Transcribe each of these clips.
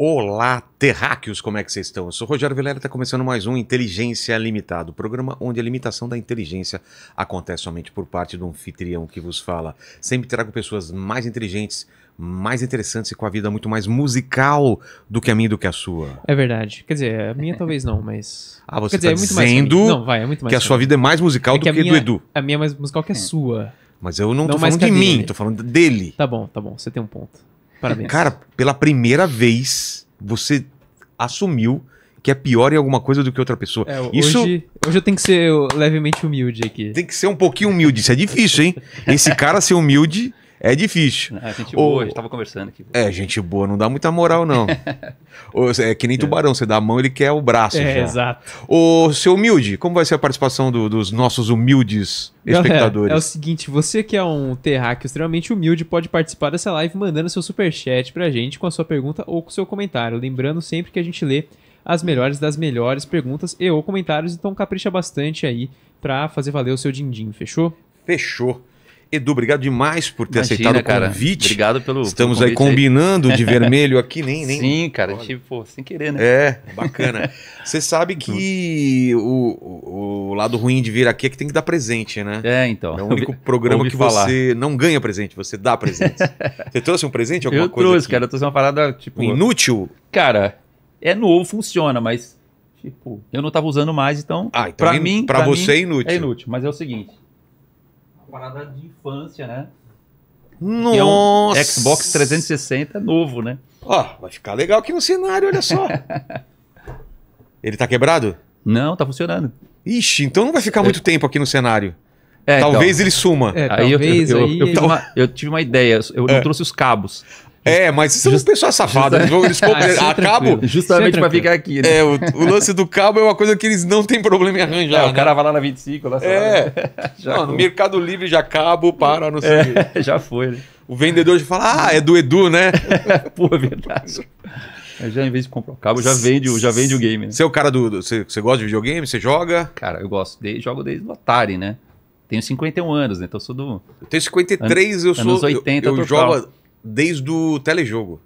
Olá, terráqueos, como é que vocês estão? Eu sou Rogério Vilela e está começando mais um Inteligência Limitada, o um programa onde a limitação da inteligência acontece somente por parte do anfitrião que vos fala. Sempre trago pessoas mais inteligentes, mais interessantes e com a vida muito mais musical do que a minha e do que a sua. É verdade. Quer dizer, a minha talvez não, mas... Ah, você está é dizendo não, vai, é muito mais que a sua vida é mais musical é do que, a minha, do Edu. É a minha é mais musical que a é. sua. Mas eu não, não tô falando de mim, tô falando dele. Tá bom, tá bom, você tem um ponto. Parabéns. Cara, pela primeira vez, você assumiu que é pior em alguma coisa do que outra pessoa. É, Isso... hoje, hoje eu tenho que ser levemente humilde aqui. Tem que ser um pouquinho humilde. Isso é difícil, hein? Esse cara ser humilde é difícil. É, gente boa, a gente tava conversando aqui. É, gente boa, não dá muita moral, não. é que nem é. tubarão, você dá a mão, ele quer o braço. É, já. exato. Ô, seu humilde, como vai ser a participação do, dos nossos humildes é, espectadores? É, é o seguinte, você que é um terráqueo extremamente humilde pode participar dessa live mandando seu super chat pra gente com a sua pergunta ou com o seu comentário. Lembrando sempre que a gente lê as melhores das melhores perguntas e ou comentários, então capricha bastante aí pra fazer valer o seu din-din, fechou? Fechou. Edu, obrigado demais por ter Imagina, aceitado o cara. convite. Obrigado pelo. Estamos pelo aí combinando aí. de vermelho aqui, nem. nem Sim, cara, Olha. tipo, sem querer, né? É, bacana. Você sabe que o, o lado ruim de vir aqui é que tem que dar presente, né? É, então. É o único programa que falar. você não ganha presente, você dá presente. você trouxe um presente, alguma eu coisa? Eu trouxe, aqui? cara, eu trouxe uma parada, tipo. Inútil? Cara, é novo, funciona, mas, tipo, eu não tava usando mais, então. Ah, então pra é mim. Pra, pra você mim, é inútil. É inútil, mas é o seguinte parada de infância, né? Nossa! É um Xbox 360 novo, né? Ó, vai ficar legal aqui no cenário, olha só. Ele tá quebrado? Não, tá funcionando. Ixi, então não vai ficar muito eu... É. tempo aqui no cenário. É, talvez então, ele suma. É, aí, talvez, eu, eu, aí eu, tive uma, eu, tive uma, ideia, eu é. trouxe os cabos. É, mas isso Just... é um pessoal safado. Né? Eles compram ah, ah cabo. Justamente pra ficar aqui. Né? É, o, o, lance do cabo é uma coisa que eles não têm problema em arranjar. É, O né? cara vai lá na 25, lá. É. Lá, já não, no Mercado Livre já cabo, para, não sei é, Já foi, né? O vendedor já fala, ah, é do Edu, né? Pô, é verdade. Eu já em vez de comprar o cabo, já vende, já vende o game. Né? Você é o cara do. Você, você gosta de videogame? Você joga? Cara, eu gosto. De, jogo desde o Atari, né? Tenho 51 anos, né? Então eu sou do. Eu tenho 53, anos, eu sou. Anos 80, eu, eu jogo desde o telejogo.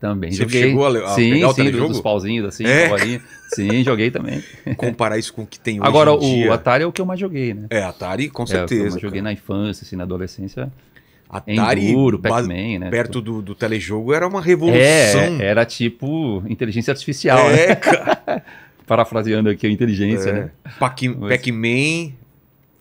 Também Você joguei. chegou a, a sim, pegar o telejogo? pauzinhos, assim, é. Sim, joguei também. Comparar isso com o que tem hoje Agora, o dia. Atari é o que eu mais joguei, né? É, Atari, com é, certeza. É, eu mais joguei na infância, assim, na adolescência. Atari, Enduro, Pac-Man, né? Perto do, do, telejogo era uma revolução. É, era tipo inteligência artificial, é, né? Cara. Parafraseando aqui a inteligência, é. né? Pac-Man, pac man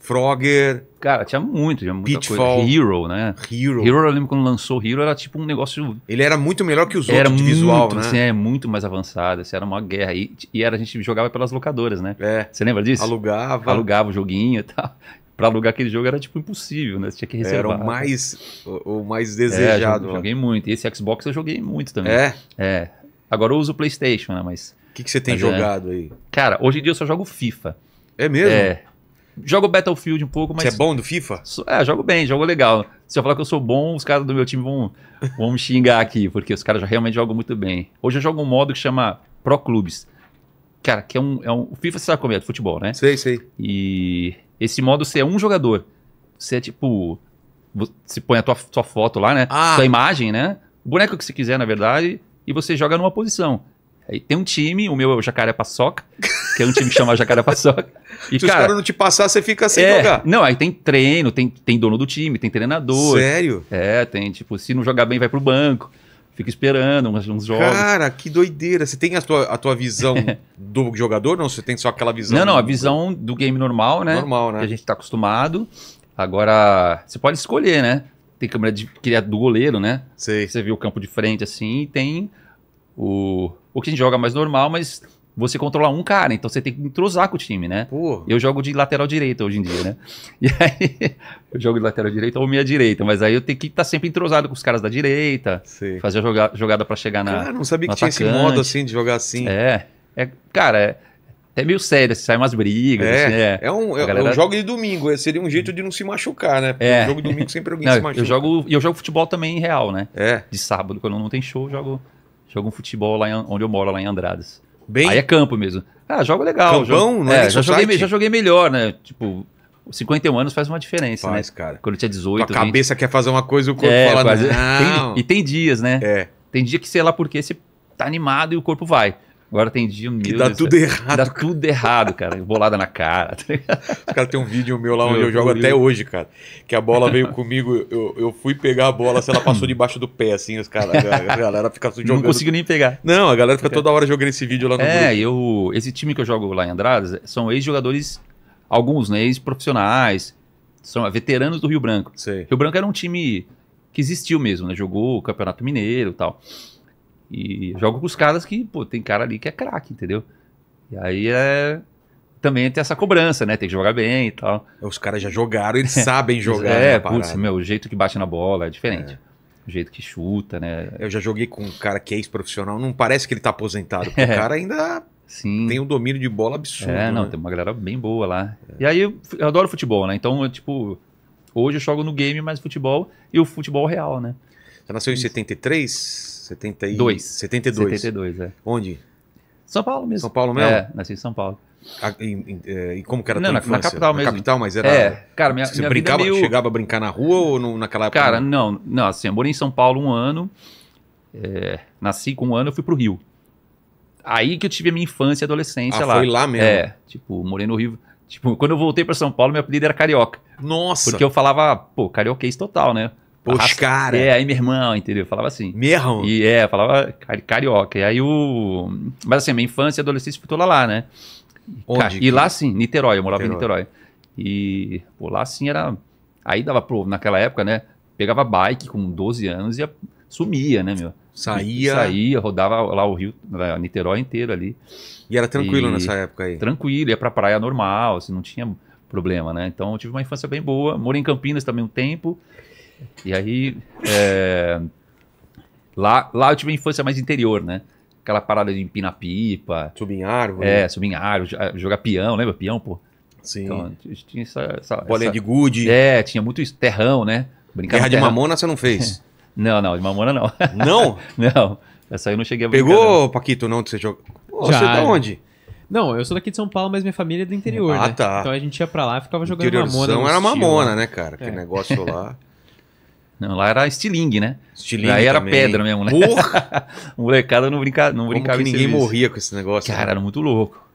Frogger. Cara, tinha muito, tinha muita Pitfall, coisa. Hero, né? Hero. Hero, eu lembro quando lançou Hero, era tipo um negócio. Ele era muito melhor que os era outros muito, visual, né? Assim, é, muito mais avançado. Assim, era uma guerra. E, e era, a gente jogava pelas locadoras, né? É. Você lembra disso? Alugava. Alugava o joguinho e tal. Pra alugar aquele jogo era tipo impossível, né? Você tinha que reservar. Era o né? mais, o, o mais desejado. É, joguei né? muito. E esse Xbox eu joguei muito também. É? É. Agora eu uso o PlayStation, né? Mas. O que, que você tem mas, é. jogado é... aí? Cara, hoje em dia eu só jogo FIFA. É mesmo? É. Jogo Battlefield um pouco, mas. Você é bom do FIFA? é, jogo bem, jogo legal. Se eu falar que eu sou bom, os caras do meu time vão, vão me xingar aqui, porque os caras realmente jogam muito bem. Hoje eu jogo um modo que chama Pro Clubes. Cara, que é um. É um o FIFA você sabe como é, de futebol, né? Sei, sei. E esse modo você é um jogador. Você é tipo. Você põe a tua, tua foto lá, né? Ah. Sua imagem, né? O boneco que você quiser, na verdade, e você joga numa posição. Aí tem um time, o meu é o Jacaré Paçoca, que é um time que chama E, Se cara, os caras não te passar, você fica sem é, jogar. Não, aí tem treino, tem, tem dono do time, tem treinador. Sério? É, tem, tipo, se não jogar bem, vai pro banco. Fica esperando uns, uns jogos. Cara, que doideira. Você tem a tua, a tua visão do jogador? Não, você tem só aquela visão? Não, não, a visão do game normal, né? Normal, né? Que a gente tá acostumado. Agora, você pode escolher, né? Tem câmera de, que é do goleiro, né? Sei. Você vê o campo de frente assim e tem o, o que a gente joga mais normal, mas você controla um cara, então você tem que entrosar com o time, né? Eu jogo de lateral direito hoje em dia, né? E aí, eu jogo de lateral direito ou meia direita, mas aí eu tenho que estar tá sempre entrosado com os caras da direita, Sim. fazer a joga jogada para chegar na. Ah, não sabia que tinha esse modo assim de jogar assim. É. é cara, é, é meio sério, assim, sai umas brigas. É, assim, é. é um, é, galera... é um jogo de domingo, seria um jeito de não se machucar, né? Porque é. jogo de domingo sempre alguém não, se machuca. Eu jogo, eu jogo futebol também em real, né? É. De sábado, quando não tem show, eu jogo, jogo um futebol lá em, onde eu moro, lá em Andradas. Bem... Aí é campo mesmo. Ah, jogo legal. Campão, jogo... É, é já, joguei, já joguei melhor, né? Tipo, 51 anos faz uma diferença, faz, né? cara. Quando tinha 18, Tua 20... cabeça quer fazer uma coisa e o corpo é, fala, quase... não. Tem, e tem dias, né? É. Tem dia que, sei lá por quê, você tá animado e o corpo vai. Agora tem dia meu. Que dá Deus tudo céu. errado. Dá tudo errado, cara. Bolada na cara. Tá os caras tem um vídeo meu lá onde meu eu jogo até hoje, cara. Que a bola veio comigo, eu, eu fui pegar a bola, se ela passou debaixo do pé, assim, os cara, a galera fica jogando. Não consigo nem pegar. Não, a galera fica toda hora jogando esse vídeo lá no É, grupo. eu. Esse time que eu jogo lá em Andradas são ex-jogadores, alguns, né? Ex-profissionais, são veteranos do Rio Branco. Sei. Rio Branco era um time que existiu mesmo, né? Jogou o Campeonato Mineiro e tal. E jogo com os caras que, pô, tem cara ali que é craque, entendeu? E aí é. Também tem essa cobrança, né? Tem que jogar bem e tal. Os caras já jogaram, eles é, sabem jogar. É, putz, meu, o jeito que bate na bola é diferente. É. O jeito que chuta, né? Eu já joguei com um cara que é ex-profissional, não parece que ele tá aposentado. É. O cara ainda Sim. tem um domínio de bola absurdo. É, não, né? tem uma galera bem boa lá. É. E aí eu, eu adoro futebol, né? Então, eu, tipo, hoje eu jogo no game mais futebol e o futebol real, né? Você nasceu em 73? 72. 72. 72, é. Onde? São Paulo mesmo. São Paulo mesmo? É, nasci em São Paulo. A, é, e como que era não, na, na, capital mesmo. Na capital, mas era. É, cara, minha, você minha é brincava, meio... chegava a brincar na rua ou no, naquela época? Cara, não, não, assim, eu morei em São Paulo um ano. É, nasci com um ano, eu fui pro Rio. Aí que eu tive a minha infância e adolescência ah, lá. Foi lá mesmo. É, tipo, morei no Rio. Tipo, quando eu voltei para São Paulo, meu apelido era carioca. Nossa! Porque eu falava, pô, carioquês total, né? Os caras. É, aí meu irmão, entendeu? Falava assim. Mesmo? E é, falava carioca. E aí o. Mas assim, minha infância e adolescência foi toda lá, né? Onde, e lá sim, Niterói, eu morava Niterói. em Niterói. E pô, lá sim era. Aí dava pro. Naquela época, né? Pegava bike com 12 anos e sumia, né, meu? Saía. Saía, rodava lá o Rio, né, Niterói inteiro ali. E era tranquilo e... nessa época aí? Tranquilo, ia pra praia normal, assim, não tinha problema, né? Então eu tive uma infância bem boa. Morei em Campinas também um tempo. E aí, é, lá, lá eu tive uma infância mais interior, né? Aquela parada de empinar pipa. Subir em árvore. É, né? subir em árvore, eh, jogar peão, lembra? Peão, pô. Sim. Então, tinha essa, essa Bolinha essa, de gude. É, tinha muito isso, terrão, né? Brincar Guerra de mamona você não fez? não, não, de mamona não. Não? não. Essa aí eu não cheguei a brincar. Pegou, não. Paquito, não, que você jogou? Você tá onde? Não, eu sou daqui de São Paulo, mas minha família é do interior, ah, né? tá. Então a gente ia pra lá e ficava jogando mamona. Interiorzão era mamona, né, cara? Aquele é. negócio lá. Não, lá era estilingue, né? Estilingue. Aí era também. pedra mesmo, né? Porra! Molecada não, brinca, não Como brincava que ninguém morria com esse negócio. Cara, né? era muito louco.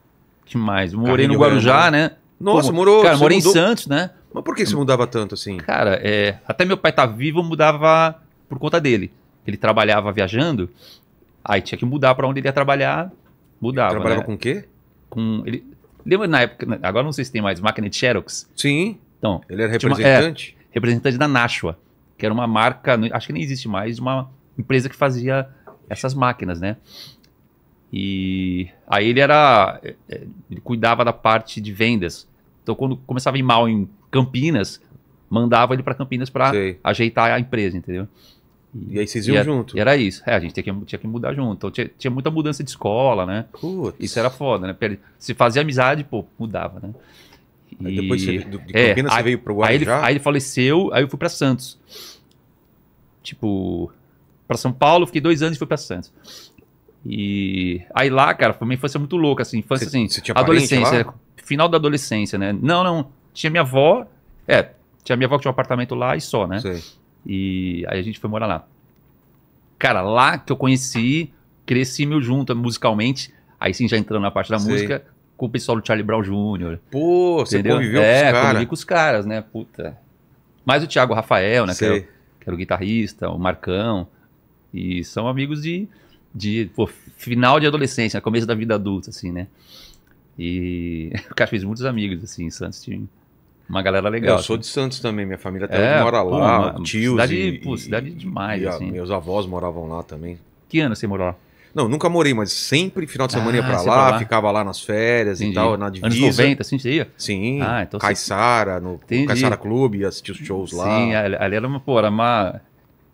Demais. Morei Carrinho no Guarujá, grande. né? Nossa, Como? morou. Cara, morei mudou... em Santos, né? Mas por que você mudava tanto assim? Cara, é, até meu pai tá vivo, eu mudava por conta dele. Ele trabalhava viajando, aí tinha que mudar para onde ele ia trabalhar, mudava. Ele trabalhava né? com o quê? Com ele. Lembra na época, agora não sei se tem mais máquina de Xerox? Sim. Então, ele era representante? Uma, é, representante da Nashua que era uma marca, acho que nem existe mais, uma empresa que fazia essas máquinas, né? E aí ele era, é, é, ele cuidava da parte de vendas. Então quando começava a ir mal em Campinas, mandava ele para Campinas para ajeitar a empresa, entendeu? E aí vocês iam era, junto. Era isso. É, a gente tinha que, tinha que mudar junto. Então tinha, tinha muita mudança de escola, né? Putz. Isso era foda, né? Se fazia amizade, pô, mudava, né? E... Aí depois você, de é, Campinas é, você aí, veio pro Guarujá? Aí ele, aí ele faleceu, aí eu fui para Santos tipo, para São Paulo, fiquei dois anos e fui para Santos. E aí lá, cara, foi uma infância muito louca, assim, infância cê, assim, cê adolescência, é, final da adolescência, né? Não, não, tinha minha avó, é, tinha minha avó que tinha um apartamento lá e só, né? Sei. E aí a gente foi morar lá. Cara, lá que eu conheci, cresci meu junto musicalmente, aí sim já entrando na parte da Sei. música, com o pessoal do Charlie Brown Jr. Pô, você conviveu é, com os caras. É, convivi com os caras, né? Puta. Mais o Thiago Rafael, né? Sei. Que era o guitarrista, o Marcão, e são amigos de, de pô, final de adolescência, começo da vida adulta, assim, né? E o cara fez muitos amigos, assim, em Santos tinha uma galera legal. Eu assim. sou de Santos também, minha família até é, mora lá, uma, tios cidade, e, pô, cidade demais, e, assim. Meus avós moravam lá também. Que ano você morou lá? Não, nunca morei, mas sempre final de semana ah, ia pra lá, lá, ficava lá nas férias Entendi. e tal, na divisa. Anos 90, assim, você ia? Sim. Ah, então Caissara, no Entendi. Caissara Clube, assistia os shows lá. Sim, ali era uma, pô, era uma,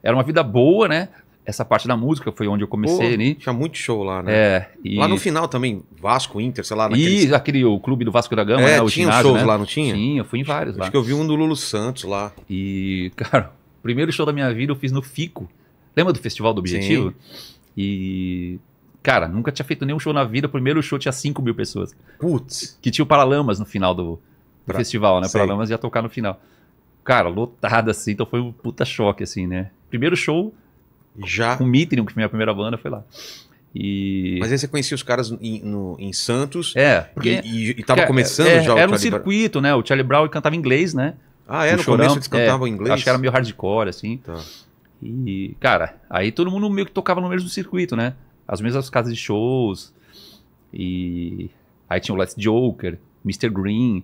era uma vida boa, né? Essa parte da música foi onde eu comecei, ali. né? Tinha muito show lá, né? É, e... Lá no final também, Vasco, Inter, sei lá. Naqueles... aquele o clube do Vasco da Gama, é, né? O tinha ginásio, shows né? lá, não tinha? Tinha, eu fui em vários acho, lá. que eu vi um do Lulu Santos lá. E, cara, o primeiro show da minha vida eu fiz no Fico. Lembra do Festival do Objetivo? Sim. E cara, nunca tinha feito nenhum show na vida. O primeiro show tinha 5 mil pessoas. Putz. Que tinha o Paralamas no final do, do pra, festival, né? O Paralamas ia tocar no final. Cara, lotada assim, então foi um puta choque, assim, né? Primeiro show já com o Mitrium, que foi minha primeira banda, foi lá. E... Mas aí você conhecia os caras em, no, em Santos. É, porque. E, e, e tava é, começando é, já o Era um circuito, né? O Charlie Brown cantava inglês, né? Ah, é? No, no começo eles cantavam é, em inglês? Acho que era meio hardcore, assim. Tá. E, cara, aí todo mundo meio que tocava no mesmo circuito, né? As mesmas casas de shows. E aí tinha o Let's Joker, Mr. Green,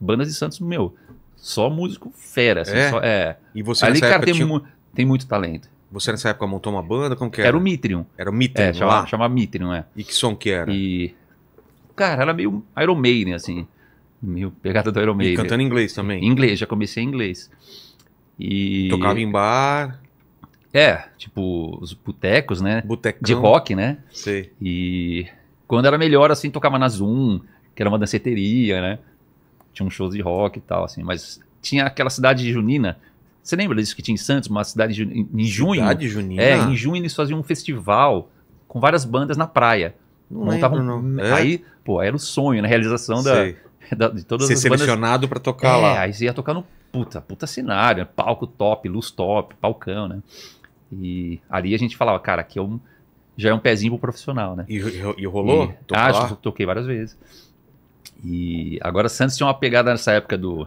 bandas de Santos, meu, só músico fera, assim, é? Só, é. E você Ali, cara, tem, tinha... mu tem muito talento. Você nessa época montou uma banda, como que era? Era o Mitrium. Era o Mitrium, é, chamava, chamava é? Mitrium, é. E que som que era? E... Cara, era meio Iron Maiden, assim. Meio pegada do Iron Maiden. E cantando em inglês também. Em inglês, já comecei em inglês. E... Tocava em bar. É, tipo, os botecos, né? Botecão. De rock, né? Sei. E quando era melhor, assim, tocava na Zoom, que era uma danceteria, né? Tinha um show de rock e tal, assim. Mas tinha aquela cidade junina. Você lembra disso que tinha em Santos, uma cidade ju... em junho? Cidade junina? É, em junho eles faziam um festival com várias bandas na praia. Não montavam. Lembro, não. É? Aí, pô, era o sonho, na né? realização da, da, de todas Ser as selecionado pra para tocar é, lá. É, aí você ia tocar no puta, puta cenário, né? palco top, luz top, palcão, né? E ali a gente falava, cara, aqui é um, já é um pezinho pro profissional, né? E, e rolou? E, ah, acho, toquei várias vezes. E agora Santos tinha uma pegada nessa época do,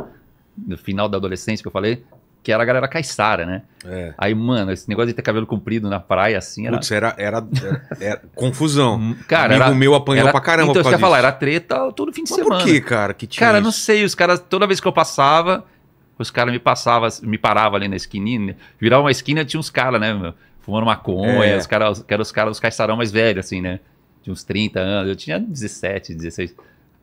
do final da adolescência que eu falei, que era a galera caiçara, né? É. Aí, mano, esse negócio de ter cabelo comprido na praia, assim, era... Putz, era, era, era, era confusão. Cara, o meu apanhou era, pra caramba Então, você ia falar, era treta todo fim de Mas semana. por que, cara? Que tinha cara, isso? não sei, os caras, toda vez que eu passava, os caras me passavam, me paravam ali na esquininha, virava uma esquina tinha uns caras, né, meu, fumando maconha, é. os caras, que eram os caras, os caixarão mais velhos, assim, né, de uns 30 anos, eu tinha 17, 16,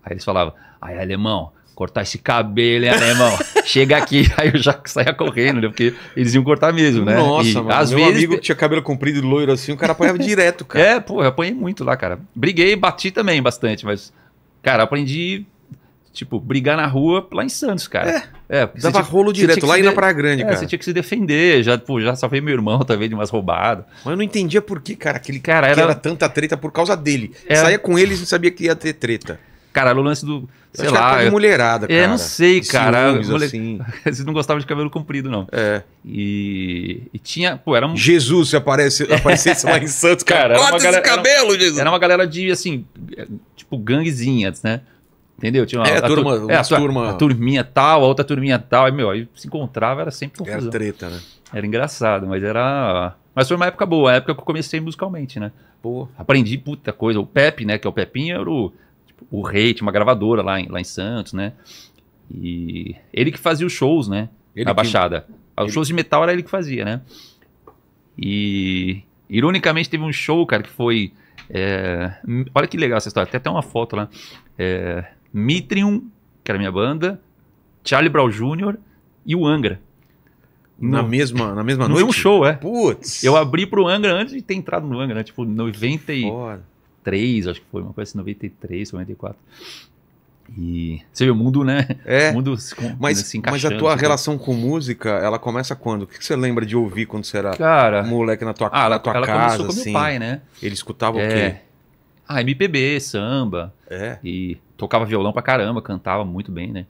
aí eles falavam, aí alemão, cortar esse cabelo, hein, alemão? Chega aqui. Aí eu já saía correndo, né? Porque eles iam cortar mesmo, né? Nossa, e, mano. Às meu vezes... amigo tinha cabelo comprido loiro assim, o cara apanhava direto, cara. É, pô, eu apanhei muito lá, cara. Briguei, bati também bastante, mas, cara, aprendi, tipo, brigar na rua lá em Santos, cara. É. É, Dava tinha, rolo direto lá e na Praia Grande, é, cara. Você tinha que se defender, já, pô, já salvei meu irmão também de umas roubadas. Mas eu não entendia por que, cara, aquele cara era... era tanta treta por causa dele. Era... Saía com eles e sabia que ia ter treta. Cara, o lance do. Sei lá. Eu... mulherada, cara. É, não sei, cara. Ciúmes, mole... assim. não gostavam de cabelo comprido, não. É. E, e tinha. Pô, era um... Jesus se aparece, aparecesse lá em Santos, cara. Corta esse galera... cabelo, era... Jesus. Era uma galera de, assim, tipo, ganguezinhas, né? Entendeu? Tinha uma, é, a, turma, a, é, a turma... A turminha tal, a outra turminha tal. Aí, meu, aí se encontrava, era sempre confusão. Era treta, né? Era engraçado, mas era. Mas foi uma época boa, a época que eu comecei musicalmente, né? Pô, aprendi puta coisa. O Pepe, né, que é o Pepinho, era o, tipo, o rei, tinha uma gravadora lá em, lá em Santos, né? E ele que fazia os shows, né? Ele na que... Baixada. Ah, os ele... shows de metal era ele que fazia, né? E ironicamente teve um show, cara, que foi. É... Olha que legal essa história. Tem até uma foto lá. É... Mitrium, que era minha banda, Charlie Brown Jr. e o Angra. Na mesma, na mesma no noite? No mesmo show, é. Putz! Eu abri pro Angra antes de ter entrado no Angra, né? Tipo, 93, acho que foi, uma coisa assim, 93, 94. E você vê o mundo, né? É. O mundo se, mas, se mas a tua assim, né? relação com música, ela começa quando? O que você lembra de ouvir quando você era Cara, moleque na tua, ah, ela, na tua ela casa? Começou com assim, meu pai, né? Ele escutava é. o quê? Ah, MPB, samba. É. E tocava violão pra caramba, cantava muito bem, né?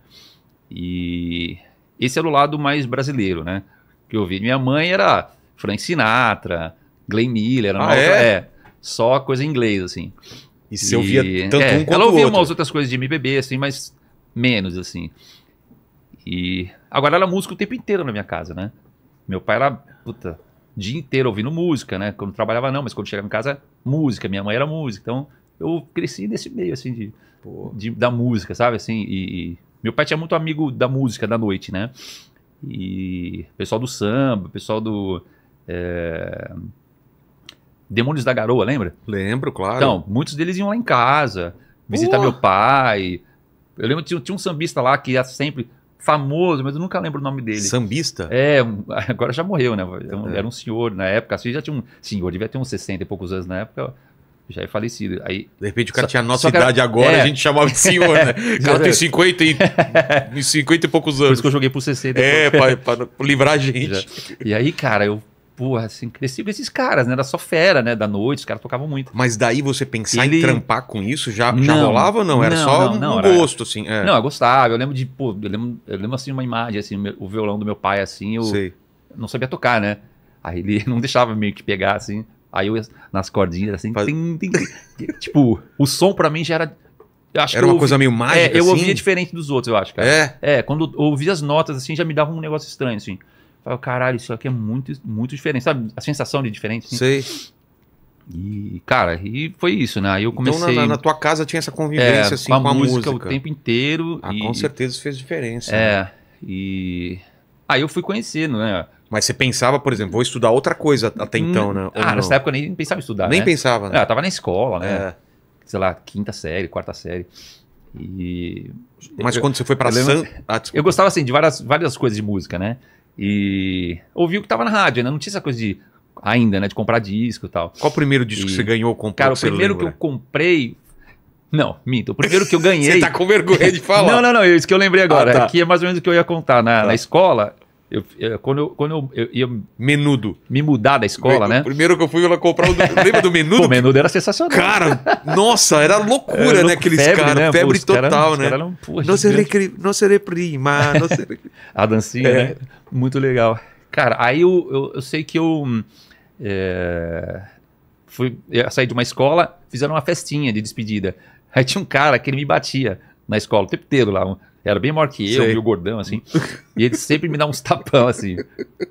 E esse era o lado mais brasileiro, né? Que eu vi. Minha mãe era Frank Sinatra, Glenn Miller, ah, Outra, é? é? só coisa em inglês, assim. E se eu via tanto é, um quanto Ela ouvia outro. umas outras coisas de MPB, assim, mas menos, assim. E agora ela é música o tempo inteiro na minha casa, né? Meu pai era, puta, dia inteiro ouvindo música, né? Quando trabalhava não, mas quando chegava em casa, música. Minha mãe era música. Então eu cresci nesse meio, assim, de de, da música, sabe? Assim, e, e, meu pai tinha muito amigo da música da noite, né? E pessoal do samba, pessoal do. É... Demônios da Garoa, lembra? Lembro, claro. Então, muitos deles iam lá em casa visitar meu pai. Eu lembro tinha, tinha um sambista lá que ia é sempre famoso, mas eu nunca lembro o nome dele. Sambista? É, agora já morreu, né? Era um, é. era um senhor na época, assim, já tinha um senhor, devia ter uns 60 e poucos anos na época já é falecido. Aí, de repente o cara só, tinha a nossa idade agora, é. a gente chamava de senhor, né? O cara é. tem 50 e, 50 e poucos anos. Por isso que eu joguei pro 60. É, pra, pra, livrar a gente. Já. E aí, cara, eu, porra, assim, cresci com esses caras, né? Era só fera, né? Da noite, os caras tocavam muito. Mas daí você pensar Ele... em trampar com isso já, não, já rolava ou não? Era não, só não, um era, gosto, assim. É. Não, eu gostava. Eu lembro de, pô, eu lembro, eu lembro assim, uma imagem, assim, o violão do meu pai, assim, eu Sei. não sabia tocar, né? Aí ele não deixava meio que pegar, assim. Aí eu ia nas cordinhas, assim, Faz... tim, tim, tim. tipo, o som pra mim já era... Acho era uma ouvi... coisa meio mágica, é, eu assim? ouvia diferente dos outros, eu acho, cara. É? É, quando eu ouvia as notas, assim, já me dava um negócio estranho, assim. Falei, caralho, isso aqui é muito, muito diferente. Sabe a sensação de diferente? Assim? Sei. E, cara, e foi isso, né? Aí eu então, comecei. Então, na, na tua casa tinha essa convivência, é, assim, com a, com a música, música, o tempo inteiro. Ah, e... com certeza fez diferença. É. Né? E. Aí eu fui conhecendo, né? Mas você pensava, por exemplo, vou estudar outra coisa até hum, então, né? Ou ah, não? nessa época eu nem pensava em estudar. Nem né? pensava, né? Não, é, eu tava na escola, né? É. Sei lá, quinta série, quarta série. E. Mas eu, quando você foi pra San... Ah, eu gostava assim de várias, várias coisas de música, né? E ouvi o que tava na rádio, né? Não tinha essa coisa de. Ainda, né? De comprar disco e tal. Qual o primeiro disco e... que você ganhou comprou? Cara, o primeiro lembra? que eu comprei não, minto. O primeiro que eu ganhei. Você tá com vergonha de falar. não, não, não. É isso que eu lembrei agora. Ah, tá. Aqui é, é mais ou menos o que eu ia contar. Na, tá. na escola, eu, eu, quando eu, quando eu, eu, ia. Menudo. Me mudar da escola, o né? Primeiro que eu fui, lá comprar o. lembra do menudo? o menudo era sensacional. Cara, nossa, era loucura, era né? Aqueles caras, né? febre Pô, total, cara, né? Cara não, porra, não, se recri, não se reprima. A dancinha, é. né? Muito legal. Cara, aí eu, eu, eu sei que eu. É, fui sair de uma escola, fizeram uma festinha de despedida. Aí tinha um cara que ele me batia na escola o tempo inteiro lá. Um, era bem maior que eu, Sei. meio gordão, assim. E ele sempre me dá uns tapão, assim.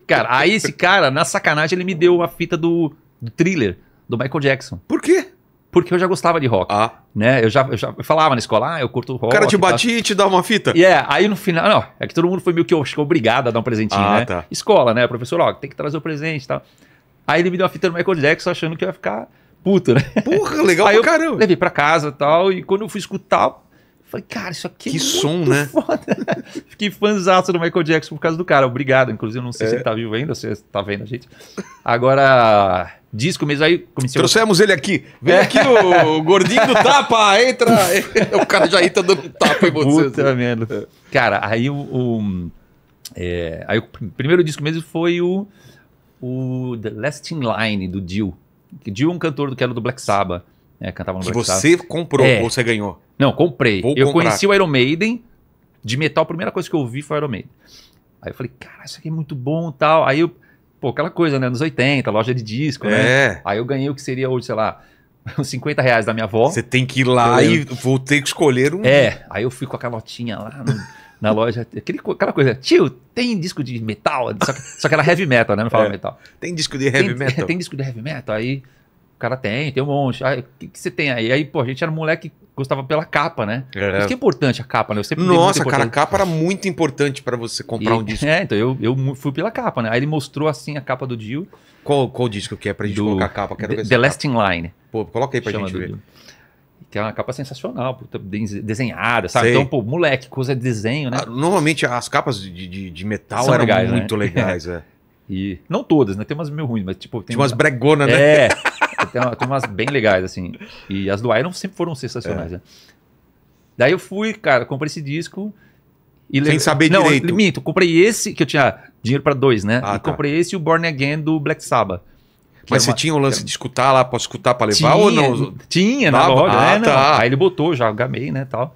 Cara, aí esse cara, na sacanagem, ele me deu a fita do, do thriller, do Michael Jackson. Por quê? Porque eu já gostava de rock. Ah. Né? Eu já, eu já falava na escola, ah, eu curto rock. O cara te batia e te dá uma fita? E yeah, é, aí no final, não, é que todo mundo foi meio que, eu, que obrigado a dar um presentinho, ah, né? Tá. Escola, né? Professor, ó, tem que trazer o presente e tá? tal. Aí ele me deu uma fita do Michael Jackson achando que eu ia ficar puto, né? Porra, legal aí pra eu caramba. Levei pra casa e tal, e quando eu fui escutar, Falei, cara, isso aqui é que é som, né? foda. Fiquei fãzaço do Michael Jackson por causa do cara. Obrigado. Inclusive, não sei é. se ele tá vivo ainda, se tá vendo a gente. Agora, disco mesmo aí. Comecei Trouxemos a... ele aqui. Vem é. aqui o gordinho do tapa, entra. o cara já entra tá dando tapa em você. Puta né? merda. É. Cara, aí o... o é, aí o primeiro disco mesmo foi o, o The Last In Line, do Dio. Dio é um cantor do que era do Black Sabbath. É, cantava no que Black Sabbath. você comprou, é. você ganhou. Não, comprei. Vou eu comprar. conheci o Iron Maiden. De metal, a primeira coisa que eu ouvi foi o Iron Maiden. Aí eu falei, cara, isso aqui é muito bom tal. Aí eu, pô, aquela coisa, né? Nos 80, loja de disco, né? é. né? Aí eu ganhei o que seria hoje, sei lá, uns 50 reais da minha avó. Você tem que ir lá eu, e vou ter que escolher um. É, aí eu fui com a calotinha lá no, na loja. Aquele, aquela coisa, tio, tem disco de metal? Só que, só que era heavy metal, né? Não fala é. metal. Tem disco de heavy tem, metal? Tem disco de heavy metal. Aí o cara tem, tem um monte. o que, que você tem aí? Aí, pô, a gente era moleque que gostava pela capa, né? É. Isso que é importante a capa, né? Eu sempre Nossa, cara, a capa era muito importante para você comprar e, um disco. É, então eu, eu fui pela capa, né? Aí ele mostrou assim a capa do Dio. Qual, qual disco que é pra gente do, colocar a capa? Quero The, ver The tá. Last capa. in Line. Pô, coloca aí pra Chama gente ver. Dio que é uma capa sensacional, desenhada, sabe? Sei. Então, pô, moleque, coisa de desenho, né? Ah, normalmente as capas de, de, de metal São eram legais, né? muito né? legais, é. E não todas, né? Tem umas meio ruins, mas tipo. Tem Tinha umas uma... bregonas, né? É. Tem, uma, tem umas bem legais, assim. E as do Iron sempre foram sensacionais, é. né? Daí eu fui, cara, comprei esse disco. E Sem le... saber não, direito. comprei esse, que eu tinha dinheiro para dois, né? Ah, e tá. comprei esse e o Born Again do Black Sabbath. Mas é você uma... tinha o um lance é de escutar lá, posso escutar para levar tinha, ou não? Tinha, na loja, ah, é, tá. Aí ele botou, já gamei, né, tal.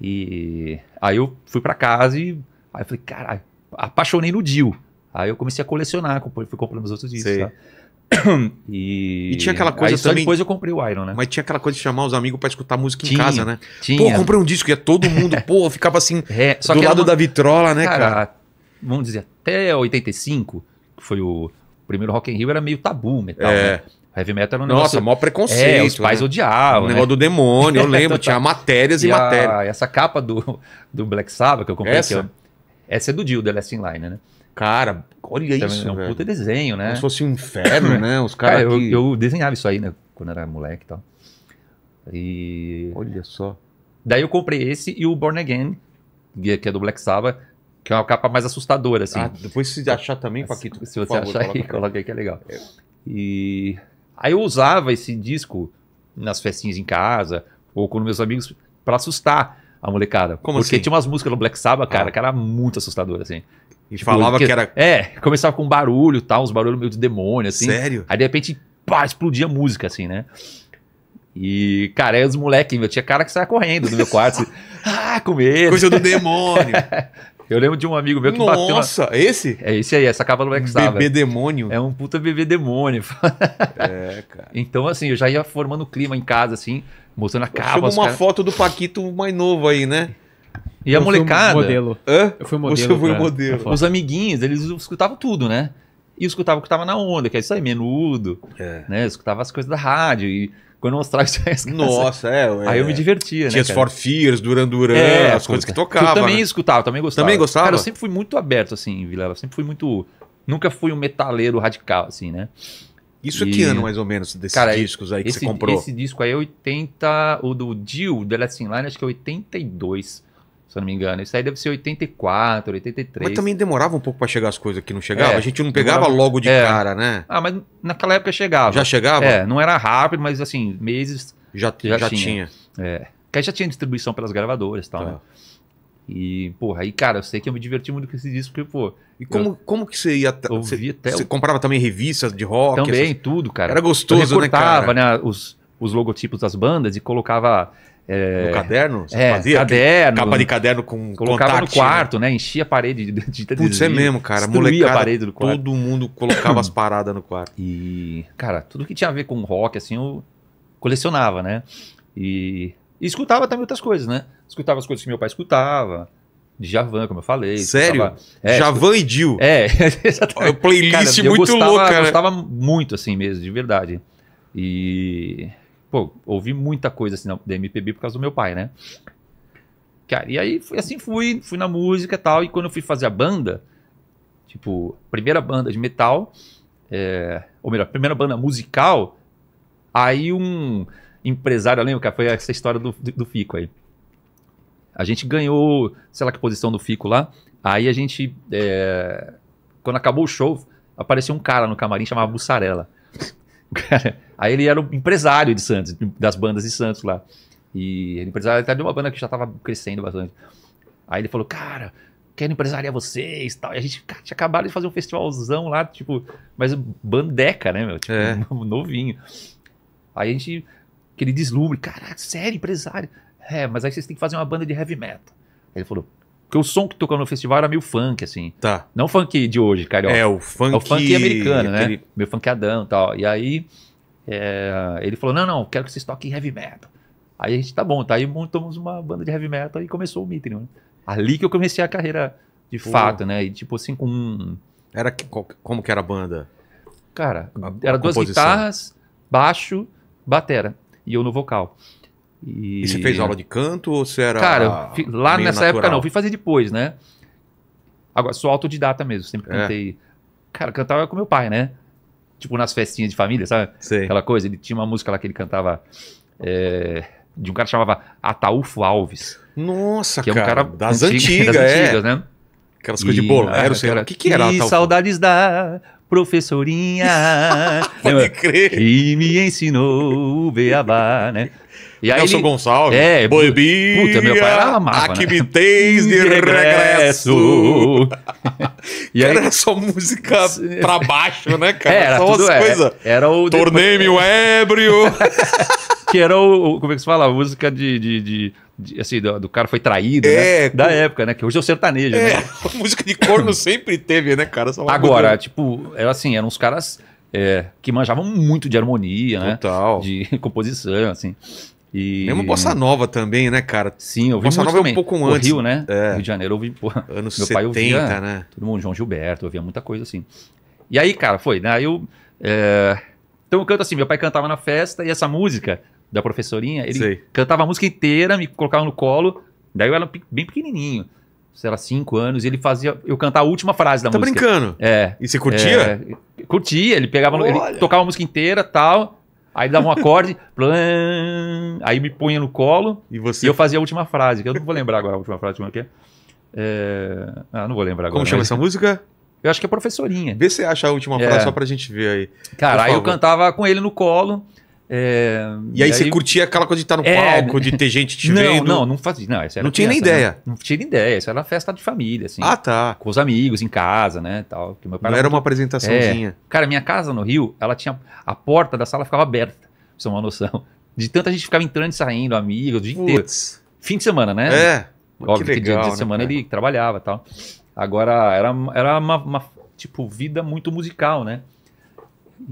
E aí eu fui para casa e aí eu falei, cara apaixonei no Dio. Aí eu comecei a colecionar, fui comprando os outros discos, tá? E... e, tinha aquela coisa aí, também. depois eu comprei o Iron, né? Mas tinha aquela coisa de chamar os amigos para escutar música tinha, em casa, né? Tinha. Pô, comprei um disco e é todo mundo, pô, ficava assim, é, só do lado uma... da vitrola, né, cara, cara? Vamos dizer, até 85, que foi o primeiro Rock in Rio, era meio tabu metal, é. né? Heavy metal era um negócio... Nossa, maior preconceito. É, os pais né? odiavam. O né? negócio né? do demônio, eu lembro. tinha matérias e, e matérias. Essa capa do, do Black Sabbath que eu comprei. Essa? Eu... essa é do Dio, The Last In Line, né? Cara, olha Também isso. É um velho. puta desenho, né? Como se fosse um inferno, né? Os caras. Cara, que... eu, eu, desenhava isso aí, né? Quando era moleque e tal. E. Olha só. Daí eu comprei esse e o Born Again, que é, é do Black Sabbath, que é uma capa mais assustadora, assim. Ah, depois se achar também, Paquito. Se você favor, achar coloca aí, coloca aí que é legal. E. Aí eu usava esse disco nas festinhas em casa, ou com meus amigos, para assustar a molecada. Como porque assim? tinha umas músicas do Black Sabbath, cara, ah. que era muito assustador, assim. E tipo, falava que era. É, começava com barulho tal, uns barulhos meio de demônio, assim. Sério? Aí de repente, pá, explodia a música, assim, né? E, cara, aí os moleques, eu tinha cara que saia correndo do meu quarto. assim, ah, com medo. Coisa do demônio. Eu lembro de um amigo meu que Nossa, bateu. Nossa, uma... esse? É esse aí, essa cava do Black Sabbath. Bebê demônio. É um puta bebê demônio. é, cara. Então, assim, eu já ia formando clima em casa, assim. Mostrando a capa. Chegou uma cara... foto do Paquito mais novo aí, né? E eu a molecada. Fui modelo. Hã? Eu fui modelo. Você foi modelo. Os amiguinhos, eles escutavam tudo, né? E escutavam o que tava na onda, que é isso aí, menudo. É. Né? Eu escutava as coisas da rádio. E quando eu mostrava isso aí, as Nossa, é, é. Aí eu é. me divertia, Tinha né? Tinha as Fears, Duran Duran, é, as coisas que tocavam. Eu também né? escutava, também gostava. Também gostava? Cara, eu sempre fui muito aberto, assim, Vilela. Sempre fui muito. Nunca fui um metaleiro radical, assim, né? Isso e... é que ano, mais ou menos, desses cara, discos aí que esse, você comprou? Esse disco aí é 80. O do Jill, The Last Line, acho que é 82 se eu não me engano. Isso aí deve ser 84, 83. Mas também demorava um pouco para chegar as coisas que não chegava. É, a gente não pegava demorava, logo de é. cara, né? Ah, mas naquela época chegava. Já chegava? É, não era rápido, mas assim, meses já, já, já tinha. tinha. É. Porque aí já tinha distribuição pelas gravadoras e tal, tá. né? E, porra, aí, cara, eu sei que eu me diverti muito com esse disco, porque, pô. E como, eu, como que você ia. Você, até você o... comprava também revistas de rock? Também, essas... tudo, cara. Era gostoso, eu né, cara? né? Os, os logotipos das bandas e colocava. É, no caderno? Você é, fazia? caderno. Capa de caderno com Colocava contact, no né? quarto, né? né? Enchia a parede de, de, de Putz, é mesmo, cara. Molecada, a parede do quarto. Todo mundo colocava as paradas no quarto. E, cara, tudo que tinha a ver com rock, assim, eu colecionava, né? E e escutava também outras coisas, né? Escutava as coisas que meu pai escutava. De Javan, como eu falei. Sério? Escutava, é, Javan e Dil. É, exatamente. É playlist cara, muito gostava, louca. Né? Eu gostava né? muito, assim mesmo, de verdade. E. Pô, ouvi muita coisa assim da MPB por causa do meu pai, né? Cara, e aí assim fui, fui na música e tal. E quando eu fui fazer a banda, tipo, primeira banda de metal, é, ou melhor, primeira banda musical, aí um empresário, lembra, cara? Foi essa história do, do Fico aí. A gente ganhou, sei lá que posição do Fico lá. Aí a gente. É, quando acabou o show, apareceu um cara no camarim chamava Bussarela. aí ele era o um empresário de Santos, das bandas de Santos lá. E ele empresário até de uma banda que já tava crescendo bastante. Aí ele falou, cara, quero empresariar vocês tal. E a gente cara, tinha acabado de fazer um festivalzão lá, tipo, mas bandeca, né, meu? Tipo, é. novinho. Aí a gente que ele deslumbra. Cara, sério, empresário? É, mas aí vocês têm que fazer uma banda de heavy metal. ele falou, porque o som que tocou no festival era meio funk, assim. Tá. Não funk de hoje, carioca. É, o funk... É o funk americano, né? aquele... né? Meu funkadão e tal. E aí, é, ele falou, não, não, quero que vocês toquem heavy metal. Aí a gente, tá bom, tá aí montamos uma banda de heavy metal e começou o Mitrium. Né? Ali que eu comecei a carreira de Pô. fato, né? E tipo assim, com... Um... Era que, como que era a banda? Cara, a, era a duas composição. guitarras, baixo, batera e eu no vocal. E, e você fez aula de canto ou você era. Cara, lá nessa natural? época não, fui fazer depois, né? Agora, sou autodidata mesmo, sempre é. cantei. É. Cara, cantava com meu pai, né? Tipo nas festinhas de família, sabe? Aquela coisa, ele tinha uma música lá que ele cantava. É... de um cara que chamava Ataúfo Alves. Nossa, que é um cara, cara das antigo, antigas, das é. antigas, é. né? Aquelas e, coisas de bolo, ah, era O que, que era? E Ataúfo? saudades da professorinha Pode crer. que me ensinou o beabá, né? E aí Nelson ele, Gonçalves, é, Boibia, puta, meu pai amava, Activitez né? de regresso. e aí, era só música pra baixo, né, cara? Era, só tudo, umas é. coisas. Era o... Tornei-me o ébrio. que era o, como é que se fala? A música de, de, de assim, do, do, cara foi traído, é, né? Da época, né? Que hoje é o sertanejo, é, né? música de corno sempre teve, né, cara? Agora, mudou. tipo, era é assim, eram uns caras é, que manjavam muito de harmonia, né? Total. né? De composição, assim. E... Mesmo Bossa Nova também, né, cara? Sim, eu vi Bossa Nova é também. um pouco o antes. Rio, né? É. Rio de Janeiro, eu vi, pô, Anos meu 70, pai ouvia, né? Todo mundo, João Gilberto, eu via muita coisa assim. E aí, cara, foi, né? Eu... É... Então eu canto assim, meu pai cantava na festa e essa música da professorinha, ele Sei. cantava a música inteira, me colocava no colo. Daí eu era bem pequenininho, sei lá, cinco anos, e ele fazia eu cantar a última frase da tá música. Tá brincando? É. E você curtia? É, curtia, ele pegava, Olha. ele tocava a música inteira tal. Aí dava um acorde, plan, aí me punha no colo e, você... E eu fazia a última frase, que eu não vou lembrar agora a última frase, como é que é. é ah, não vou lembrar agora. Como chama essa música? Eu acho que é professorinha. Vê se acha a última frase é. só pra gente ver aí. Cara, aí eu cantava com ele no colo. É, e aí, e você aí... curtia aquela coisa de estar no é... palco, né? de ter gente te não, vendo? Não, não fazia. Não, essa né? não tinha nem ideia. Né? Não tinha nem ideia. Isso era festa de família, assim. Ah, tá. Com os amigos, em casa, né? Tal, meu pai não era, uma apresentaçãozinha. É. Cara, minha casa no Rio, ela tinha. A porta da sala ficava aberta, pra você ter uma noção. De tanta gente ficava entrando e saindo, amigos, o dia inteiro. Fim de semana, né? É. Óbvio que, legal, dia né, de semana cara? ele trabalhava e tal. Agora, era, era uma, uma, tipo, vida muito musical, né?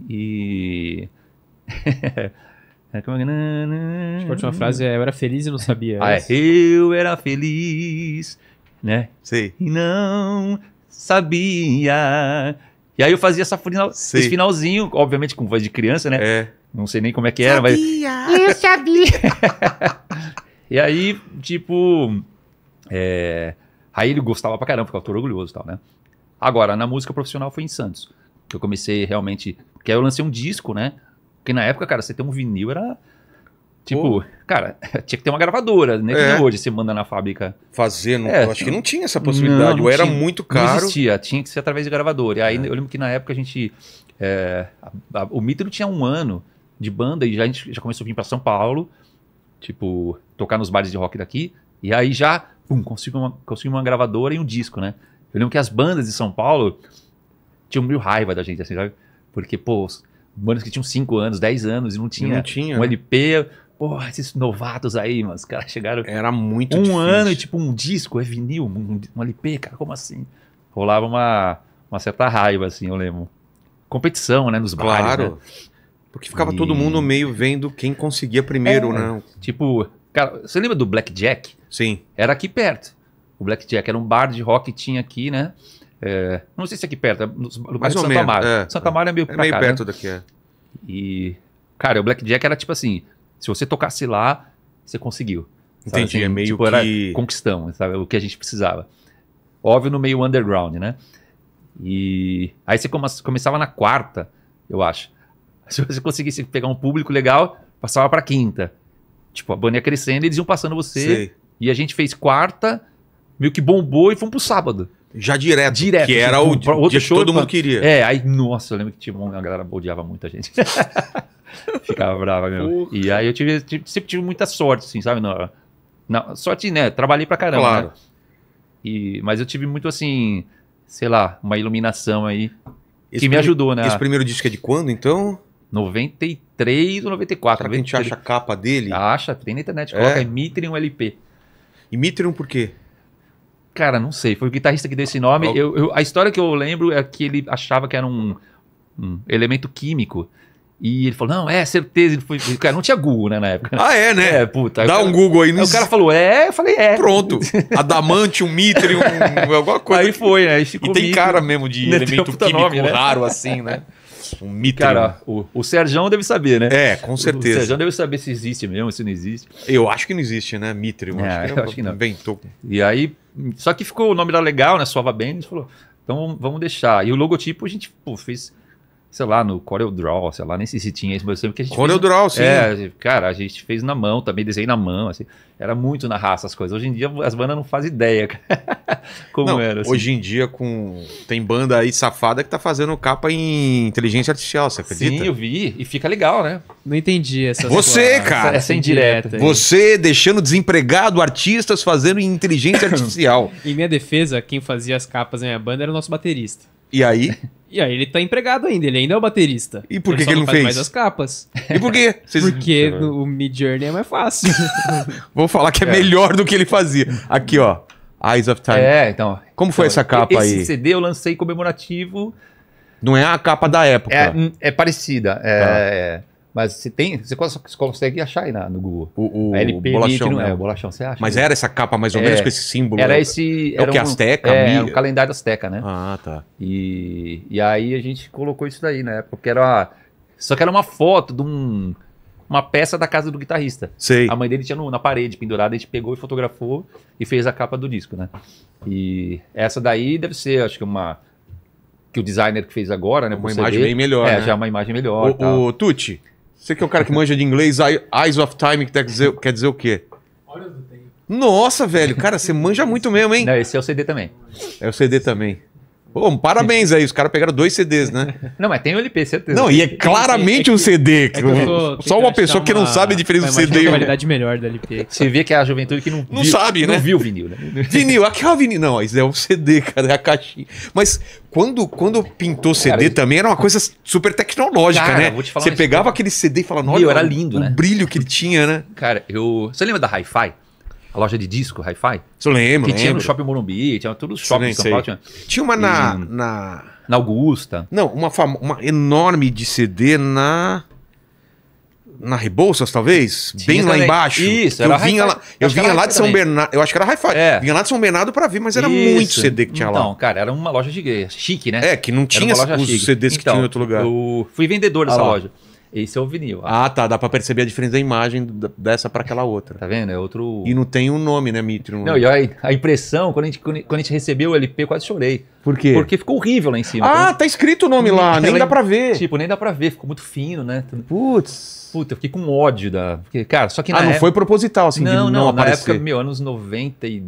E É é que a última frase é: Eu era feliz e não sabia. Ah, é. Eu era feliz, né? Sei. E não sabia. E aí eu fazia essa final, esse finalzinho, obviamente com voz de criança, né? É. Não sei nem como é que era, sabia. mas. Eu sabia! e aí, tipo. É... Aí ele gostava pra caramba, ficava é todo orgulhoso e tal, né? Agora, na música profissional foi em Santos. que Eu comecei realmente. Porque aí eu lancei um disco, né? Porque na época, cara, você ter um vinil era. Tipo, Pô. cara, tinha que ter uma gravadora, né? Que é. hoje você manda na fábrica. Fazer, não, é, acho que não tinha essa possibilidade, não, não ou era tinha, muito caro. Não existia, tinha que ser através de gravadora. E aí é. eu lembro que na época a gente. É, a, a, o Mitro tinha um ano de banda e já, a gente já começou a vir para São Paulo, tipo, tocar nos bares de rock daqui. E aí já, pum, conseguimos uma, consegui uma gravadora e um disco, né? Eu lembro que as bandas de São Paulo tinham meio raiva da gente, assim, sabe? Porque, pô, bandas que tinham 5 anos, 10 anos e não tinha, não tinha. um LP. Porra, esses novatos aí, mas Os caras chegaram. Era muito Um difícil. ano e tipo um disco, é vinil, um, um LP, cara, como assim? Rolava uma, uma certa raiva, assim, eu lembro. Competição, né, nos bares. Claro. Né? Porque ficava e... todo mundo meio vendo quem conseguia primeiro, é, né? Tipo, cara, você lembra do Blackjack? Sim. Era aqui perto. O Blackjack era um bar de rock que tinha aqui, né? É, não sei se é aqui perto, é no, no de Santa menos, É. Santa Amaro é meio, é meio cá, perto né? daqui, é. E, cara, o Blackjack era tipo assim, se você tocasse lá, você conseguiu. Sabe? Entendi, assim, é meio tipo, que... conquistão, sabe? O que a gente precisava. Óbvio no meio underground, né? E aí você come começava na quarta, eu acho. Se você conseguisse pegar um público legal, passava pra quinta. Tipo, a banda ia crescendo, eles iam passando você. Sei. E a gente fez quarta, meio que bombou e fomos pro sábado. Já direto. Direto. Que assim, era o dia que todo pra... mundo queria. É, aí, nossa, eu lembro que tinha uma galera odiava muita gente. Ficava brava mesmo. Porra. E aí eu tive, tive, sempre tive muita sorte, assim, sabe? Na, na, sorte, né? Trabalhei pra caramba. Né. Claro. Né? E, mas eu tive muito, assim, sei lá, uma iluminação aí esse que me ajudou, né? Esse primeiro disco é de quando, então? 93 ou 94. Será que a gente acha a capa dele? Acha, tem na internet, coloca é. Mitrium LP. E Mitrium por quê? Cara, não sei. Foi o guitarrista que deu esse nome. Eu, eu, a história que eu lembro é que ele achava que era um, um elemento químico. E ele falou, não, é, certeza. Ele foi, cara, não tinha Google, né, na época. Ah, é, né? É, puta. Dá cara, um Google aí. Não... o cara falou, é, eu falei, é. Pronto. Adamante, um mitre, um, alguma coisa. Aí foi, né? Aí ficou e tem cara mesmo de né, elemento químico nome, né? raro, assim, né? Um mitre. Cara, o, o Serjão deve saber, né? É, com certeza. O, o Serjão deve saber se existe mesmo, se não existe. Eu acho que não existe, né? Mitre. Eu é, acho, que, eu acho que não. Inventou. E aí, só que ficou o nome lá legal, né? Suava bem, a gente falou, então vamos deixar. E o logotipo a gente pô, fez sei lá, no Corel Draw, sei lá, nem sei se tinha isso, mas eu que a gente Corel fez, Draw, sim. É, cara, a gente fez na mão, também desenhei na mão, assim. Era muito na raça as coisas. Hoje em dia as bandas não fazem ideia como não, era. Assim. Hoje em dia com tem banda aí safada que tá fazendo capa em inteligência artificial, você acredita? Sim, eu vi e fica legal, né? Não entendi essa Você, sua... cara, essa, essa é indireta. Aí. Você deixando desempregado artistas fazendo em inteligência artificial. em minha defesa, quem fazia as capas da minha banda era o nosso baterista. E aí? E aí ele tá empregado ainda, ele ainda é o baterista. E por que ele, que ele não, faz fez? mais as capas. E por quê? Vocês... Porque o mid journey é mais fácil. Vou falar que é, é, melhor do que ele fazia. Aqui, ó. Eyes of Time. É, então. Como foi então, essa capa esse aí? Esse CD eu lancei comemorativo. Não é a capa da época. É, hum, é parecida. É, ah. é mas você tem, você consegue achar aí na, no Google. O, o a LP bolachão, não né? é, o bolachão, você acha? Mas era essa capa mais ou é. menos com esse símbolo? Era esse... Era é o que, um, Azteca? É, era calendário Azteca, né? Ah, tá. E, e aí a gente colocou isso daí na né? época, porque era uma, Só que era uma foto de um, uma peça da casa do guitarrista. Sei. A mãe dele tinha no, na parede pendurada, a gente pegou e fotografou e fez a capa do disco, né? E essa daí deve ser, acho que uma... Que o designer que fez agora, né? Uma imagem bem melhor, É, né? já uma imagem melhor. O, o Tucci... Você que é o cara que manja de inglês, Eyes of Time que quer dizer, quer dizer o quê? Olhos do Tempo. Nossa, velho, cara, você manja muito mesmo, hein? Não, esse é o CD também. É o CD também. Bom, parabéns aí, os caras pegaram dois CDs, né? Não, mas tem o LP, certeza. Não, e é, é claramente é que, um CD. É sou, só uma pessoa uma, que não sabe a diferença do CD. Uma né? qualidade melhor do LP. Você vê que é a juventude que não, não viu, sabe, né? Não viu o vinil, né? Vinil, aqui é o vinil. Não, isso é um CD, cara, é a caixinha. Mas quando, quando pintou CD cara, também era uma coisa super tecnológica, cara, né? Vou te falar Você pegava coisa. aquele CD e falava, olha, era lindo, o né? brilho que ele tinha, né? Cara, eu. Você lembra da Hi-Fi? loja de disco, Hi-Fi. Isso lembro, Que lembro. tinha no Shopping Morumbi, tinha todos os shoppings em São Paulo. Tinha, tinha uma na, e, na... Na Augusta. Não, uma, uma enorme de CD na na Rebouças, talvez, bem lá embaixo. Isso, eu vinha lá, eu vinha lá de São Bernardo, eu acho que era Hi-Fi. É. Vinha lá de São Bernardo para ver, mas era isso. muito CD que tinha então, lá. Não, cara, era uma loja de... chique, né? É, que não tinha os chique. CDs que tinha então, em outro lugar. Eu fui vendedor dessa ah, loja. Lá. Esse é o vinil. Ah, tá. Dá pra perceber a diferença da imagem dessa para aquela outra. Tá vendo? É outro. E não tem um nome, né, Mitrium? Não, e a, a impressão, quando a, gente, quando a gente recebeu o LP, quase chorei. Por quê? Porque ficou horrível lá em cima. Ah, então, tá escrito o nome lá, nem dá pra ver. Tipo, nem dá pra ver, ficou muito fino, né? Putz. Puta, eu fiquei com ódio da. Porque, cara, só que ah, na. Ah, não época... foi proposital, assim, não, de não, não na época, meu, anos 90 e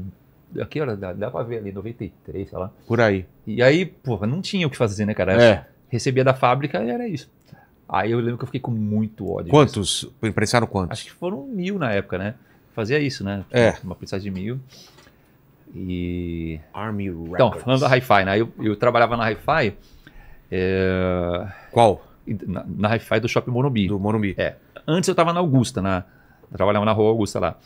aqui olha, dá, dá pra ver ali, 93, sei lá. Por aí. E aí, pô, não tinha o que fazer, né, cara? É. Recebia da fábrica e era isso. Aí eu lembro que eu fiquei com muito ódio. Quantos? Disso. Emprestaram quantos? Acho que foram mil na época, né? Fazia isso, né? É. Uma prensagem de mil. E. Army então, Records. Então, falando da Hi-Fi, né? Eu, eu trabalhava na Hi-Fi. É... Qual? Na, na Hi-Fi do Shopping Morumbi. Do Morumbi. É. Antes eu tava na Augusta, na... Eu trabalhava na Rua Augusta lá.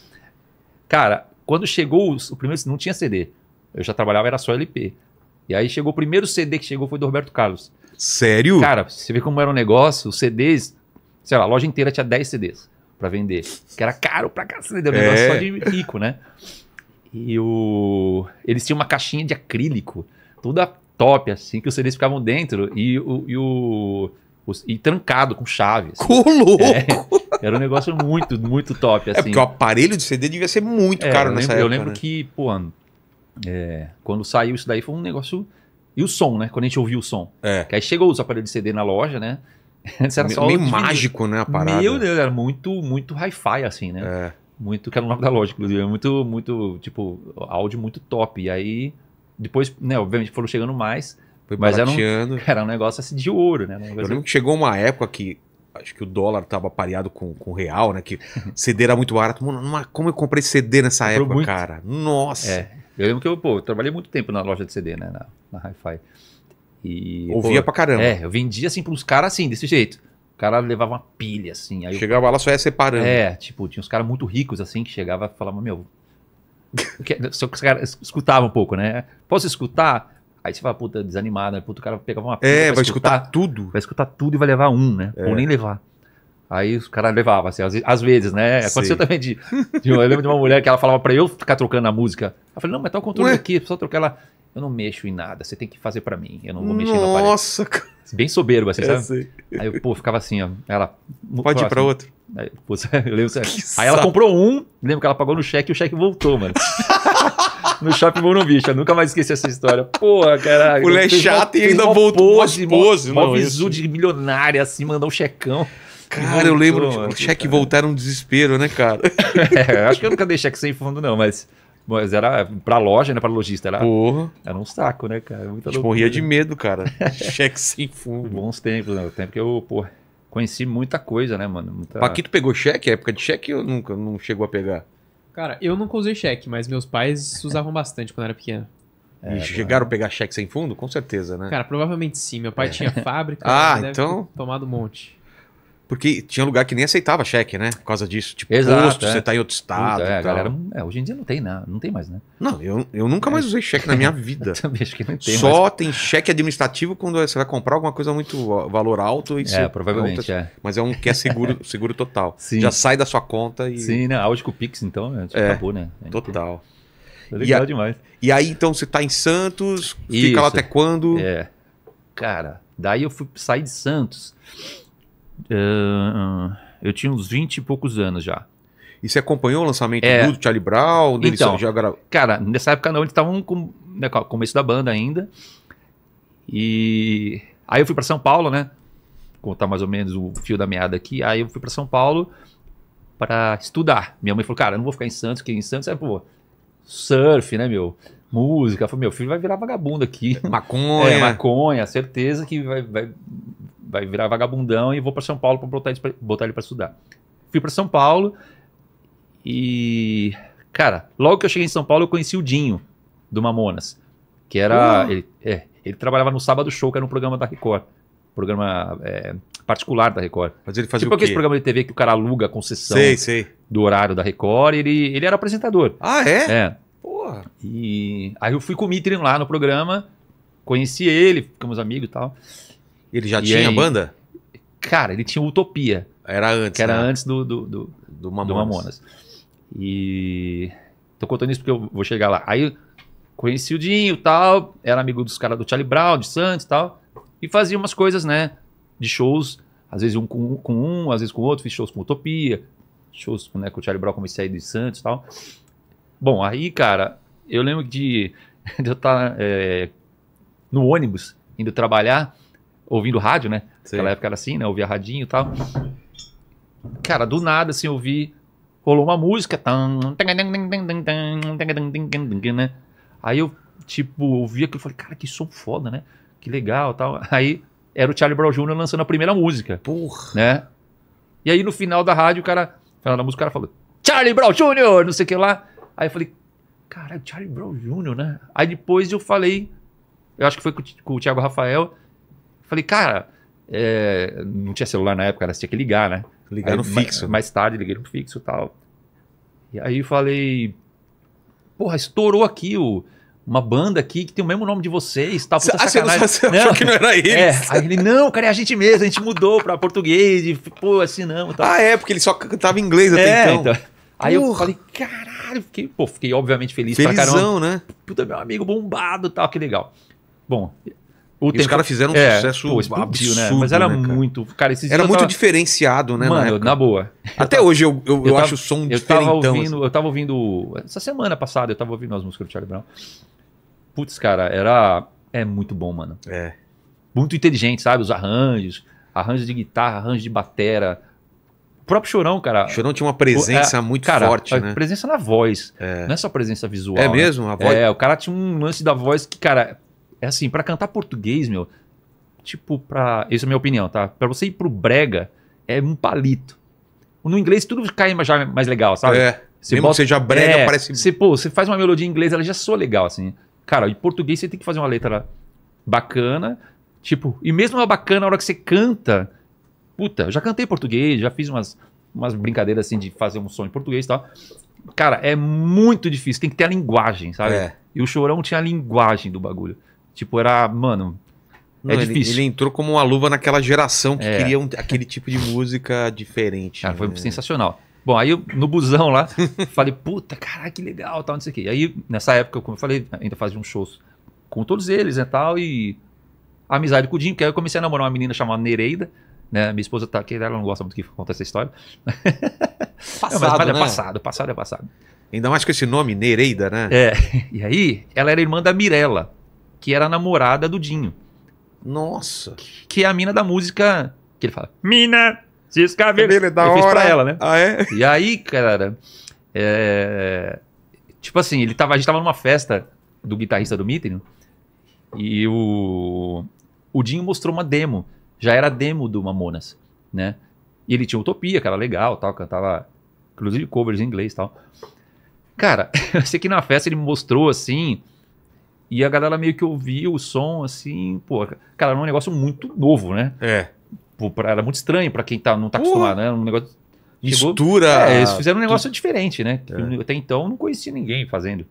Cara, quando chegou o primeiro, não tinha CD. Eu já trabalhava, era só LP. E aí chegou o primeiro CD que chegou foi do Roberto Carlos. Sério? Cara, você vê como era o um negócio, os CDs, sei lá, a loja inteira tinha 10 CDs para vender. Que era caro pra cacete, era é um é. negócio só de rico, né? E o... eles tinham uma caixinha de acrílico, toda top, assim, que os CDs ficavam dentro e o. E, o... e trancado com chaves. Assim. é, era um negócio muito, muito top. Assim. É porque assim. o aparelho de CD devia ser muito é, caro nessa lembro, época. Eu lembro né? que, pô, é, quando saiu isso daí foi um negócio. E o som, né? Quando a gente ouviu o som. É. Que aí chegou os aparelhos de CD na loja, né? Antes era só meio mágico, né? A parada. Meu Deus, era muito, muito hi-fi, assim, né? É. Muito, que era o nome da loja, inclusive. Muito, muito, tipo, áudio muito top. E aí, depois, né, obviamente foram chegando mais. Foi mas era um, era um negócio assim de ouro, né? Eu lembro que chegou uma época que acho que o dólar tava pareado com, com real, né? Que CD era muito barato. Mano, como eu comprei CD nessa época, muito. cara? Nossa! É. Eu lembro que eu, pô, eu trabalhei muito tempo na loja de CD, né? Na, na Hi-Fi. E, Ouvia pô, pra caramba. É, eu vendia assim pros caras assim, desse jeito. O cara levava uma pilha, assim. Aí chegava eu, lá, só ia separando. É, tipo, tinha uns caras muito ricos, assim, que chegava e falavam, meu. só que os caras escutavam um pouco, né? Posso escutar? Aí você fala, puta, desanimado, né? Puta, o cara pegava uma pilha. É, vai escutar, escutar, tudo. Vai escutar tudo e vai levar um, né? É. Ou nem levar. Aí os caras levavam, assim, às, às vezes, né? Aconteceu Sim. também de, de, Eu lembro de uma mulher que ela falava para eu ficar trocando a música. Eu falei, não, mas tá o controle Ué? aqui, só trocar ela. Eu não mexo em nada, você tem que fazer para mim. Eu não vou mexer na parede. Nossa, cara. Bem soberbo, assim, eu é, sabe? Sei. Aí eu, pô, ficava assim, ó. Ela. Pode ir pra assim, outro. Aí, pô, eu lembro, aí ela comprou um, lembro que ela pagou no cheque e o cheque voltou, mano. no shopping Morumbi. Eu nunca mais esqueci essa história. Porra, caralho. Mulher chata e ainda voltou. Pose, pose, mó, mó visu de milionária, assim, mandou um checão. Cara, eu lembro, tipo, cheque cara. voltar um desespero, né, cara? é, acho que eu nunca dei cheque sem fundo, não, mas. Mas era pra loja, né? Pra lojista. Era, Porra. era um saco, né, cara? Muita a gente morria de medo, cara. cheque sem fundo. Bons tempos, né? O tempo que eu, pô, conheci muita coisa, né, mano? Muita... Paquito pegou cheque? Época de cheque ou nunca não chegou a pegar? Cara, eu nunca usei cheque, mas meus pais usavam bastante quando era pequeno. É, chegaram a pegar cheque sem fundo? Com certeza, né? Cara, provavelmente sim. Meu pai é. tinha fábrica. ah, então. Tomado um monte. Porque tinha lugar que nem aceitava cheque, né? Por causa disso. Tipo, Exato, posto, é. você tá em outro estado. Puta, é, galera, é, hoje em dia não tem, né? Não tem mais, né? Não, eu, eu nunca é. mais usei cheque na minha vida. também acho que não tem. Só mais. tem cheque administrativo quando você vai comprar alguma coisa muito valor alto. E é, provavelmente, conta, é. Mas é um que é seguro, seguro total. Sim. Já sai da sua conta e. Sim, né? Áudio com o Pix, então, é, tipo, é, acabou, né? É, total. Tem... Então, legal e a... demais. E aí, então, você tá em Santos, Isso. fica lá até quando? É. Cara, daí eu fui sair de Santos. Uh, eu tinha uns 20 e poucos anos já. E você acompanhou o lançamento é... do Charlie Brown? então, já gra... cara, nessa época não, eles estavam com né, começo da banda ainda. E aí eu fui para São Paulo, né? Contar mais ou menos o fio da meada aqui. Aí eu fui para São Paulo para estudar. Minha mãe falou, cara, eu não vou ficar em Santos, porque em Santos é, pô, surf, né, meu? Música. Eu falei, meu filho vai virar vagabundo aqui. Maconha. É, maconha, certeza que vai, vai vai virar vagabundão e vou para São Paulo para botar, botar ele para estudar. Fui para São Paulo e, cara, logo que eu cheguei em São Paulo, eu conheci o Dinho, do Mamonas, que era. Uhum. Ele, é, ele trabalhava no Sábado Show, que era um programa da Record programa é, particular da Record. Mas ele fazia tipo aquele programa de TV que o cara aluga a concessão sei, sei. do horário da Record, ele, ele era apresentador. Ah, é? É. Porra. E aí eu fui com o Mitrin lá no programa, conheci ele, ficamos amigos e tal. Ele já e tinha aí, banda? Cara, ele tinha Utopia. Era antes. Que era né? antes do, do, do, do, Mamonas. do Mamonas. E. Tô contando isso porque eu vou chegar lá. Aí conheci o Dinho tal, era amigo dos caras do Charlie Brown, de Santos tal, e fazia umas coisas, né, de shows, às vezes um com, com um, às vezes com outro, fiz shows com Utopia, shows né, com o Charlie Brown, comecei a ir de Santos tal. Bom, aí, cara, eu lembro de, de eu tá, estar eh, é, no ônibus, indo trabalhar, ouvindo rádio, né? Sim. Naquela época era assim, né? Ouvia radinho e tal. Cara, do nada, assim, eu vi. Rolou uma música. Né? Aí eu, tipo, ouvi aquilo e falei, cara, que som foda, né? Que legal tal. Aí era o Charlie Brown Jr. lançando a primeira música. Porra. Né? E aí no final da rádio, o cara. No final da música, o cara falou: Charlie Brown Jr., não sei o que lá. Aí eu falei, caralho, Charlie Brown Jr., né? Aí depois eu falei, eu acho que foi com, o Thiago Rafael, Falei, cara, é, não tinha celular na época, era, você tinha que ligar, né? Ligar aí, no fixo. Mais, mais tarde liguei no fixo e tal. E aí eu falei, porra, estourou aqui o, uma banda aqui que tem o mesmo nome de vocês, tal, puta ah, sacanagem. Você não, achou que não era é, eles? É, aí ele, não, cara, é a gente mesmo, a gente mudou pra português, e, pô, assim não. Tal. Ah, é, porque ele só cantava inglês até é, então. então. Aí eu falei, caralho, fiquei, pô, fiquei obviamente feliz Felizão, pra caramba. né? Puta, meu amigo bombado tal, que legal. Bom, o e tempo... os caras fizeram um é, sucesso pô, explodiu, né? absurdo, né? Mas era né, muito. Cara, esses era muito diferenciado, né? Mano, na, na boa. Até hoje eu, eu, eu, eu tava, acho o som eu tava assim. ouvindo, assim. Eu tava ouvindo. Essa semana passada eu tava ouvindo as músicas do Charlie Brown. Putz, cara, era. É muito bom, mano. É. Muito inteligente, sabe? Os arranjos, arranjos de guitarra, arranjos de batera, o próprio Chorão, cara. O Chorão tinha uma presença é, muito cara, forte, né? Presença na voz. É. Não é só presença visual. É mesmo? A né? voz. É, o cara tinha um lance da voz que, cara, é assim, para cantar português, meu, tipo, pra. Essa é a minha opinião, tá? Pra você ir pro brega, é um palito. No inglês tudo cai já mais legal, sabe? É. Você Mesmo bota, que seja brega, é, parece. Você, pô, você faz uma melodia em inglês, ela já soa legal, assim. Cara, em português você tem que fazer uma letra bacana, tipo, e mesmo uma bacana na hora que você canta. Puta, eu já cantei português, já fiz umas, umas brincadeiras assim de fazer um som em português e tal. Cara, é muito difícil, tem que ter a linguagem, sabe? É. E o Chorão tinha a linguagem do bagulho. Tipo, era, mano, não, é difícil. Ele, ele, entrou como uma luva naquela geração que é. queria um, aquele tipo de música diferente. Cara, foi né? sensacional. Bom, aí eu, no busão lá, falei, puta, caralho, que legal, tal, não sei o quê. Aí, nessa época, como eu falei, ainda fazia uns shows com todos eles, né, tal, e amizade com o Dinho, porque aí eu comecei a namorar uma menina chamada Nereida, né, minha esposa tá aqui, ela não gosta muito que conta essa história. Passado, não, mas, mas é né? é passado, passado é passado. Ainda mais com esse nome, Nereida, né? É, e aí, ela era irmã da Mirella que era a namorada do Dinho. Nossa. Que, é a mina da música. Que ele fala: Mina! se é cabelo. Ele fez hora. pra ela, né? Ah, é? E aí, cara. É... Tipo assim, ele tava, a gente tava numa festa do guitarrista do Mitten e o, o Dinho mostrou uma demo. Já era demo do Mamonas, né? E ele tinha Utopia, que era legal, tal, cantava inclusive covers em inglês e tal. Cara, eu sei que na festa ele mostrou assim, e a galera meio que ouvia o som assim, pô, cara, era um negócio muito novo, né? É. Pô, pra, era muito estranho para quem tá, não tá acostumado, né? Era um negócio. Chegou, Mistura. é, eles fizeram um negócio tu... diferente, né? É. Até então não conhecia ninguém fazendo.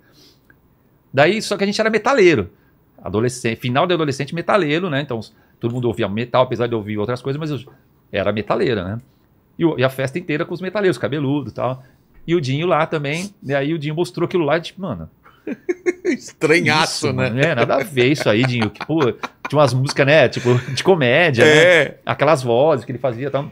Daí, só que a gente era metaleiro. Adolescente, final de adolescente, metaleiro, né? Então, todo mundo ouvia metal, apesar de ouvir outras coisas, mas eu, era metaleiro, né? E, e, a festa inteira com os metaleiros, cabeludo e tal. E o Dinho lá também. E né? aí o Dinho mostrou aquilo lá e, tipo, mano, Estranhaço, isso, né? É, nada a ver isso aí, Dinho. Tipo, tinha umas músicas, né? Tipo, de comédia, né? é. né? Aquelas vozes que ele fazia e tal.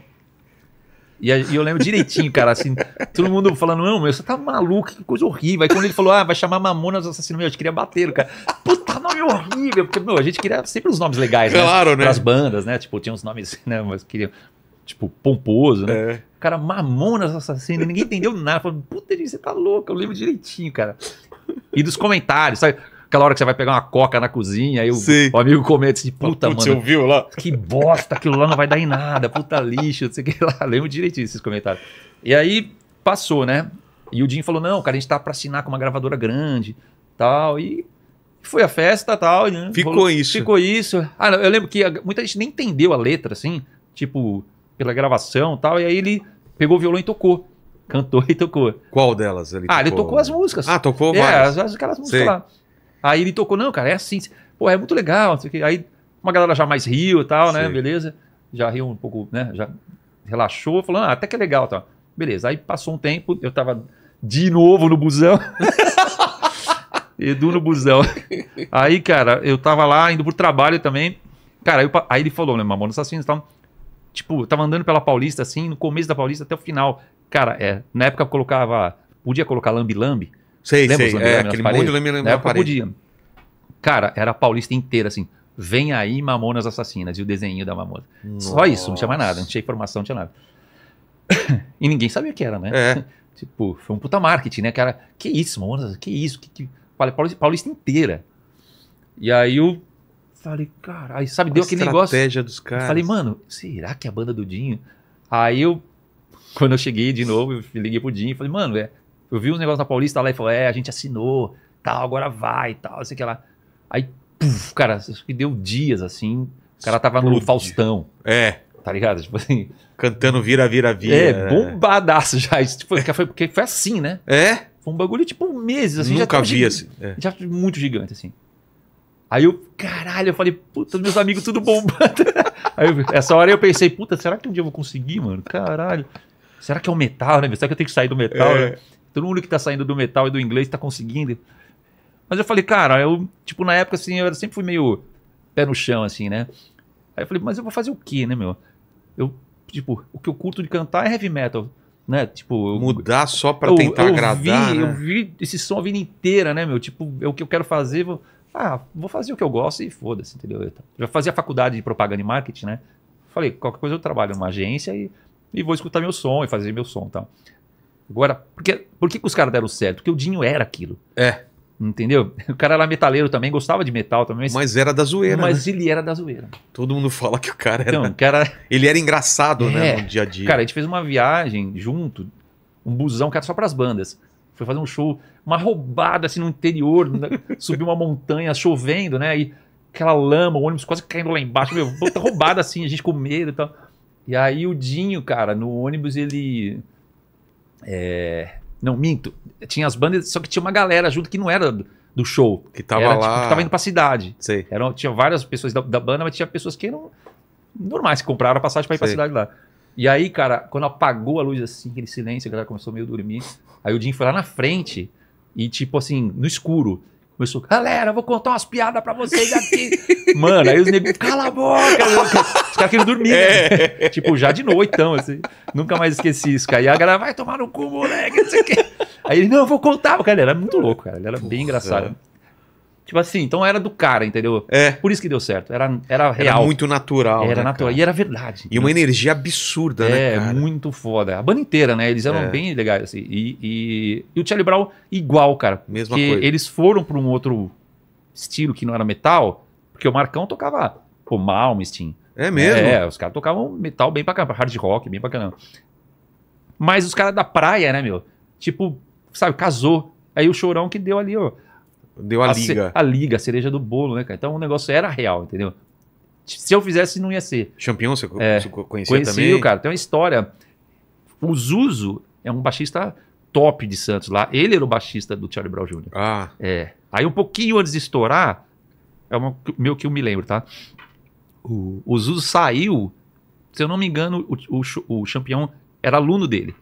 E, eu lembro direitinho, cara, assim, todo mundo falando, não, meu, você tá maluco, que coisa horrível. Aí quando ele falou, ah, vai chamar Mamonas Assassino, meu, a gente queria bater o cara. Puta, nome horrível, porque, meu, a gente queria sempre os nomes legais, né? claro, né? né? as bandas, né? Tipo, tinha uns nomes, né, mas queria, tipo, pomposo, né? É. O cara, Mamonas Assassino, ninguém entendeu nada. puta, você tá louco, eu lembro direitinho, cara. E dos comentários, sabe? Aquela hora que você vai pegar uma coca na cozinha, aí o, o amigo comenta assim, puta, Putz, mano. Você ouviu lá? Que bosta, aquilo lá não vai dar em nada, puta lixo, não sei o que lá. Lembro direitinho esses comentários. E aí passou, né? E o Jim falou: não, cara, a gente tá pra assinar com uma gravadora grande tal. E foi a festa tal. Ficou isso. Ficou isso. Ah, eu lembro que muita gente nem entendeu a letra, assim, tipo, pela gravação tal. E aí ele pegou o violão e tocou cantou e tocou. Qual delas? Ele ah, ele tocou as músicas. Ah, tocou é, várias. É, as, aquelas músicas lá. Aí ele tocou, não, cara, é assim. Pô, é muito legal. Aí uma galera já mais riu e tal, né? Beleza. Já riu um pouco, né? Já relaxou, falando, ah, até que é legal, tal. Beleza. Aí passou um tempo, eu tava de novo no busão. Edu no busão. Aí, cara, eu tava lá indo pro trabalho também. Cara, eu, aí ele falou, né, Mamona Assassinos e tal. Tipo, tava andando pela Paulista assim, no começo da Paulista até o final. Cara, é, na época eu colocava, podia colocar lambi-lambi. Sei, Lembra sei, lambi -lambi é, aquele monte de lambi-lambi na, época podia. Cara, era a Paulista inteira assim, vem aí Mamonas Assassinas e o desenho da Mamona. Só isso, não tinha mais nada, não tinha informação, não tinha nada. e ninguém sabia o que era, né? É. tipo, foi um puta marketing, né, cara? Que isso, Mamonas, que isso, que, que... Paulista, Paulista inteira. E aí o Falei, cara, aí sabe, deu aquele negócio. estratégia dos caras. Falei, mano, será que é a banda do Dinho? Aí eu, quando eu cheguei de novo, eu liguei pro Dinho e falei, mano, é, eu vi uns negócios na Paulista lá e falou, é, a gente assinou, tal, agora vai, tal, sei que lá. Aí, puf, cara, acho que deu dias assim, o cara tava Explode. no Faustão. É. Tá ligado? Tipo assim. Cantando vira, vira, vira. É, né? bombadaço já. Isso, tipo, foi, porque foi assim, né? É? Foi um bagulho, tipo, meses assim. Nunca já vi assim. É. Já muito gigante, assim. Aí eu, caralho, eu falei, puta, meus amigos tudo bombando. Aí eu, essa hora eu pensei, puta, será que um dia eu vou conseguir, mano? Caralho. Será que é o metal, né? Será que eu tenho que sair do metal? Né? É. Né? Todo mundo que tá saindo do metal e do inglês tá conseguindo. Mas eu falei, cara, eu, tipo, na época, assim, eu sempre fui meio pé no chão, assim, né? Aí eu falei, mas eu vou fazer o quê, né, meu? Eu, tipo, o que eu curto de cantar é heavy metal, né? Tipo, eu, mudar só pra eu, tentar eu agradar. Vi, né? Eu vi esse som a vida inteira, né, meu? Tipo, é o que eu quero fazer, vou ah, vou fazer o que eu gosto e foda-se, entendeu? Eu já fazia faculdade de propaganda e marketing, né? Falei, qualquer coisa eu trabalho numa agência e, e vou escutar meu som e fazer meu som e tal. Agora, porque, por que, que os caras deram certo? Porque o Dinho era aquilo. É. Entendeu? O cara era metaleiro também, gostava de metal também. Mas, mas era da zoeira. Mas né? ele era da zoeira. Todo mundo fala que o cara era. Então, o cara... Ele era engraçado, né, é. né? No dia a dia. Cara, a gente fez uma viagem junto, um busão, era só pras bandas. Foi fazer um show, uma roubada assim no interior, né, subiu uma montanha, chovendo, né? E aquela lama, o ônibus quase caindo lá embaixo, meu, puta roubada assim, a gente com medo e tal. E aí o Dinho, cara, no ônibus ele. É... Não, minto. Tinha as bandas, só que tinha uma galera junto que não era do show. Que tava era, tipo, lá. Tipo, que tava indo pra cidade. Sei. Eram, tinha várias pessoas da, da banda, mas tinha pessoas que eram normais, que compraram a passagem pra ir Sei. pra cidade lá. E aí, cara, quando apagou a luz assim, aquele silêncio, a galera começou meio a dormir. Aí o Jim foi lá na frente e, tipo assim, no escuro. Começou, galera, vou contar umas piadas pra vocês aqui. Mano, aí os negros, cala a boca. os caras queriam dormir. Né? É. Né? Tipo, já de noitão, assim. Nunca mais esqueci isso, cara. E a galera, vai tomar no cu, moleque, não sei o quê. Aí ele, não, eu vou contar. Cara, ele era muito louco, cara. Ele era bem engraçado. Tipo assim, então era do cara, entendeu? É. Por isso que deu certo. Era, era real. Era muito natural. Era né, natural. Cara? E era verdade. E uma energia absurda, é, né? É, muito foda. A banda inteira, né? Eles eram é. bem legais, assim. E, e, e o Charlie Brown, igual, cara. Mesma porque coisa. Eles foram para um outro estilo que não era metal, porque o Marcão tocava, pô, Malmsteen. É mesmo? É, os caras tocavam metal bem pra caramba, hard rock, bem pra caramba. Mas os caras da praia, né, meu? Tipo, sabe, casou. Aí o chorão que deu ali, ó. Deu a, a liga. A liga, a cereja do bolo, né, cara? Então o negócio era real, entendeu? Se eu fizesse, não ia ser. Champion, você, é, conhecia conheci, também? cara. Tem uma história. O Zuzo é um baixista top de Santos lá. Ele era o baixista do Charlie Brown Jr. Ah. É. Aí um pouquinho antes de estourar, é uma, meu que eu me lembro, tá? O, o Zuzo saiu, se eu não me engano, o, o, o Champion era aluno dele.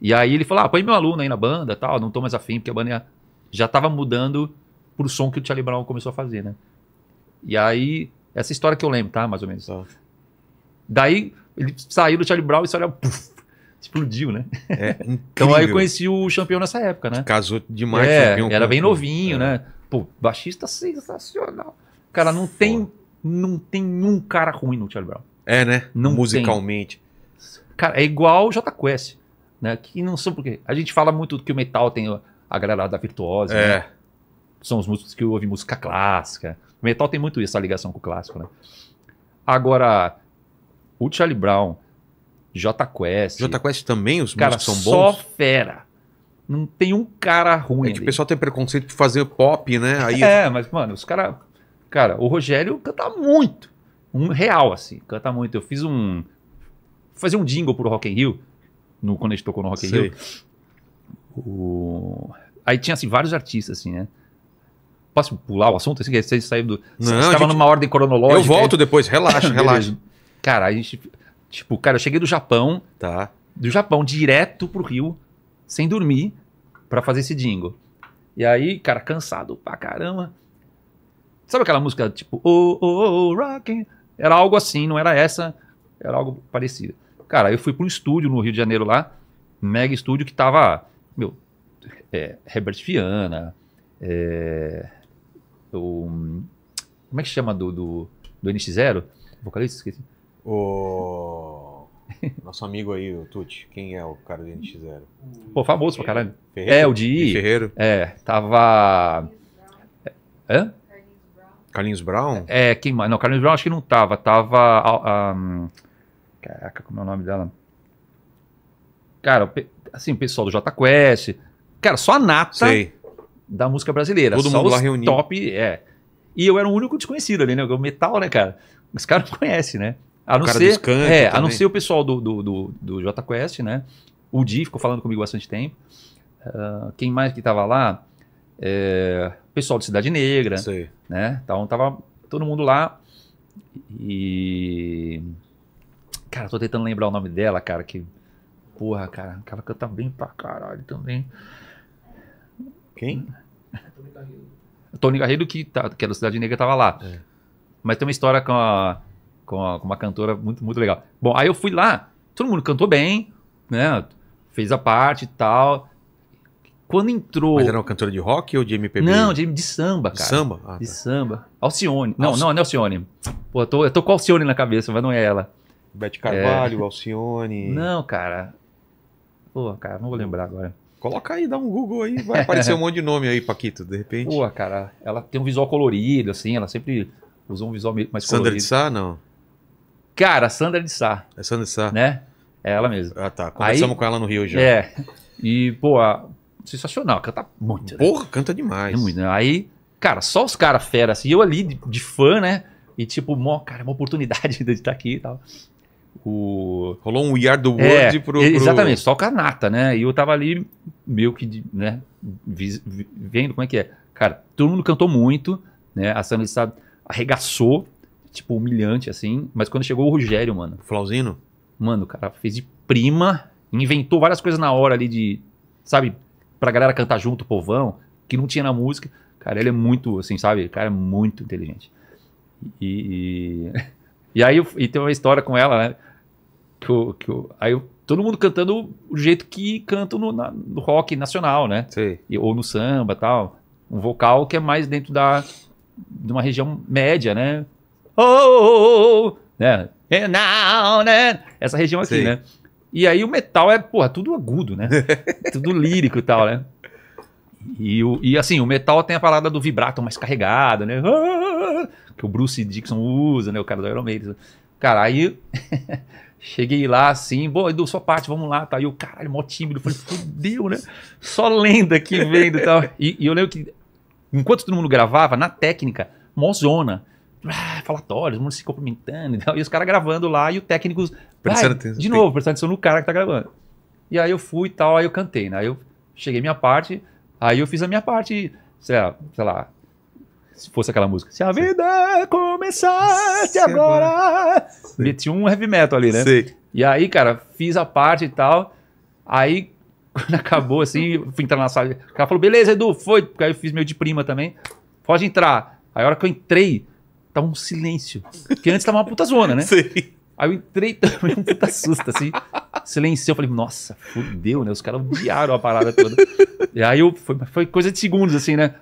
E aí ele falou: ah, põe meu aluno aí na banda tal, não tô mais afim, porque a banda já tava mudando por som que o Charlie Brown começou a fazer, né? E aí, essa história que eu lembro, tá? Mais ou menos. Tá. Daí, ele saiu do Charlie Brown e saiu, puff, explodiu, né? É, então aí eu conheci o campeão nessa época, né? Casou demais é, campeão. Era bem novinho, é. né? Pô, baixista sensacional. Cara, não Foda. tem, não tem um cara ruim no Charlie Brown. É, né? Não Musicalmente. Tem. Cara, é igual o J Quest, né? Que não sou porque A gente fala muito que o metal tem a galera da virtuose, é. né? são os músicos que ouvem música clássica. O metal tem muito essa ligação com o clássico, né? Agora, o Charlie Brown, J Quest. J Quest também, os cara, músicos são bons? Só fera. Não tem um cara ruim. É que ali. o pessoal tem preconceito por fazer pop, né? Aí... É, mas, mano, os caras. Cara, o Rogério canta muito. Um real, assim, canta muito. Eu fiz um. Fazer um jingle pro Rock in Rio, no, quando a gente tocou no Rock in Rio. O... Aí tinha, assim, vários artistas, assim, né? Posso pular o assunto? Assim, que você saiu do. Não, estava gente... numa ordem cronológica. Eu volto aí... depois, relaxa, relaxa. Cara, a gente. Tipo, cara, eu cheguei do Japão. Tá. Do Japão direto pro Rio, sem dormir, para fazer esse dingo. E aí, cara, cansado pra caramba. Sabe aquela música tipo, oh, oh, oh, oh rockin'? Era algo assim, não era essa, era algo parecido. Cara, eu fui para um estúdio no Rio de Janeiro lá, mega estúdio que tava, meu, é, Herbert Fiana, é, do como é que chama do, do, do NX0? Vocalista? Esqueci. O. Nosso amigo aí, o Tuti. Quem é o cara do NX0? Pô, famoso Ferreiro. pra caralho. Ferreiro? É, o de I. Ferreiro. É, tava. Hã? Carlinhos Brown? É, quem mais? Não, Carlinhos Brown acho que não tava. Tava. Um... Ah, ah, caraca, como é o nome dela? Cara, assim, o pessoal do J Quest. Cara, só a Nata. Sei da música brasileira. Todo Só mundo lá reunido. Top, é. E eu era o único desconhecido ali, né? O metal, né, cara? Os caras não conhecem, né? A não, ser, é, a não ser o pessoal do, do, do, do JQuest, né? O Di ficou falando comigo bastante tempo. Uh, quem mais que tava lá? É, pessoal de Cidade Negra, Sei. né? Então tava todo mundo lá. E. Cara, tô tentando lembrar o nome dela, cara, que. Porra, cara, ela canta bem pra caralho também. Quem? Tony hum. Garrido. Tony Garrido, que, tá, que é da Cidade Negra, estava lá. É. Mas tem uma história com, a, com, a, com uma cantora muito, muito legal. Bom, aí eu fui lá, todo mundo cantou bem, né? Fez a parte e tal. Quando entrou. Mas era uma cantora de rock ou de MPB? Não, de, de samba, cara. De samba? Ah, de tá. samba. Alcione. Não, não, não é Alcione. Pô, eu tô, eu tô com Alcione na cabeça, mas não é ela. Bete Carvalho, é... Alcione. Não, cara. Pô, cara, não vou lembrar agora. Coloca aí, dá um Google aí, vai aparecer um monte de nome aí, Paquito, de repente. Pô, cara, ela tem um visual colorido, assim, ela sempre usa um visual mais Sandra colorido. Sandra de Sá, não? Cara, Sandra de Sá. É Sandra de Sá. Né? É ela mesma. Ah, tá. Conversamos aí, com ela no Rio já. É. E, pô, a... sensacional, canta muito. Né? Porra, né? canta demais. É muito, né? Aí, cara, só os caras fera, assim, eu ali de, de fã, né? E tipo, mó, cara, uma oportunidade de estar aqui e tal o. Rolou um Yard Are World é, pro, pro, Exatamente, só o Kanata, né? E eu tava ali meio que, né, vendo como é que é. Cara, todo mundo cantou muito, né? A Sandra sabe, arregaçou, tipo, humilhante, assim. Mas quando chegou o Rogério, mano. Flauzino? Mano, o cara fez de prima, inventou várias coisas na hora ali de. Sabe, pra galera cantar junto, o povão, que não tinha na música. Cara, ele é muito, assim, sabe? O cara é muito inteligente. E. e... E aí, e tem uma história com ela, né? Que o, que o, aí todo mundo cantando o jeito que cantam no, na, no rock nacional, né? ou no samba tal. Um vocal que é mais dentro da, de uma região média, né? Oh, oh, oh, né? And now, né? Essa região aqui, Sim. né? E aí o metal é, porra, tudo agudo, né? tudo lírico e tal, né? E, o, e assim, o metal tem a parada do vibrato mais carregado, né? Que o Bruce Dixon usa, né? O cara do Iron Maiden. Cara, aí Cheguei lá assim, boa, Edu, sua parte, vamos lá, tá? E o caralho, mó tímido. Falei, fudeu, né? Só lenda que vendo tal. e E eu lembro que, enquanto todo mundo gravava, na técnica, mó zona. Ah, falatórios, todo mundo se cumprimentando e tal. E os caras gravando lá e o técnico. De novo, prestando atenção no cara que tá gravando. E aí eu fui e tal, aí eu cantei, né? Aí eu cheguei minha parte, aí eu fiz a minha parte, sei lá, sei lá se fosse aquela música. Se a vida começasse agora. Sei. Meti um heavy metal ali, né? Sei. E aí, cara, fiz a parte e tal. Aí, quando acabou assim, fui entrar na sala. O cara falou, beleza, Edu, foi. Porque aí eu fiz meu de prima também. Pode entrar. Aí a hora que eu entrei, tava tá um silêncio. Porque antes tava uma puta zona, né? Sei. Aí eu entrei também um puta susto, assim. Silenciou. Eu falei, nossa, fudeu, né? Os caras odiaram a parada toda. E aí eu, foi, foi coisa de segundos, assim, né?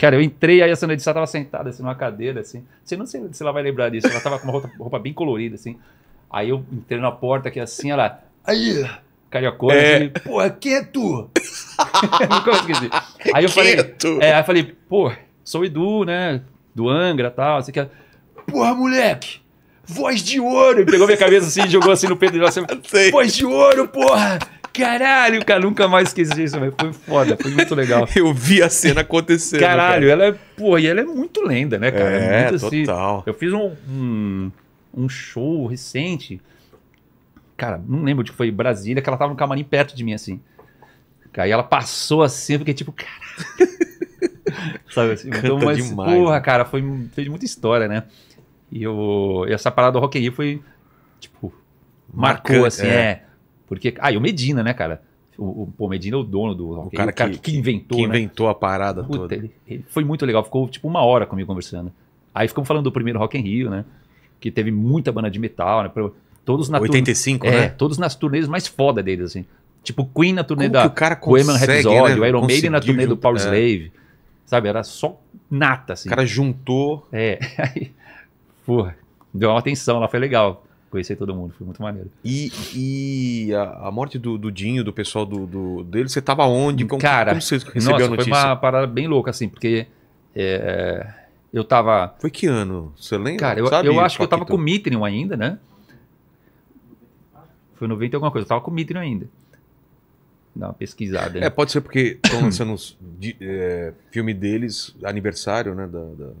Cara, eu entrei, aí a Sandra de Sá tava sentada, assim, numa cadeira, assim. Você não sei se ela vai lembrar disso. Ela tava com uma roupa, roupa bem colorida, assim. Aí eu entrei na porta aqui, assim, ela... Aí, cariocona, é. assim, porra, quem é tu? Nunca Aí eu falei... Quieto. É, aí eu falei, pô, sou o Edu, né? Do Angra e tal, assim que... Ela, porra, moleque! Voz de ouro! E pegou minha cabeça assim, jogou assim no peito dela, assim, voz de ouro, porra! Caralho, cara, nunca mais esqueci isso, velho. Foi foda, foi muito legal. Eu vi a cena acontecendo. Caralho, cara. ela é. Pô, e ela é muito lenda, né, cara? É, muito assim. total. eu fiz um, um, um, show recente. Cara, não lembro de tipo, que foi Brasília, que ela tava no camarim perto de mim, assim. Aí ela passou assim, porque tipo, caralho. Sabe assim? Canta então, mas, demais. Porra, né? cara, foi, fez muita história, né? E eu, essa parada do Rock and Rio foi, tipo, marcou, marcou assim, é. é porque. Ah, e o Medina, né, cara? O, o, o Medina é o dono do rock. O cara, o cara que, que, inventou. Que né? inventou né? a parada Puta, toda. Ele, ele foi muito legal, ficou tipo uma hora comigo conversando. Aí ficamos falando do primeiro Rock em Rio, né? Que teve muita banda de metal, né? Todos na 85, turn... É, né? É, todos nas turnês mais foda deles, assim. Tipo Queen na turnê Como da Bohemian Rhapsody, né? Iron Maiden na turnê do Power é. Slave. Sabe, era só nata, assim. O cara juntou. É, aí, porra, deu uma atenção lá, foi legal conhecer todo mundo, foi muito maneiro. E, e a, a morte do, do, Dinho, do pessoal do, do dele, você tava onde? Como, Cara, como você recebeu nossa, a notícia? Foi uma parada bem louca, assim, porque é, eu tava. Foi que ano? Você lembra? Cara, eu, Sabe, eu acho Paquito? que eu tava com o Mitrium ainda, né? Foi 90 alguma coisa, eu tava com o Mitrium ainda. Dá uma pesquisada. Né? É, pode ser porque estão lançando de, é, filme deles, aniversário, né? da... da...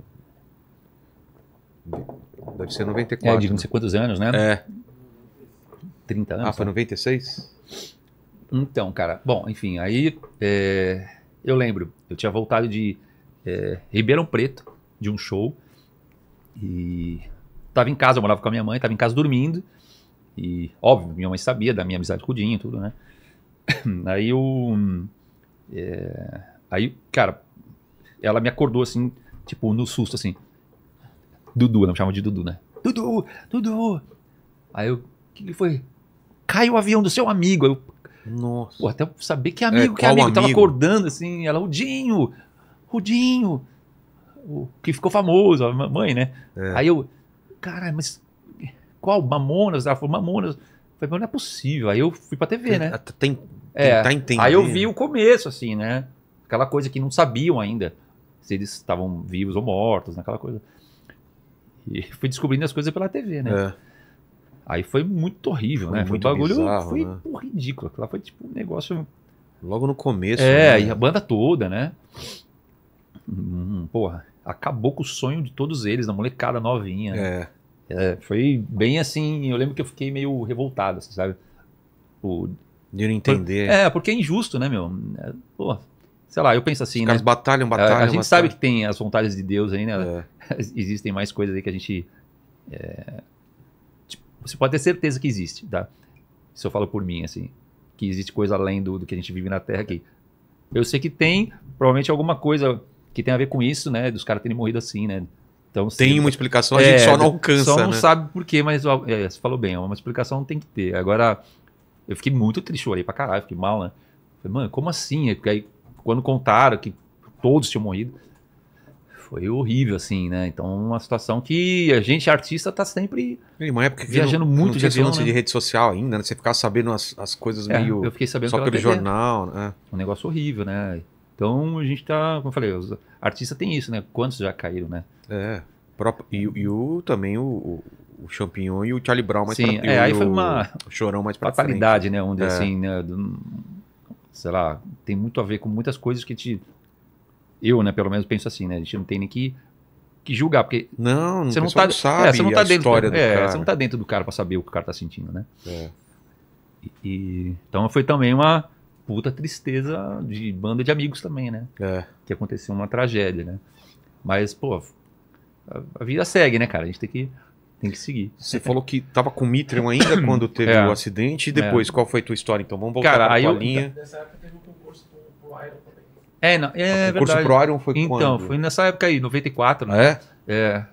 Deve ser 94. É, de não né? sei quantos anos, né? É. 30 anos. Ah, foi 96? Né? Então, cara, bom, enfim, aí é, eu lembro, eu tinha voltado de é, Ribeirão Preto, de um show, e tava em casa, eu morava com a minha mãe, tava em casa dormindo, e óbvio, minha mãe sabia da minha amizade com o Dinho e tudo, né? Aí eu. É, aí, cara, ela me acordou assim, tipo, no susto, assim. Dudu, não me chamam de Dudu, né? Dudu, Dudu. Aí eu, o que, que foi? Cai o avião do seu amigo. Eu, Nossa. Pô, até saber que é, amigo, é, que amigo. amigo. Tava acordando assim, ela, Rudinho, Rudinho. O que ficou famoso, a mãe, né? É. Aí eu, cara, mas qual? Mamonas? Ela falou, Mamonas. Eu falei, não é possível. Aí eu fui pra TV, né? Tem, tem, é, tá entendendo. Aí eu vi o começo, assim, né? Aquela coisa que não sabiam ainda se eles estavam vivos ou mortos, naquela coisa. E fui descobrindo as coisas pela TV, né? É. Aí foi muito horrível, foi né? Muito foi um bagulho. Bizarro, foi né? Pô, ridículo. foi tipo um negócio. Logo no começo. É, né? e a banda toda, né? Hum, porra, acabou com o sonho de todos eles, da molecada novinha. Né? É. é. Foi bem assim. Eu lembro que eu fiquei meio revoltado, assim, sabe? O... De não entender. Por... É, porque é injusto, né, meu? É, porra sei lá, eu penso assim, Os né? Caras batalham, é, batalham. A, gente batalham. sabe que tem as vontades de Deus aí, né? É. Existem mais coisas aí que a gente. É... Tipo, você pode ter certeza que existe, tá? Se eu falo por mim, assim, que existe coisa além do, do que a gente vive na Terra aqui. Eu sei que tem, provavelmente, alguma coisa que tem a ver com isso, né? Dos caras terem morrido assim, né? Então, tem uma explicação, a gente é, só não alcança. Só não né? sabe por quê, mas é, você falou bem, é uma explicação tem que ter. Agora, eu fiquei muito triste, chorei pra caralho, fiquei mal, né? Falei, mano, como assim? Porque aí quando contaram que todos tinham morrido, foi horrível, assim, né? Então, uma situação que a gente, artista, tá sempre e uma época viajando não, muito não de avião, né? de rede social ainda, né? Você ficava sabendo as, as coisas é, meio... Eu fiquei sabendo só pelo TV. jornal, né? Um negócio horrível, né? Então, a gente tá, como eu falei, os artistas tem isso, né? Quantos já caíram, né? É, próprio, e, e o, também o, o, o Champignon e o Charlie Brown mais Sim, pra, é, aí o, foi uma... O Chorão mais pra fatalidade, frente. né? Onde, é. assim, né? sei lá, tem muito a ver com muitas coisas que te. Eu, né, pelo menos penso assim, né? A gente não tem nem que, que julgar, porque. Não, não tá é, você não tá, sabe é, você não tá dentro, história do é, cara. Você não tá dentro do cara pra saber o que o cara tá sentindo, né? É. E, e, então foi também uma puta tristeza de banda de amigos também, né? É. Que aconteceu uma tragédia, né? Mas, pô, a, a vida segue, né, cara? A gente tem que tem que seguir. Você falou que tava com o Mitram ainda quando teve é. o acidente. E depois, é. qual foi a tua história? Então vamos voltar Cara, a eu, linha. Então, nessa época teve um concurso pro, o Iron também. É, não, é o concurso verdade. pro Iron foi então, quando? Então, foi nessa época aí, 94, né? É? É.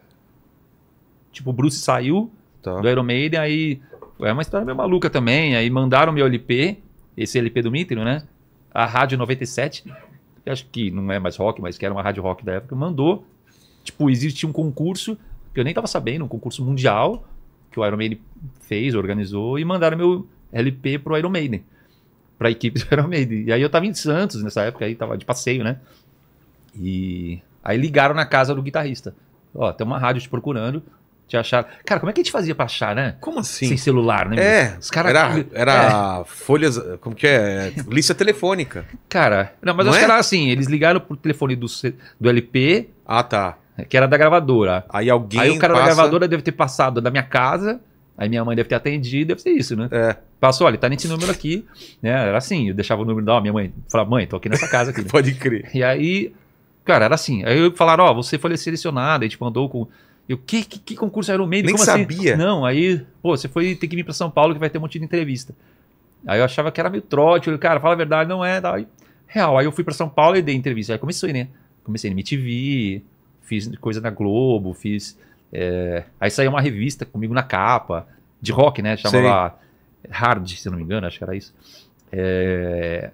Tipo, o Bruce saiu tá. do Iron Maiden, aí... É uma história meio maluca também. Aí mandaram meu LP, esse LP do Mitrio, né? A Rádio 97, que acho que não é mais rock, mas que era uma rádio rock da época, mandou. Tipo, existe um concurso que eu nem estava sabendo, um concurso mundial que o Iron Maiden fez, organizou, e mandaram meu LP pro Iron Maiden, pra equipe do Iron Maiden. E aí eu estava em Santos nessa época, aí tava de passeio, né? E aí ligaram na casa do guitarrista. Ó, tem uma rádio te procurando, te acharam. Cara, como é que a gente fazia pra achar, né? Como assim? Sem celular, né? É, os caras. Era, era é. folhas. Como que é? Lista telefônica. Cara, não, mas não os é? caras, assim, eles ligaram pro telefone do, do LP. Ah, tá que era da gravadora. Aí alguém. Aí o cara passa... da gravadora deve ter passado da minha casa. Aí minha mãe deve ter atendido, deve ser isso, né? É. Passou, olha, tá nesse número aqui, né? Era assim, eu deixava o número da minha mãe, falava, mãe, tô aqui nessa casa aqui. Pode crer. E aí, cara, era assim. Aí eu falaram, ó, oh, você foi selecionado, a te mandou com. Eu, que, que, que concurso era o meio? Nem Como assim? sabia. Assim? Não, aí, pô, você foi ter que vir pra São Paulo que vai ter um monte de entrevista. Aí eu achava que era meio trote, eu, cara, fala a verdade, não é. Aí, real, aí eu fui pra São Paulo e dei entrevista. Aí comecei, né? Comecei na MTV, fiz coisa na Globo, fiz. É... Aí saiu uma revista comigo na capa, de rock, né? Chamava Sei. Hard, se não me engano, acho que era isso. É...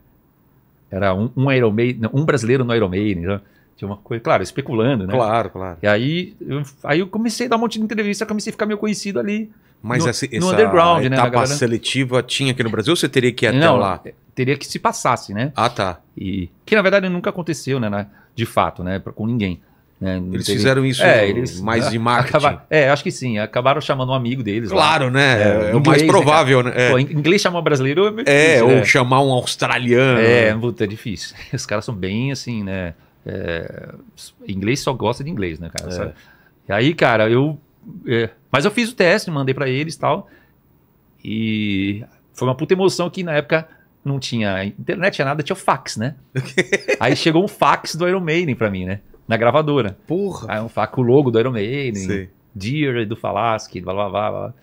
Era um, um Iron Maiden, um brasileiro no Iron Maiden, né, Tinha uma coisa, claro, especulando, né? Claro, claro. E aí eu, aí eu comecei a dar um monte de entrevista, comecei a ficar meio conhecido ali. Mas no, essa, no essa underground, né, etapa né, galera... seletiva tinha aqui no Brasil ou você teria que ir até lá? É, teria que se passasse, né? Ah, tá. E, que na verdade nunca aconteceu, né? De fato, né? Com ninguém. Né? Eles teve... fizeram isso é, eles... mais de marketing. Acaba... É, acho que sim. Acabaram chamando um amigo deles. Claro, lá. né? É, é, o mais né, provável, né? É. Pô, inglês chamar um brasileiro é meio é, difícil, É, ou né? chamar um australiano. É, puta, é difícil. Os caras são bem assim, né? É, inglês só gosta de inglês, né, cara? E aí, cara, eu. Mas eu fiz o teste, mandei para eles e tal. E foi uma puta emoção que na época não tinha internet, tinha nada, tinha o fax, né? aí chegou um fax do Iron Maiden pra mim, né? na gravadora. Porra! Aí um faco logo do Iron Maiden, Dear do Falasque, blá blá blá blá.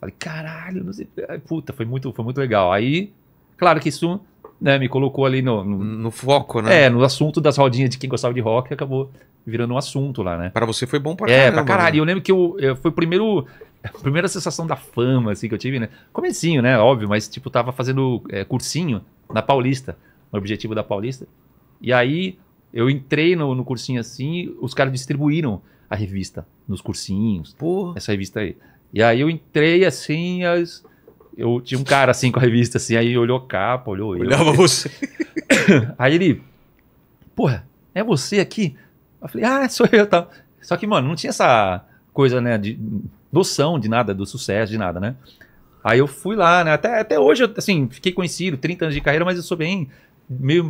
Falei, caralho, não sei. Aí, puta, foi muito, foi muito legal. Aí, claro que isso né, me colocou ali no, no, no. foco, né? É, no assunto das rodinhas de quem gostava de rock, acabou virando um assunto lá, né? Para você foi bom pra é, É, pra né? caralho. Né? Eu lembro que eu, eu foi o primeiro a primeira sensação da fama, assim, que eu tive, né? Comecinho, né? Óbvio, mas, tipo, tava fazendo é, cursinho na Paulista, no Objetivo da Paulista. E aí, eu entrei no, no cursinho assim, os caras distribuíram a revista nos cursinhos. Porra. Essa revista aí. E aí eu entrei assim, as... eu tinha um cara assim com a revista assim, aí olhou a capa, olhou ele. Olhava você. aí ele, porra, é você aqui? Eu falei, ah, sou eu, tá. Só que, mano, não tinha essa coisa, né, de noção de nada, do sucesso, de nada, né? Aí eu fui lá, né? Até, até hoje, assim, fiquei conhecido, 30 anos de carreira, mas eu sou bem meio.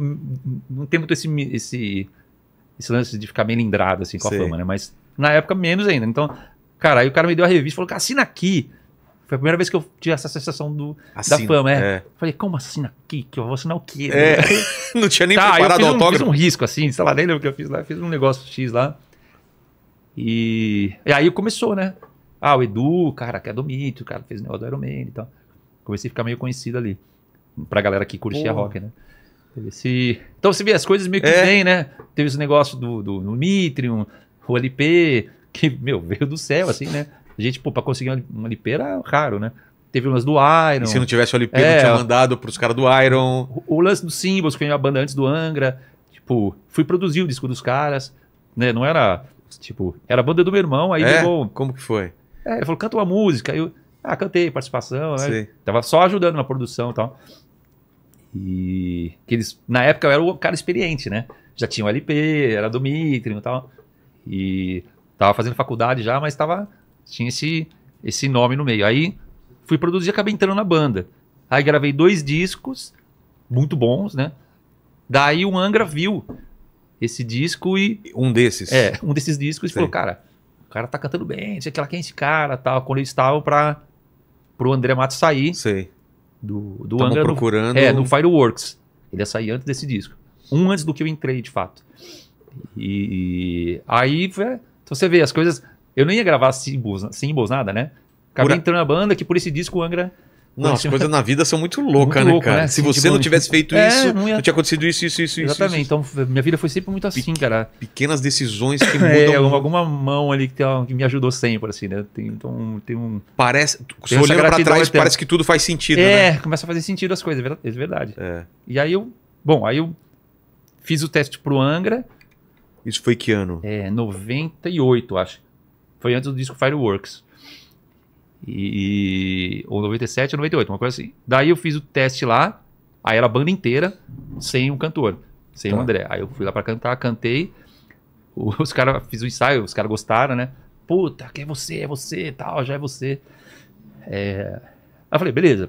Não tem muito esse, esse, esse lance de ficar melindrado assim com a fama, né? Mas na época menos ainda. Então, cara, aí o cara me deu a revista e falou: assina aqui. Foi a primeira vez que eu tive essa sensação do, assina, da fama, é. é. Falei, como assina aqui? Que eu vou assinar o quê? É. não tinha nem tá, preparado eu fiz um, autógrafo. fiz um risco assim, sei lá, nem lembro o que eu fiz lá. Fiz um negócio X lá. E, e aí começou, né? Ah, o Edu, cara, que é do mito, cara, fez o negócio do Iron Man e tal. Comecei a ficar meio conhecido ali. Pra galera que curtia Pô. rock, né? Esse... Então você vê as coisas meio que é. vem, né? Teve esse negócio do, do, do Mitrium, o LP, que, meu, veio do céu, assim, né? A gente, pô, pra conseguir um LP era raro, né? Teve o lance do Iron. E se não tivesse o LP, é, não tinha mandado pros caras do Iron. O, o, lance do Symbols, que foi uma banda antes do Angra. Tipo, fui produzir o disco dos caras, né? Não era, tipo, era a banda do meu irmão, aí é? Como que foi? É, ele falou, canta uma música. Aí eu, ah, cantei, participação, né? Tava só ajudando na produção e tal. E que eles, na época eu era o cara experiente, né? Já tinha o LP, era do Mitrium e tal. E tava fazendo faculdade já, mas tava, tinha esse, esse nome no meio. Aí fui produzir e acabei entrando na banda. Aí gravei dois discos, muito bons, né? Daí o Angra viu esse disco e. Um desses. É, um desses discos Sim. e falou: cara, o cara tá cantando bem, sei que lá quem é esse cara tal. Quando eles estavam pra, pro André Matos sair. Sei do, do Angra. procurando. No, é, no Fireworks. Ele ia sair antes desse disco. Um antes do que eu entrei, de fato. E, e aí, então você vê, as coisas. Eu não ia gravar símbolos, símbolos nada, né? Acabei por... entrando na banda que por esse disco o Angra não, as coisas na vida são muito loucas, né, cara? Né? Se você tipo, não tivesse feito é, isso, não, ia... não, tinha acontecido isso, isso, isso, Exatamente. Isso, isso. Então, minha vida foi sempre muito assim, Pe cara. Pequenas decisões que é, mudam. É, alguma mão ali que, tem que me ajudou sempre, assim, né? Tem, então, tem um. Parece. Tem se olhando pra trás, parece que tudo faz sentido. É, né? começa a fazer sentido as coisas, é, é verdade. É. E aí eu. Bom, aí eu fiz o teste pro Angra. Isso foi que ano? É, 98, acho. Foi antes do disco Fireworks. E, ou 97 ou 98, uma coisa assim. Daí eu fiz o teste lá, aí era a banda inteira, sem um cantor, sem tá. o André. Aí eu fui lá para cantar, cantei. Os caras fiz o ensaio, os caras gostaram, né? Puta, que é você, é você, tal, já é você. É... Aí eu falei, beleza.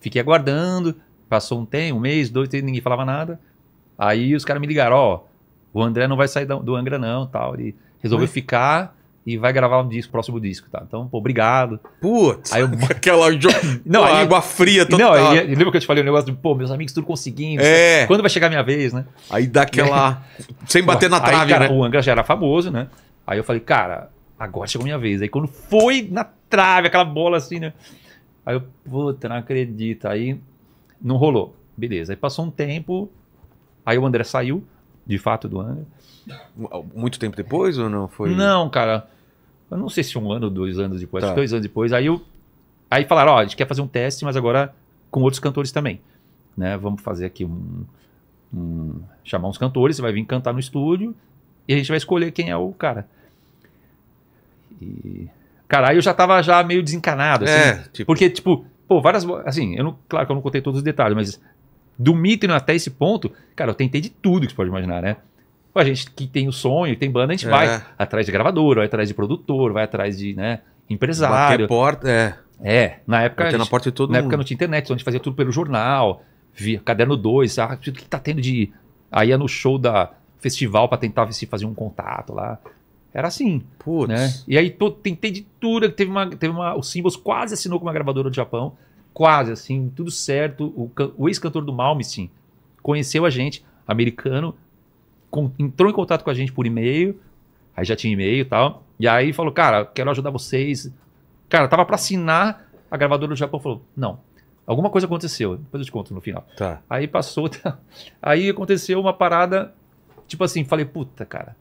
Fiquei aguardando, passou um tempo, um mês, dois, três, ninguém falava nada. Aí os caras me ligaram, ó, oh, o André não vai sair do, do Angra não, tal. Ele resolveu Ué? ficar e vai gravar um disco, próximo disco, tá? Então, pô, obrigado. Putz, aí eu... aquela não, aí... água fria total. Não, aí, lembra que eu te falei o um negócio de, pô, meus amigos tudo conseguindo, é. quando vai chegar a minha vez, né? Aí dá aquela, sem bater na trave, cara, né? O Angra já era famoso, né? Aí eu falei, cara, agora chegou a minha vez. Aí quando foi na trave, aquela bola assim, né? Aí eu, puta, não acredito. Aí não rolou. Beleza, aí passou um tempo, aí o André saiu, de fato, do Angra. Muito tempo depois ou não foi? Não, cara. Eu não sei se um ano, dois anos depois, tá. dois anos depois. Aí, eu, aí falaram, ó, a gente quer fazer um teste, mas agora com outros cantores também. Né? Vamos fazer aqui um, um, Chamar uns cantores, você vai vir cantar no estúdio e a gente vai escolher quem é o cara. E... Cara, aí eu já tava já meio desencanado, assim. É, tipo... Porque, tipo, pô, várias... Assim, eu não, claro que eu não contei todos os detalhes, mas do mito até esse ponto, cara, eu tentei de tudo que você pode imaginar, né? A gente que tem o sonho, tem banda, a gente é. vai atrás de gravador, vai atrás de produtor, vai atrás de né, empresário. Qualquer porta, é. É, na época. Gente, na porta de todo na mundo. época não tinha internet, então a gente fazia tudo pelo jornal, via caderno 2, ah, o que tá tendo de. Aí ia no show da festival para tentar se fazer um contato lá. Era assim. Putz. Né? E aí tô, tentei de tudo. Teve uma, teve uma, o Symbols quase assinou com uma gravadora do Japão. Quase, assim, tudo certo. O, o ex-cantor do Malmsteen conheceu a gente, americano, com, entrou em contato com a gente por e-mail, aí já tinha e-mail e tal, e aí falou, cara, quero ajudar vocês. Cara, tava para assinar, a gravadora do Japão falou, não, alguma coisa aconteceu, depois eu te conto no final. Tá. Aí passou, tá, aí aconteceu uma parada, tipo assim, falei, puta, cara,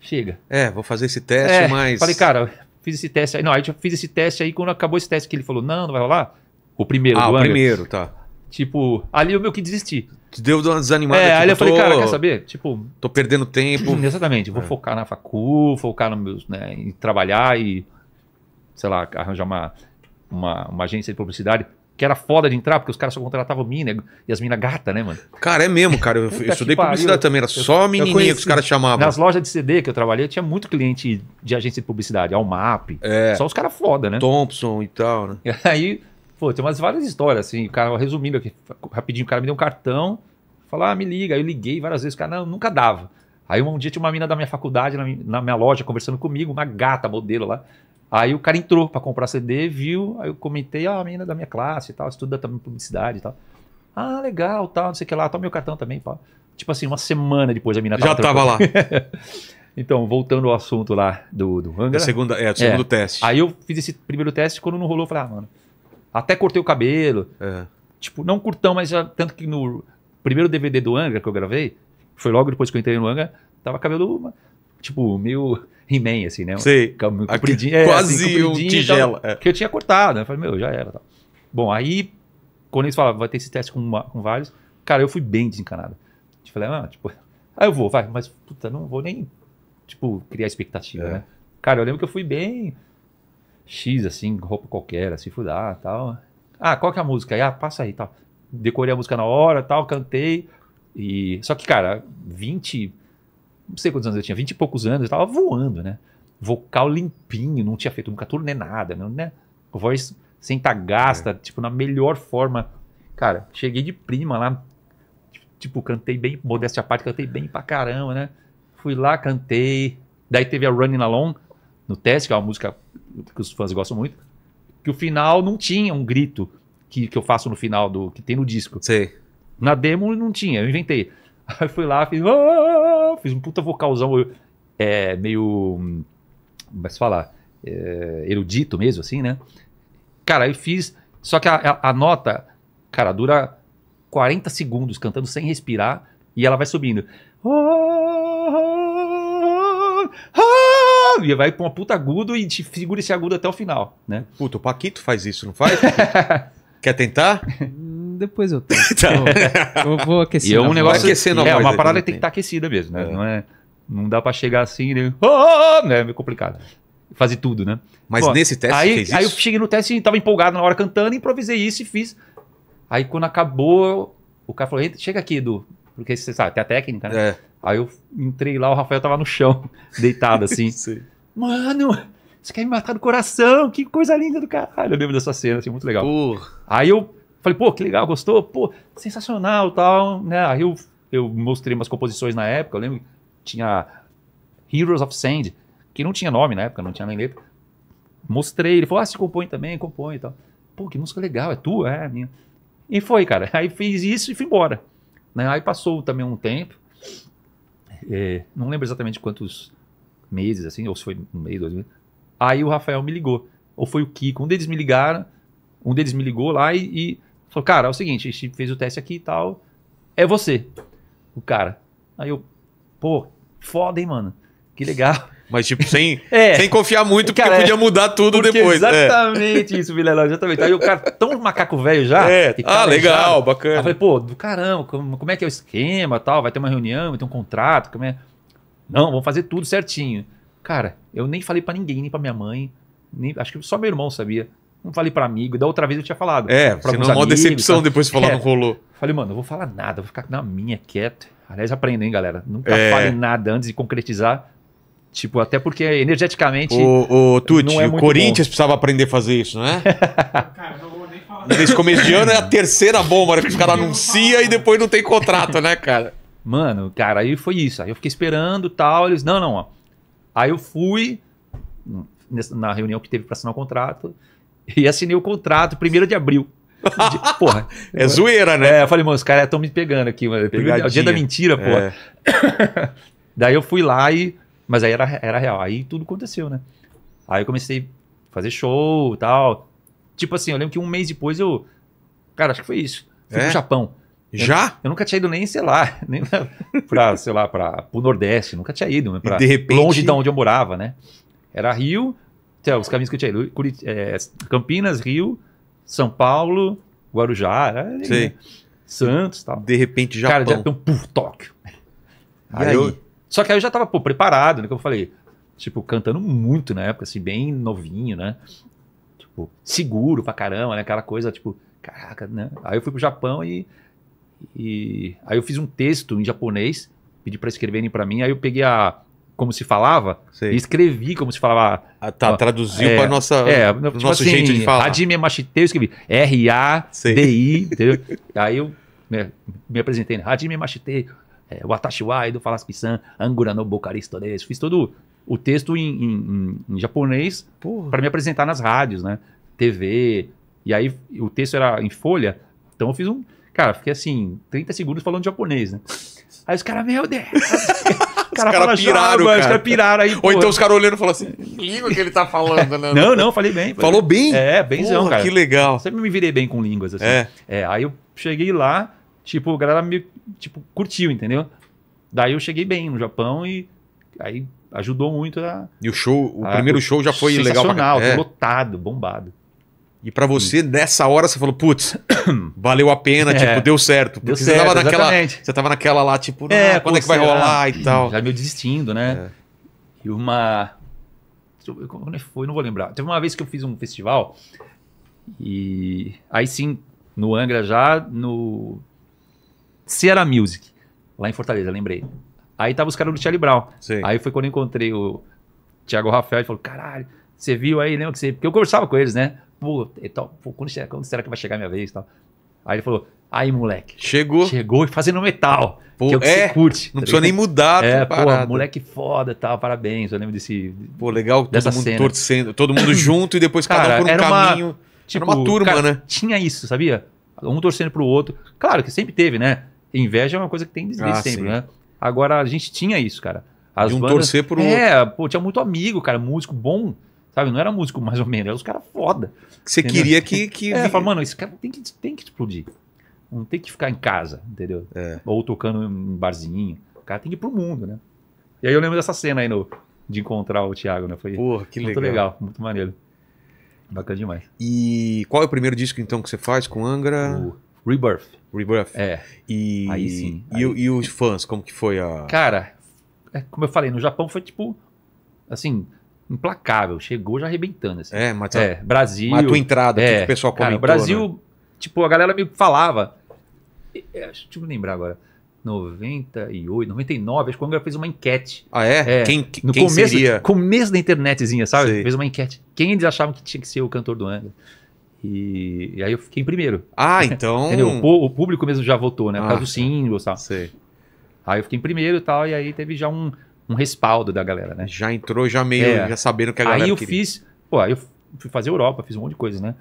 chega. É, vou fazer esse teste, é, mas... Falei, cara, fiz esse teste aí, não, aí eu fiz esse teste aí, quando acabou esse teste que ele falou, não, não vai rolar, o primeiro ah, do o Angra. primeiro, tá. Tipo, ali eu meio que desisti. Te deu uma desanimada. É, tipo, eu tô... falei, cara, quer saber? Tipo. Tô perdendo tempo. Exatamente, vou é. focar na facu, focar no meu né, em trabalhar e, sei lá, arranjar uma, uma, uma agência de publicidade que era foda de entrar, porque os caras só contratavam mina e as mina gata, né, mano? Cara, é mesmo, cara. Eu, eu estudei publicidade também, era só menininha que os caras chamavam. Nas lojas de CD que eu trabalhei, tinha muito cliente de agência de publicidade, Almap, é, só os caras foda, né? Thompson e tal, né? E aí Pô, tem umas várias histórias, assim, o cara, resumindo aqui, rapidinho, o cara me deu um cartão, falou, ah, me liga. Aí eu liguei várias vezes, o cara, não, nunca dava. Aí um dia tinha uma mina da minha faculdade, na minha, na minha loja, conversando comigo, uma gata, modelo lá. Aí o cara entrou para comprar CD, viu, aí eu comentei, ah, a menina da minha classe e tal, estuda também publicidade e tal. Ah, legal, tal, não sei o que lá, toma meu cartão também, pá. Tipo assim, uma semana depois a menina Já tava, lá. então, voltando ao assunto lá do, do é segunda, é, o segundo é. teste. Aí eu fiz esse primeiro teste, quando não rolou, eu falei, ah, mano, até cortei o cabelo. É. Tipo, não curtão, mas já. Tanto que no primeiro DVD do Angra que eu gravei, foi logo depois que eu entrei no Angra, tava cabelo, tipo, meio He-Man, assim, né? Sei. Cabelo, compridinho, é, assim, quase assim, um tigela. Tal, é. Que eu tinha cortado, né? Falei, meu, já era. Tal. Bom, aí, quando eles falavam, vai ter esse teste com, com vários, cara, eu fui bem desencanado. Eu tipo, falei, ah, tipo, ah, eu vou, vai, mas puta, não vou nem, tipo, criar expectativa, é. né? Cara, eu lembro que eu fui bem. X, assim, roupa qualquer, assim, fui lá tal. Ah, qual que é a música? ah, passa aí tal. Decorei a música na hora tal, cantei. E... Só que, cara, 20. Não sei quantos anos eu tinha, 20 e poucos anos, eu tava voando, né? Vocal limpinho, não tinha feito nunca tudo nem nada, né? Voz sem estar gasta, é. tipo, na melhor forma. Cara, cheguei de prima lá, tipo, cantei bem, modéstia à parte, cantei bem pra caramba, né? Fui lá, cantei. Daí teve a Running Along no teste, que é uma música que os fãs gostam muito, que o final não tinha um grito que, que eu faço no final do que tem no disco. Sim. Na demo não tinha, eu inventei. Aí fui lá, fiz, ah", fiz um puta vocalzão é, meio. Mas é falar, é, erudito mesmo, assim, né? Cara, eu fiz. Só que a, a, a nota, cara, dura 40 segundos cantando sem respirar e ela vai subindo. Oh, sabe, vai pra uma puta agudo e te segura esse agudo até o final, né? Puta, o Paquito faz isso, não faz? Quer tentar? Hum, depois eu tento. tá. eu, eu, vou aquecer. E é um negócio aquecendo É, uma parada que tem que estar tá aquecida mesmo, né? É. Não, é, não dá pra chegar assim, né? Oh, né? É meio complicado fazer tudo, né? Mas nesse teste aí, Aí eu cheguei no teste e tava empolgado na hora cantando, improvisei isso e fiz. Aí quando acabou, o cara falou, chega aqui, Edu. Porque você sabe, tem a técnica, né? É. Aí eu entrei lá, o Rafael tava no chão, deitado assim. Mano, você quer me matar do coração? Que coisa linda do caralho. Eu lembro dessa cena, assim, muito legal. Por... Aí eu falei, pô, que legal, gostou? Pô, sensacional tal, né? Aí eu, eu mostrei umas composições na época, eu lembro que tinha Heroes of Sand, que não tinha nome na época, não tinha nem letra. Mostrei, ele falou, ah, se compõe também, compõe e tal. Pô, que música legal, é tua? É, minha. E foi, cara. Aí fiz isso e fui embora. Né? Aí passou também um tempo, é, não lembro exatamente quantos meses, assim, ou se foi um mês, dois meses. Aí o Rafael me ligou, ou foi o Kiko, um deles me ligaram, um deles me ligou lá e, e falou, cara, é o seguinte, a gente fez o teste aqui e tal, é você, o cara. Aí eu, pô, foda, hein, mano, que legal. Mas, tipo, sem, é. sem confiar muito, porque cara, é, podia mudar tudo depois. É. Exatamente é. isso, Vilela, exatamente. Aí o cara, tão macaco velho já. É. Ah, legal, bacana. eu falei, pô, do caramba, como, como é que é o esquema tal? Vai ter uma reunião, vai ter um contrato, como é. Não, vamos fazer tudo certinho. Cara, eu nem falei para ninguém, nem para minha mãe, nem, acho que só meu irmão sabia. Não falei para amigo, da outra vez eu tinha falado. É, pra senão é uma decepção tá? depois de falar é. não rolou. Falei, mano, eu vou falar nada, vou ficar na minha, quieto. Aliás, aprenda, hein, galera? Nunca é. fale nada antes de concretizar Tipo, até porque energeticamente. O, o Tuti, é o Corinthians bom. precisava aprender a fazer isso, não é? Cara, não vou nem falar. Nesse começo de ano é a terceira bomba, né? que os caras anunciam e depois não tem contrato, né, cara? Mano, cara, aí foi isso. Aí eu fiquei esperando tal. Eles, não, não, ó. Aí eu fui na reunião que teve para assinar o contrato e assinei o contrato primeiro de abril. De, porra. é zoeira, né? É, eu falei, mano, os caras estão me pegando aqui, mano. O dia da mentira, porra. É. Daí eu fui lá e mas aí era, era real. Aí tudo aconteceu, né? Aí eu comecei a fazer show tal. Tipo assim, eu lembro que um mês depois eu. Cara, acho que foi isso. Fui é? pro Japão. Já? Eu, eu, nunca tinha ido nem, sei lá, nem pra, sei lá, pra, pro Nordeste. Nunca tinha ido. Pra, e de repente... Longe de onde eu morava, né? Era Rio, então, os caminhos que eu tinha ido. Curit é, Campinas, Rio, São Paulo, Guarujá. Era, né? Santos tal. De repente, Japão. Cara, de repente, um, puf, Tóquio. Aí, aí eu, só que aí eu já tava, pô, preparado, né? Que eu falei, tipo, cantando muito na época, assim, bem novinho, né? Tipo, seguro pra caramba, né? Aquela coisa, tipo, caraca, né? Aí eu fui pro Japão e. e aí eu fiz um texto em japonês, pedi para escreverem para mim, aí eu peguei a. Como se falava, Sei. e escrevi como se falava. Ah, tá, traduziu é, para nossa. É, tipo nosso assim, jeito de falar. Adime Machite, eu escrevi R-A-D-I, entendeu? aí eu né, me apresentei, né, Adime Machite, é, atashi wa do Falas san Angura no Fiz todo o texto em, em, em, japonês para me apresentar nas rádios, né? TV. E aí o texto era em folha, então eu fiz um. Cara, fiquei assim, 30 segundos falando japonês, né? Aí os caras, meu Deus! cara os caras piraram, cara. piraram aí. Ou então os caras olhando e falaram assim: língua que ele tá falando, né? não, não, falei bem. Falou bem? É, bemzão, Porra, cara. Que legal. Sempre me virei bem com línguas, assim. É. é aí eu cheguei lá, tipo, a galera me, tipo, curtiu, entendeu? Daí eu cheguei bem no Japão e aí ajudou muito a. E o show, o a, primeiro show já foi legal pra... é. lotado, bombado. E para você, Sim. Hum. nessa hora, você falou, putz, valeu a pena, tipo, é. tipo, deu certo. Deu você, tava naquela, exatamente. você tava naquela lá, tipo, é, ah, quando é que vai rolar e tal. Já meio desistindo, né? É. E uma. Quando é foi? Não vou lembrar. Teve uma vez que eu fiz um festival e aí sim, no Angra já, no Sierra Music, lá em Fortaleza, lembrei. Aí tava os caras do Charlie Brown. Sim. Aí foi quando eu encontrei o Thiago Rafael e falou: caralho, você viu aí, lembra né, que você. Porque eu conversava com eles, né? Pô, pô, quando, será, quando será que vai chegar a minha vez e tal? Aí ele falou: aí, moleque. Chegou. Chegou e fazendo metal. Pô, que é o que é, você curte. Não tá precisa nem mudar, É, pô, moleque foda tal, parabéns. Eu lembro desse. Pô, legal, todo dessa mundo torcendo, todo mundo junto e depois cara, cada um por um era caminho. Uma, tipo, era uma turma, cara, né? Tinha isso, sabia? Um torcendo pro outro. Claro que sempre teve, né? Inveja é uma coisa que tem desde ah, sempre, sim. né? Agora, a gente tinha isso, cara. As de um bandas, torcer por um. É, pô, tinha muito amigo, cara, músico bom. Sabe, não era músico mais ou menos, era os caras foda. Você entendeu? queria que. que... É, fala, mano, esse cara tem que, tem que explodir. Não tem que ficar em casa, entendeu? É. Ou tocando em barzinho. O cara tem que ir pro mundo, né? E aí eu lembro dessa cena aí no, de encontrar o Thiago, né? Foi Porra, que muito legal. legal, muito maneiro. Bacana demais. E qual é o primeiro disco, então, que você faz com Angra? O Rebirth. Rebirth. É. E, aí sim. Aí... E, os fãs, como que foi a. Cara, é, como eu falei, no Japão foi tipo. Assim, implacável. Chegou já arrebentando. Assim. É, mas. É, a, Brasil. Mas a tua entrada, é, que, o pessoal comentou. Cara, Brasil, né? tipo, a galera me falava. É, deixa eu me lembrar agora. 98, 99, acho que o Angra fez uma enquete. Ah, é? é quem, quem no começo, seria? começo da internetzinha, sabe? Fez uma enquete. Quem eles achavam que tinha que ser o cantor do Angra? E, e aí eu fiquei em primeiro. Ah, então. o, o, público mesmo já votou, né? Por ah, causa do símbolo e tal. Sei. Aí eu fiquei em primeiro e tal, e aí teve já um, um respaldo da galera, né? Já entrou, já meio, é. já sabendo que a galera. Aí eu queria. fiz. Pô, aí eu fui fazer Europa, fiz um monte de coisa, né?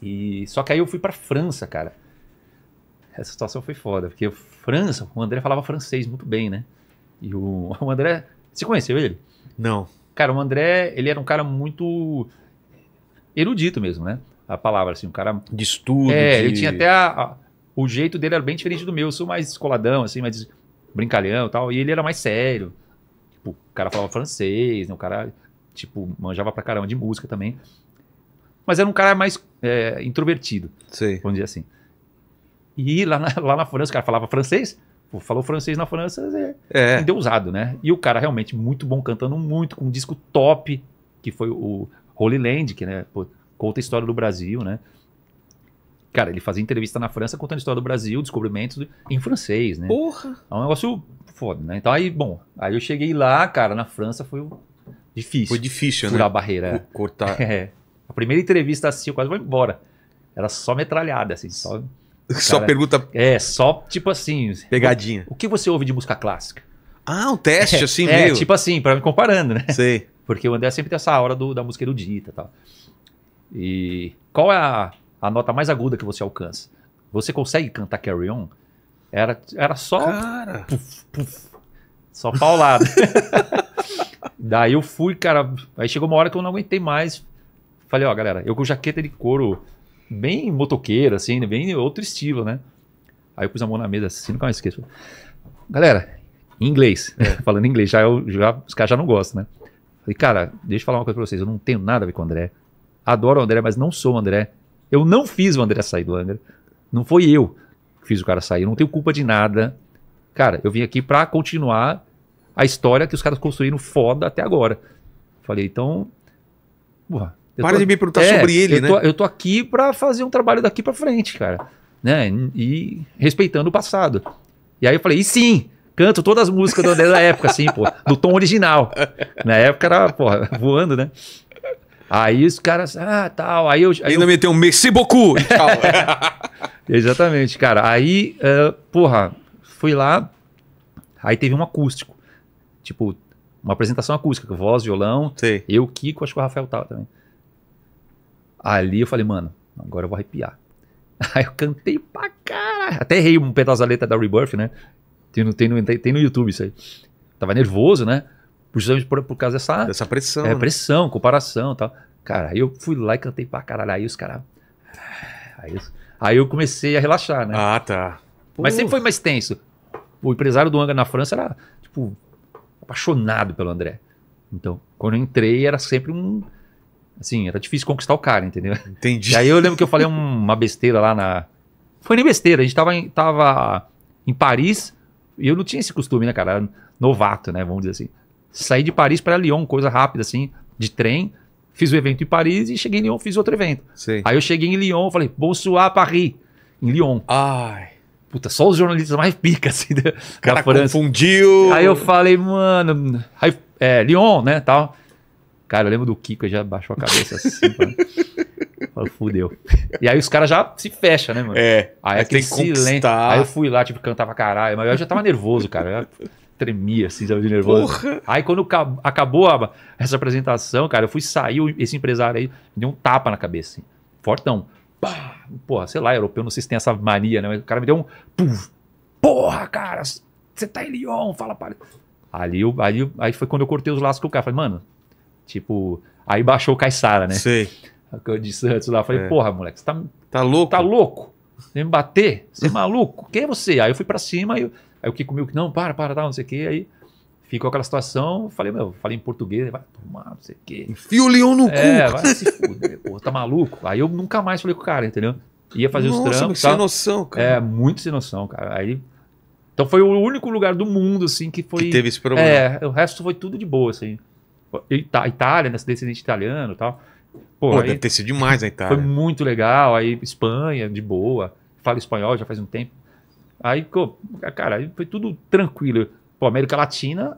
E, só que aí eu fui pra França, cara. Essa situação foi foda, porque França, o André falava francês muito bem, né? E o, o André. Você conheceu ele? Não. Cara, o André, ele era um cara muito erudito mesmo, né? a palavra, assim, um cara... De estudo. É, de... ele tinha até a, a, O jeito dele era bem diferente do meu, eu sou mais escoladão assim, mais brincalhão e tal, e ele era mais sério. Tipo, o cara falava francês, né? o cara, tipo, manjava pra caramba de música também. Mas era um cara mais é, introvertido, Sim. vamos dizer assim. E lá na, lá na França, o cara falava francês, falou francês na França, é, é. é né? E o cara realmente muito bom cantando muito, com um disco top, que foi o Holy Land, que né, pô, conta a história do Brasil, né? Cara, ele fazia entrevista na França contando a história do Brasil, descobrimentos em francês, né? Porra! É um negócio foda, né? Então aí, bom, aí eu cheguei lá, cara, na França foi difícil. Foi difícil, né? furar né? a barreira. C né? cortar. É. A primeira entrevista assim, eu quase vou embora. Era só metralhada, assim, só... Cara, só pergunta... É, só tipo assim... Pegadinha. O, o que você ouve de música clássica? Ah, um teste é, assim é, meio... É, tipo assim, para me comparando, né? Sei. Porque o André sempre tem essa hora do, da música erudita e tal. E qual é a, a nota mais aguda que você alcança? Você consegue cantar Carry On? Era, era só. Cara! Puf, puf, só Paulado. Daí eu fui, cara. Aí chegou uma hora que eu não aguentei mais. Falei, ó, galera, eu com jaqueta de couro bem motoqueira, assim, né, bem outro estilo, né? Aí eu pus a mão na mesa assim, nunca mais esqueço. Galera, em inglês, é. falando inglês, já, eu, já, os caras já não gostam, né? Falei, cara, deixa eu falar uma coisa pra vocês, eu não tenho nada a ver com o André adoro o André, mas não sou o André. Eu não fiz o André sair do Angra. Não foi eu que fiz o cara sair. Eu não tenho culpa de nada. Cara, eu vim aqui para continuar a história que os caras construíram foda até agora. Falei, então. Porra, Para tô, de me perguntar é, sobre ele, eu né? Tô, eu tô aqui para fazer um trabalho daqui para frente, cara. Né? E respeitando o passado. E aí eu falei, e sim, canto todas as músicas da época, assim, pô, do tom original. Na época era, porra, voando, né? Aí os caras, ah, tal. Aí eu. Aí Ainda eu... meteu um Messi Boku. Exatamente, cara. Aí, uh, porra, fui lá. Aí teve um acústico. Tipo, uma apresentação acústica, voz, violão. Eu, Kiko, acho que o Rafael tava também. Ali eu falei, mano, agora eu vou arrepiar. Aí eu cantei pra caralho. Até errei um pedaço da letra da Rebirth, né? Tem no, tem, no, tem no YouTube isso aí. Tava nervoso, né? Justamente por, por causa dessa. Dessa pressão. É, né? pressão, comparação e tal. Cara, aí eu fui lá e cantei pra caralho. Aí os caras. Aí, aí, eu comecei a relaxar, né? Ah, tá. Pô. Mas sempre foi mais tenso. O empresário do Angra na França era, tipo, apaixonado pelo André. Então, quando eu entrei, era sempre um. Assim, era difícil conquistar o cara, entendeu? Entendi. E aí eu lembro que eu falei uma besteira lá na. Foi nem besteira, a gente tava em, tava em Paris e eu não tinha esse costume, né, cara? Novato, né? Vamos dizer assim. Saí de Paris para Lyon, coisa rápida assim, de trem. Fiz o evento em Paris e cheguei em Lyon, fiz outro evento. Sim. Aí eu cheguei em Lyon, falei, bonsoir Paris, em Lyon. Ai. Puta, só os jornalistas mais pica, assim, da, cara França. confundiu. Aí eu falei, mano, aí, é, Lyon, né, tal. Cara, eu lembro do Kiko, já baixou a cabeça assim, Falei, fudeu. E aí os caras já se fecham, né, mano? É. Aí, aí aquele silêncio. Aí eu fui lá, tipo, cantava caralho, mas eu já tava nervoso, cara tremia, assim, sabe, de nervoso. Porra. Aí quando acabou a, essa apresentação, cara, eu fui sair, esse empresário aí me deu um tapa na cabeça, assim, fortão. Pá, porra, sei lá, europeu, não sei se tem essa mania, né? Mas o cara me deu um. Puf, porra, cara, você tá em Lyon, fala para. Ali, eu, ali aí foi quando eu cortei os laços com o cara. Falei, mano, tipo. Aí baixou o Caissara, né? Sei. Eu disse antes lá, falei, é. porra, moleque, você tá, tá louco? Tá louco? Você me bater? Você é maluco? Quem é você? Aí eu fui para cima e. Eu Aí o Kiko Milk, não, para, para, tá, não sei o quê. Aí ficou aquela situação, falei, meu, falei em português, vai tomar, não sei o quê. Enfia o leão no é, cu. É, vai se fuder, porra, tá maluco? Aí eu nunca mais falei com o cara, entendeu? Ia fazer Nossa, os trampos. Sem noção, cara. É, muito sem noção, cara. Aí. Então foi o único lugar do mundo, assim, que foi. Que teve esse problema. É, o resto foi tudo de boa, assim. Ita tá, Itália, né, descendente italiano e tal. Pô, Pô aí, deve ter sido demais a Itália. Foi muito legal. Aí Espanha, de boa. Fala espanhol já faz um tempo. Aí, cara, foi tudo tranquilo. Pô, América Latina,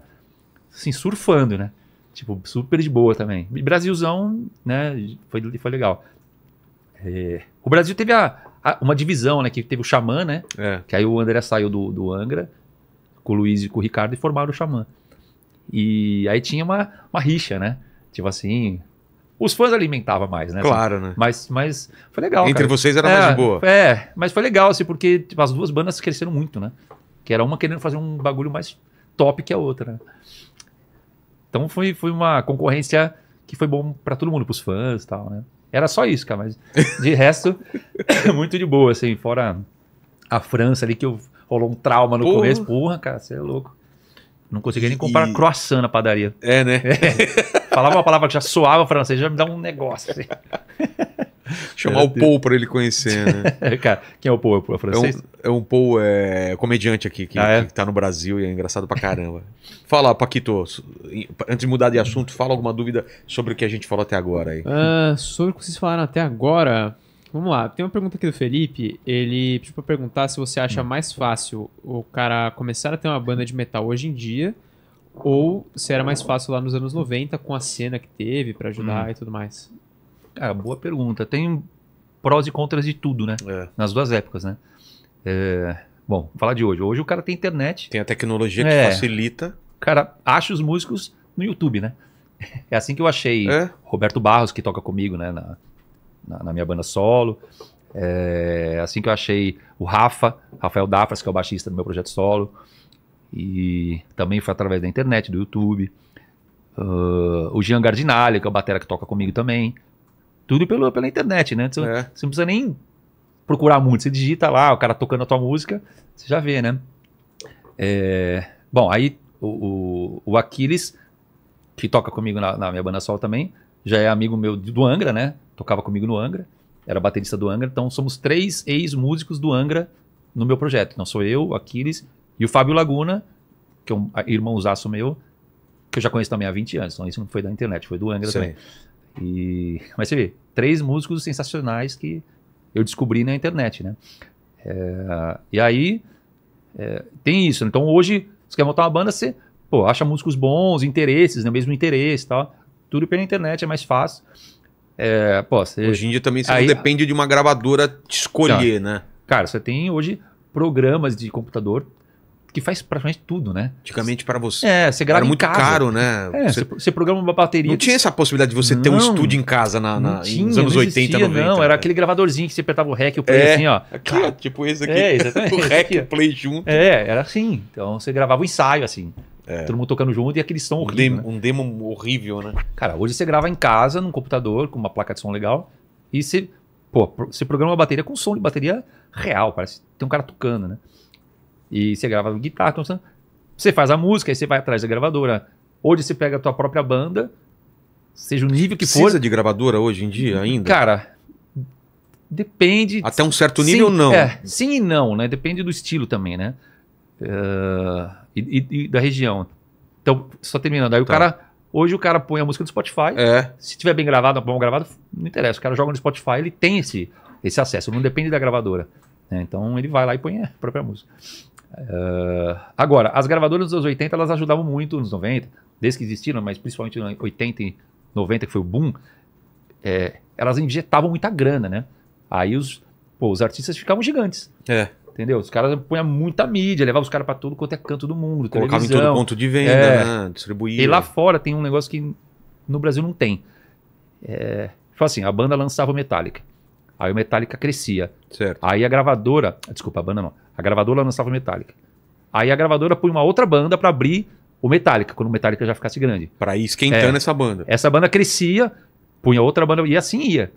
assim, surfando, né? Tipo, super de boa também. Brasilzão, né? Foi, foi legal. É, o Brasil teve a, a, uma divisão, né? Que teve o Xamã, né? É. Que aí o André saiu do, do Angra com o Luiz e com o Ricardo e formaram o Xamã. E aí tinha uma, uma rixa, né? Tipo assim, os fãs alimentavam mais, né? Assim. Claro, assim. né? Mas, mas foi legal. Entre cara. vocês era é, mais de boa. É, mas foi legal, assim, porque tipo, as duas bandas cresceram muito, né? Que era uma querendo fazer um bagulho mais top que a outra, né? Então foi, foi uma concorrência que foi bom para todo mundo, pros fãs e tal, né? Era só isso, cara, mas de resto, muito de boa, assim, fora a França ali que eu, rolou um trauma no porra. começo, porra, cara, você é louco. Não conseguia nem comprar e... croissant na padaria. É, né? É. Falava uma palavra que já soava francês, já me dá um negócio. Assim. Chamar Era o Paul para ele conhecer, né? Cara, quem é o Paul? É o francês? É um, é um Paul é, comediante aqui que, ah, é? que tá no Brasil e é engraçado pra caramba. fala, Paquito, antes de mudar de assunto, fala alguma dúvida sobre o que a gente falou até agora aí. Uh, sobre o que vocês falaram até agora. Vamos lá, tem uma pergunta aqui do Felipe. Ele pediu pra perguntar se você acha mais fácil o cara começar a ter uma banda de metal hoje em dia ou se era mais fácil lá nos anos 90 com a cena que teve para ajudar hum. e tudo mais. Cara, boa pergunta. Tem prós e contras de tudo, né? É. Nas duas épocas, né? É... Bom, falar de hoje. Hoje o cara tem internet. Tem a tecnologia é. que facilita. Cara, acha os músicos no YouTube, né? É assim que eu achei é? Roberto Barros, que toca comigo, né? Na na, na minha banda solo. É, assim que eu achei o Rafa, Rafael Dafras, que é o baixista do meu projeto solo. E também foi através da internet, do YouTube. Uh, o Jean Gardinale, que é o batera que toca comigo também. Tudo pelo, pela internet, né? Você, é. você não precisa nem procurar muito. Você digita lá, o cara tocando a tua música, você já vê, né? É, bom, aí o, o, o Aquiles, que toca comigo na, na minha banda solo também, já é amigo meu do Angra, né? tocava comigo no Angra, era baterista do Angra, então somos três ex-músicos do Angra no meu projeto. Então sou eu, Aquiles e o Fábio Laguna, que é um irmãozaço meu, que eu já conheço também há 20 anos, então isso não foi da internet, foi do Angra Sim. também. E, mas você vê, três músicos sensacionais que eu descobri na internet, né? É, e aí é, tem isso. Né? Então hoje, você quer montar uma banda, você pô, acha músicos bons, interesses, né? mesmo interesse e tal. Tudo pela internet é mais fácil. É, pô, você... Hoje em dia também você Aí... não depende de uma gravadora te escolher, né? Cara, você tem hoje programas de computador que faz praticamente tudo, né? Antigamente para você. É, você grava Era muito casa. caro, né? É, você, você, programa uma bateria. Não tinha essa possibilidade de você não, ter um estúdio em casa na, na tinha, nos anos não existia, 80, 90. Não, era né? aquele gravadorzinho que você apertava o REC e o play é, assim, ó. Aqui, ó, tipo esse aqui. É, exatamente. o REC e o play junto. É, era assim. Então você gravava o ensaio assim. É. Todo mundo tocando junto e aquele som um Demo, né? Um demo horrível, né? Cara, hoje você grava em casa, num computador, com uma placa de som legal, e você, pô, você programa uma bateria com som de bateria real, parece. Tem um cara tocando, né? E você grava guitarra, então você faz a música, aí você vai atrás da gravadora. Hoje você pega a tua própria banda, seja o nível que Precisa for. Precisa de gravadora hoje em dia ainda? Cara, depende. Até um certo nível sim, ou não? É, sim e não, né? Depende do estilo também, né? Uh, e, e, e da região. Então, só terminando. Aí tá. o cara. Hoje o cara põe a música no Spotify. É. Se tiver bem gravado, bom gravado, não interessa. O cara joga no Spotify, ele tem esse, esse acesso. Não depende da gravadora. Né? Então ele vai lá e põe a própria música. Uh, agora, as gravadoras dos anos 80 elas ajudavam muito nos 90, desde que existiram, mas principalmente nos 80 e 90, que foi o boom, é, elas injetavam muita grana, né? Aí os, pô, os artistas ficavam gigantes. É. Entendeu? Os caras punham muita mídia, levavam os caras para todo quanto é canto do mundo. Colocavam em todo ponto de venda, é, né? Distribuía. E lá fora tem um negócio que no Brasil não tem. É, tipo assim, a banda lançava o Metallica. Aí o Metallica crescia. Certo. Aí a gravadora. Desculpa, a banda não. A gravadora lançava o Metallica. Aí a gravadora põe uma outra banda para abrir o Metallica, quando o Metallica já ficasse grande. Para ir esquentando é, essa banda. Essa banda crescia, punha outra banda e assim ia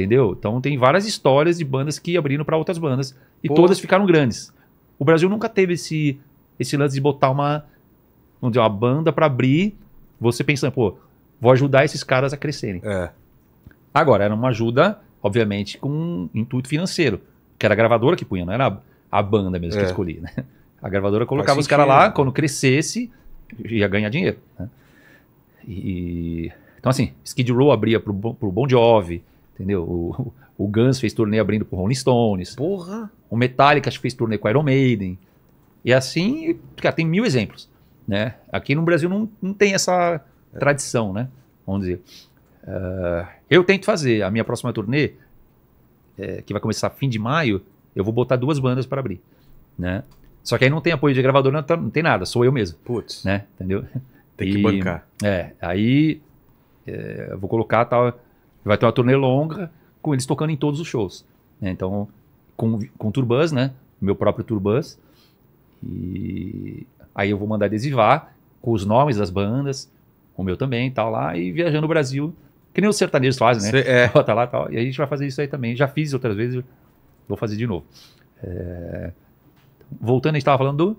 entendeu? Então tem várias histórias de bandas que abriram para outras bandas e Pô. todas ficaram grandes. O Brasil nunca teve esse esse lance de botar uma vamos dizer, uma banda para abrir, você pensando, pô, vou ajudar esses caras a crescerem. É. Agora, era uma ajuda, obviamente, com um intuito financeiro, que era a gravadora que punha, não era a banda mesmo é. que escolhia, né? A gravadora colocava os caras lá, quando crescesse, ia ganhar dinheiro. Né? E, então, assim, Skid Row abria para o Bon Jovi, Entendeu? O, o Guns fez turnê abrindo pro Rolling Stones. Porra! O Metallica fez turnê com Iron Maiden. E assim, cara, tem mil exemplos, né? Aqui no Brasil não, não tem essa tradição, né? Vamos dizer. Uh, eu tento fazer. A minha próxima turnê, é, que vai começar fim de maio, eu vou botar duas bandas para abrir, né? Só que aí não tem apoio de gravador, não, tá, não tem nada, sou eu mesmo. Putz. Né? Entendeu? Tem e, que bancar. É, aí é, eu vou colocar tal Vai ter uma turnê longa é. com eles tocando em todos os shows. Né? Então, com, com turbans, né? Meu próprio turbans. E aí eu vou mandar adesivar com os nomes das bandas, o meu também e tal, lá, e viajando o Brasil, que nem os sertanejos fazem, né? Cê, é. lá tal. E a gente vai fazer isso aí também. Já fiz outras vezes, vou fazer de novo. É... Voltando, a gente estava falando do.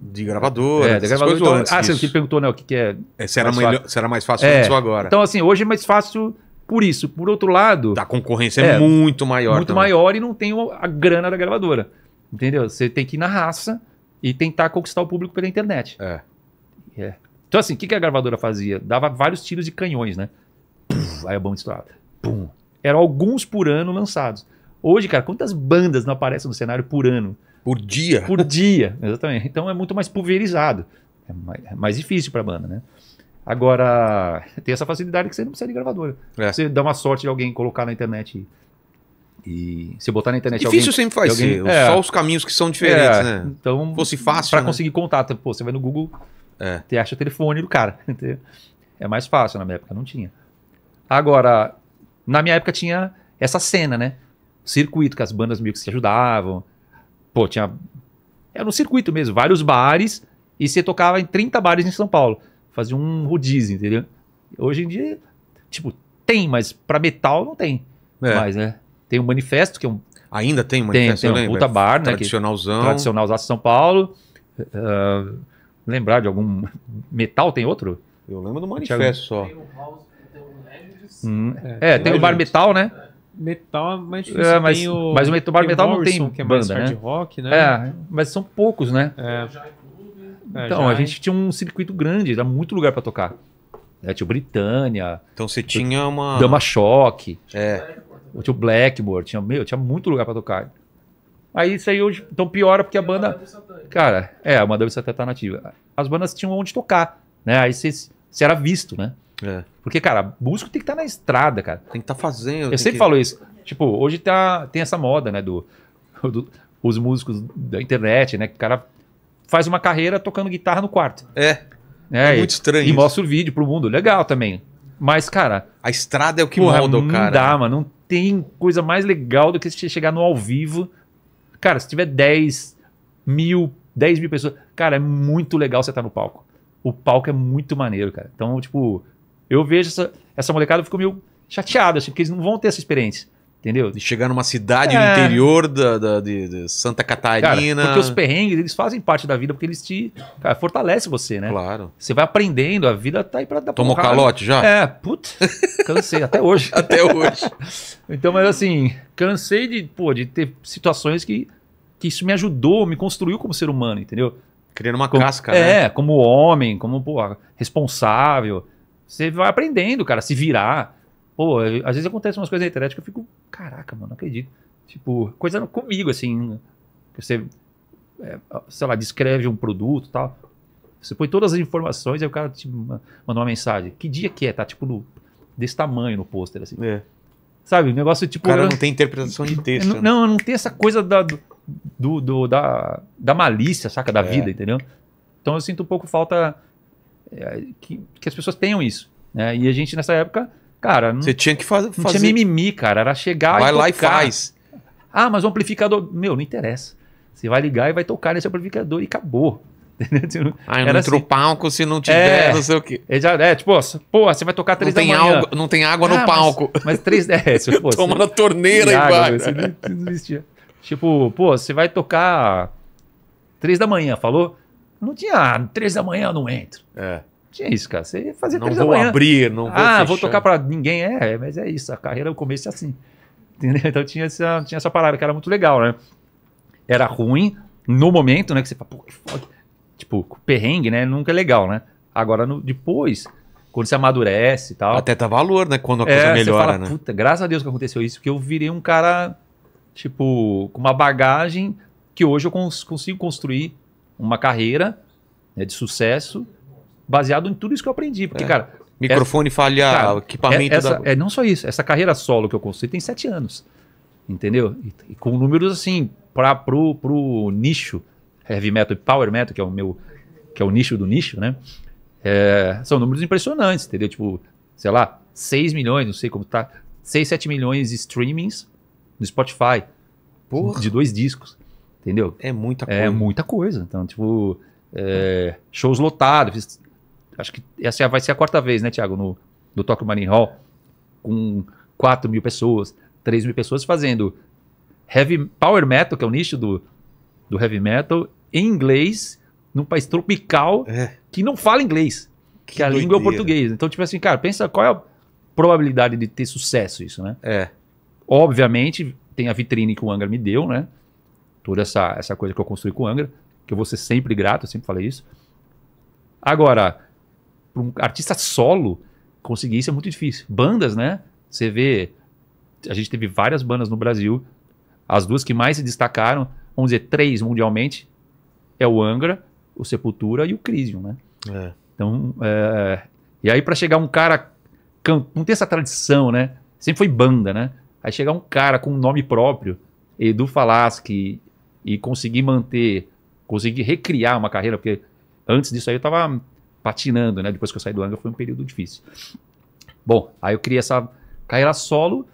De gravadora, é, de gravador. Então, ah, isso. você perguntou, né? O que, que é. é se, era melhor, se era mais fácil é. antes ou agora. Então, assim, hoje é mais fácil por isso. Por outro lado. A concorrência é, é muito maior. Muito também. maior e não tem a grana da gravadora. Entendeu? Você tem que ir na raça e tentar conquistar o público pela internet. É. é. Então, assim, o que, a gravadora fazia? Dava vários tiros de canhões, né? Puf, aí a bomba estourava. Pum. Eram alguns por ano lançados. Hoje, cara, quantas bandas não aparecem no cenário por ano? Por dia? Por dia, exatamente. Então é muito mais pulverizado. É mais, é mais difícil para a banda, né? Agora, tem essa facilidade que você não precisa de gravadora. É. Você dá uma sorte de alguém colocar na internet e se botar na internet Difícil alguém, sempre faz alguém, é, só os caminhos que são diferentes, é, né? Então, fosse fácil. Para né? conseguir contato, pô, você vai no Google, é. você acha o telefone do cara. é mais fácil, na minha época não tinha. Agora, na minha época tinha essa cena, né? Circuito, que as bandas meio que se ajudavam. Pô, tinha. Era um circuito mesmo, vários bares, e você tocava em 30 bares em São Paulo fazer um rodízio, entendeu? Hoje em dia, tipo, tem, mas para metal não tem é. mais, né? Tem o um manifesto, que é um. Ainda tem manifesto, tem, tem um puta bar, né? É tradicionalzão. Que, tradicionalzão de São Paulo. Uh, lembrar de algum. Metal tem outro? Eu lembro do manifesto só. Tem o House, tem o Legends. Hum. É, é, tem, o Bar Metal, né? Metal é mais difícil. É, mas, o, mas o bar metal Morrison, não tem que é mais banda, hard né? rock, né? É, mas são poucos, né? É. É, então, já, a é. gente hein? tinha um circuito grande, era muito lugar para tocar. É, tinha o Britânia. Então você tinha uma. Dama Choque. É. Tinha o Blackmore, tinha, meu, tinha muito lugar para tocar. Aí isso aí hoje. Então piora porque a banda. Cara, é, a Madame até tá nativa. As bandas tinham onde tocar, né? Aí você era visto, né? É. Porque, cara, músico tem que estar tá na estrada, cara. Tem que estar tá fazendo. Eu sempre que... falo isso. Tipo, hoje tá, tem essa moda, né? Do, do, os músicos da internet, né? Que o cara faz uma carreira tocando guitarra no quarto. É. É, é muito estranho. E mostra o vídeo pro mundo. Legal também. Mas, cara. A estrada é o que porra, molda o cara. Não dá, mano. Não tem coisa mais legal do que você chegar no ao vivo. Cara, se tiver 10 mil, 10 mil pessoas. Cara, é muito legal você estar tá no palco. O palco é muito maneiro, cara. Então, tipo, eu vejo essa, essa molecada, eu fico meio chateado, assim, porque eles não vão ter essa experiência. Entendeu? De chegar numa cidade é. no interior da, da de, de, Santa Catarina. Cara, porque os perrengues, eles fazem parte da vida, porque eles te. Cara, fortalece você, né? Claro. Você vai aprendendo, a vida tá aí pra dar Tomou porrada. calote já? É, puta. Cansei, até hoje. Até hoje. então, mas assim, cansei de, pô, de ter situações que, que isso me ajudou, me construiu como ser humano, entendeu? Criando uma como, casca, né? é, né? como homem, como, pô, responsável. Você vai aprendendo, cara, se virar. Pô, às vezes acontece umas coisas na internet que eu fico, caraca, mano, não acredito. Tipo, coisa comigo, assim, que você, é, sei lá, descreve um produto tal. Você põe todas as informações, aí o cara te manda uma mensagem. Que dia que é? Tá, tipo, no, desse tamanho no pôster, assim. É. Sabe, o negócio, tipo... O cara não tem interpretação de texto. Né? Não, não, não tem essa coisa da, do, do, da, da malícia, saca? Da é. vida, entendeu? Então eu sinto um pouco falta é, que, que as pessoas tenham isso. Né? E a gente, nessa época, Cara, não, você tinha que faz, fazer. Não tinha mimimi, cara. Era chegar vai e. Vai lá e faz. Ah, mas o amplificador. Meu, não interessa. Você vai ligar e vai tocar nesse amplificador e acabou. ah, não assim. entra o palco se não tiver, é, não sei o quê. É, é tipo, ó, pô, você vai tocar três tem da manhã. Algo, não tem água ah, no palco. Mas três... É, pô, Toma você, na torneira embaixo. Não existia. Tipo, pô, você vai tocar três da manhã, falou? Não tinha, ah, três da manhã eu não entro. É. Tinha é isso, cara. Você fazia não três manhã. Não vou abrir, não vou Ah, fechar. vou tocar para ninguém. É, mas é isso. A carreira, o começo é assim. Entendeu? Então tinha essa, tinha essa parada que era muito legal, né? Era ruim no momento, né? Que você fala, pô, que foda. Tipo, perrengue, né? Nunca é legal, né? Agora, no, depois, quando você amadurece e tal. Até dá valor, né? Quando a coisa é, melhora, fala, né? Puta, graças a Deus que aconteceu isso, porque eu virei um cara, tipo, com uma bagagem que hoje eu cons consigo construir uma carreira né, de sucesso baseado em tudo isso que eu aprendi. Porque, é. cara. Microfone essa, falha, cara, equipamento. Essa, da... É não só isso. Essa carreira solo que eu construí tem sete anos. Entendeu? E, e com números assim, para pro, pro nicho heavy metal e power metal, que é o meu. que é o nicho do nicho, né? É, são números impressionantes, entendeu? Tipo, sei lá, 6 milhões, não sei como tá. 6, 7 milhões de streamings no Spotify. Porra. De dois discos. Entendeu? É muita é coisa. É muita coisa. Então, tipo, é, shows lotados. Fiz Acho que essa vai ser a quarta vez, né, Thiago, no, no Tokyo Marine Hall, com 4 mil pessoas, 3 mil pessoas fazendo heavy power metal, que é o nicho do, do heavy metal, em inglês, num país tropical é. que não fala inglês. Que, que é a língua é o português. Então, tipo assim, cara, pensa qual é a probabilidade de ter sucesso isso, né? É. Obviamente, tem a vitrine que o Angra me deu, né? Toda essa, essa coisa que eu construí com o Angra, que eu vou ser sempre grato, eu sempre falei isso. Agora, um artista solo conseguir isso é muito difícil. Bandas, né? Você vê, a gente teve várias bandas no Brasil, as duas que mais se destacaram, vamos dizer, três mundialmente, é o Angra, o Sepultura e o Crisium, né? É. Então, é... e aí para chegar um cara, não tem essa tradição, né? Sempre foi banda, né? Aí chegar um cara com um nome próprio, Edu Falaschi, e conseguir manter, conseguir recriar uma carreira, porque antes disso aí eu tava patinando, né? Depois que eu saí do Angra foi um período difícil. Bom, aí eu criei essa carreira solo,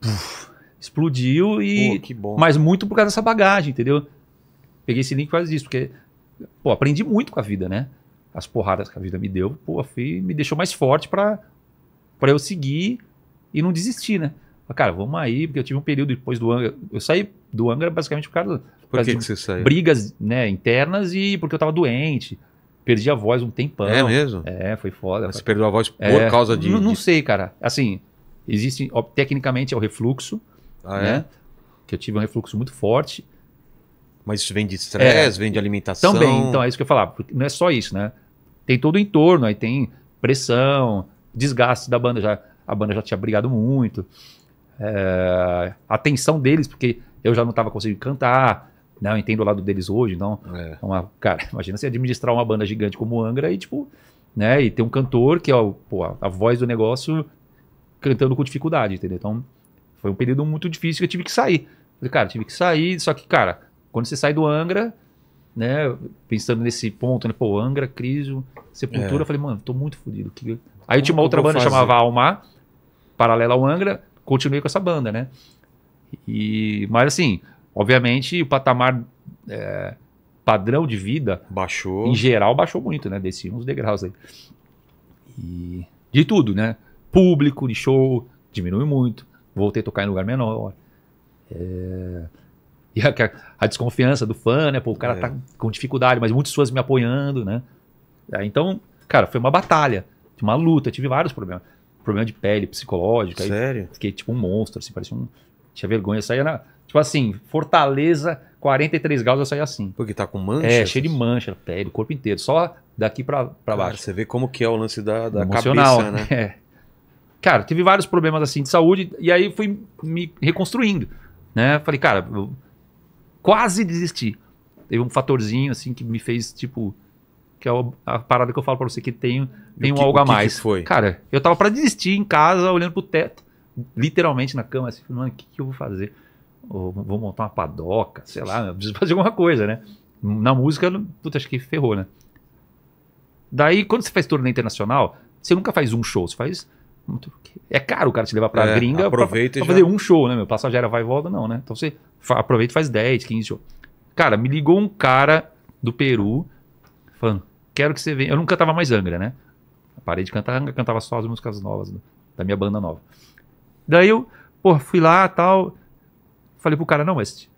puf, explodiu e. Pô, que bom. Mas muito por causa dessa bagagem, entendeu? Peguei esse link e faz isso, porque, pô, aprendi muito com a vida, né? As porradas que a vida me deu, pô, foi, me deixou mais forte para eu seguir e não desistir, né? Cara, vamos aí, porque eu tive um período depois do Angra. Eu saí do Angra basicamente por causa, por, que de brigas né, internas e porque eu tava doente perdi a voz um tempão. É mesmo? É, foi foda. Você perdeu a voz por é, causa de. Não, não, sei, cara. Assim, existe. Ó, tecnicamente é o refluxo, ah, né? É? Que eu tive um refluxo muito forte. Mas isso vem de estresse, é, vem de alimentação. Também, então é isso que eu falava. não é só isso, né? Tem todo o entorno, aí tem pressão, desgaste da banda. Já, a banda já tinha brigado muito. É, a tensão deles, porque eu já não estava conseguindo cantar. Não, eu entendo o lado deles hoje, então. É. Uma, cara, imagina você administrar uma banda gigante como Angra e, tipo, né? E ter um cantor que é o, pô, a voz do negócio cantando com dificuldade, entendeu? Então, foi um período muito difícil que eu tive que sair. Falei, cara, tive que sair, só que, cara, quando você sai do Angra, né, pensando nesse ponto, né, pô, Angra, Criso, Sepultura, é. eu falei, mano, tô muito fodido. Que... Aí tinha uma outra banda fazer? chamava Almar, paralela ao Angra, continuei com essa banda, né? E, mas assim, Obviamente, o patamar é, padrão de vida. Baixou. Em geral, baixou muito, né? Desci uns degraus aí. E de tudo, né? Público de show diminui muito. Voltei a tocar em lugar menor. É... E a, a, desconfiança do fã, né? Pô, o cara é. tá com dificuldade, mas muitos fãs me apoiando, né? É, então, cara, foi uma batalha, uma luta. Tive vários problemas. Problema de pele, psicológica. Sério? Aí, fiquei tipo um monstro, assim, parecia um. Tinha vergonha, saía na Tipo assim, Fortaleza, 43 graus, eu saí assim. Porque tá com mancha? É, cheio de mancha, pele, corpo inteiro. Só daqui pra, pra baixo. Cara, você vê como que é o lance da, da Emocional, cabeça, né? É. Cara, tive vários problemas assim de saúde e aí fui me reconstruindo, né? Falei, cara, eu quase desisti. Teve um fatorzinho assim que me fez, tipo, que é a parada que eu falo pra você que tem, tem que, um algo a mais. Que foi? Cara, eu tava pra desistir em casa, olhando pro teto, literalmente na cama, assim, mano, o que, que eu vou fazer? ou vou montar uma padoca, sei lá, preciso fazer alguma coisa, né? Na música, puta, acho que ferrou, né? Daí, quando você faz turnê internacional, você nunca faz um show, você faz. É caro o cara te levar pra é, gringa aproveita pra, pra, pra fazer um show, né? Meu passageiro era vai e volta, não, né? Então você aproveita e faz 10, 15 shows. Cara, me ligou um cara do Peru falando: quero que você venha. Eu nunca cantava mais Angra, né? Parei de cantar Angra, cantava só as músicas novas da minha banda nova. Daí eu, pô, fui lá tal. Falei pro cara, não, mas.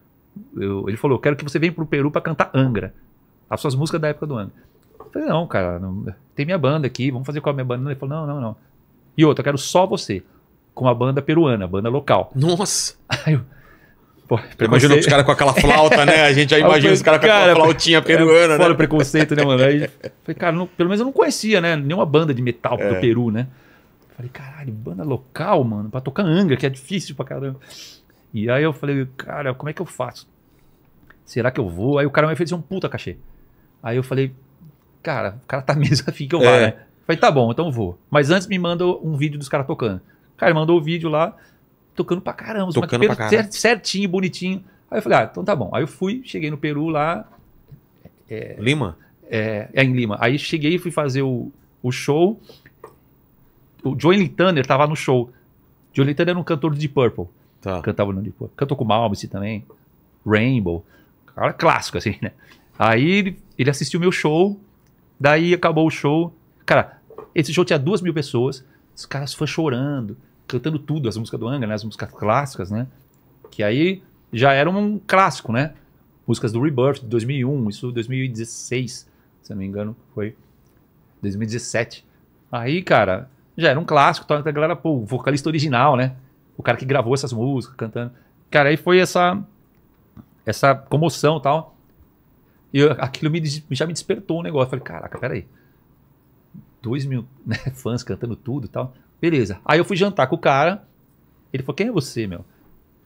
Eu, ele falou, eu quero que você venha pro Peru para cantar Angra. As suas músicas da época do Angra. Eu falei, não, cara, não, tem minha banda aqui, vamos fazer com a minha banda. Ele falou, não, não, não. E outra, eu quero só você, com a banda peruana, banda local. Nossa! Aí eu, Pô, imagina os caras com aquela flauta, né? A gente já imagina os caras com aquela flautinha peruana, é, né? Fora o preconceito, né, mano? Aí falei, cara, não, pelo menos eu não conhecia, né? Nenhuma banda de metal é. do Peru, né? Falei, caralho, banda local, mano, pra tocar Angra, que é difícil pra caramba. E aí eu falei, cara, como é que eu faço? Será que eu vou? Aí o cara me fez um puta cachê. Aí eu falei, cara, o cara tá mesmo afim que eu vá, é. né? Falei, tá bom, então vou. Mas antes me manda um vídeo dos caras tocando. O cara mandou o vídeo lá, tocando pra caramba. Tocando pra caramba. Certinho, bonitinho. Aí eu falei, ah, então tá bom. Aí eu fui, cheguei no Peru lá. É, é Lima? É, é, em Lima. Aí cheguei e fui fazer o, o show. O Johnny Tanner tava no show. Johnny Tanner era um cantor de Purple. Tá. Cantava olhando de tipo, Cantou com Malmsey também. Rainbow. Cara clássico, assim, né? Aí ele, assistiu assistiu meu show. Daí acabou o show. Cara, esse show tinha duas mil pessoas. Os caras foram chorando, cantando tudo, as músicas do Angra, né? As músicas clássicas, né? Que aí já era um clássico, né? Músicas do Rebirth, de 2001, isso 2016, se não me engano, foi 2017. Aí, cara, já era um clássico, então a galera, pô, o vocalista original, né? o cara que gravou essas músicas, cantando. Cara, aí foi essa essa comoção e tal. E aquilo me, já me despertou o um negócio. Eu falei, caraca, peraí. Dois mil né, fãs cantando tudo e tal. Beleza. Aí eu fui jantar com o cara. Ele falou, quem é você, meu?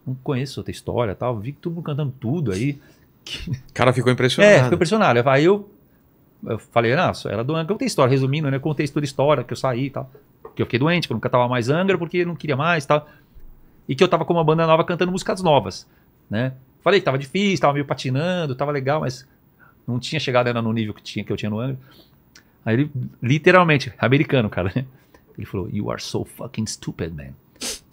Não conheço outra história tal. Vi que todo mundo cantando tudo aí. O cara ficou impressionado. É, ficou impressionado. Aí eu, eu falei, nossa, era do Angra. Eu contei história, resumindo, né? Eu contei toda a história que eu saí e tal. Que eu fiquei doente, que eu nunca tava mais Angra porque eu não queria mais e tal e que eu tava com uma banda nova cantando músicas novas, né? Falei que tava difícil, tava meio patinando, tava legal, mas não tinha chegado ainda no nível que, tinha, que eu tinha no ano. Aí ele, literalmente, americano, cara, né? Ele falou, You are so fucking stupid, man.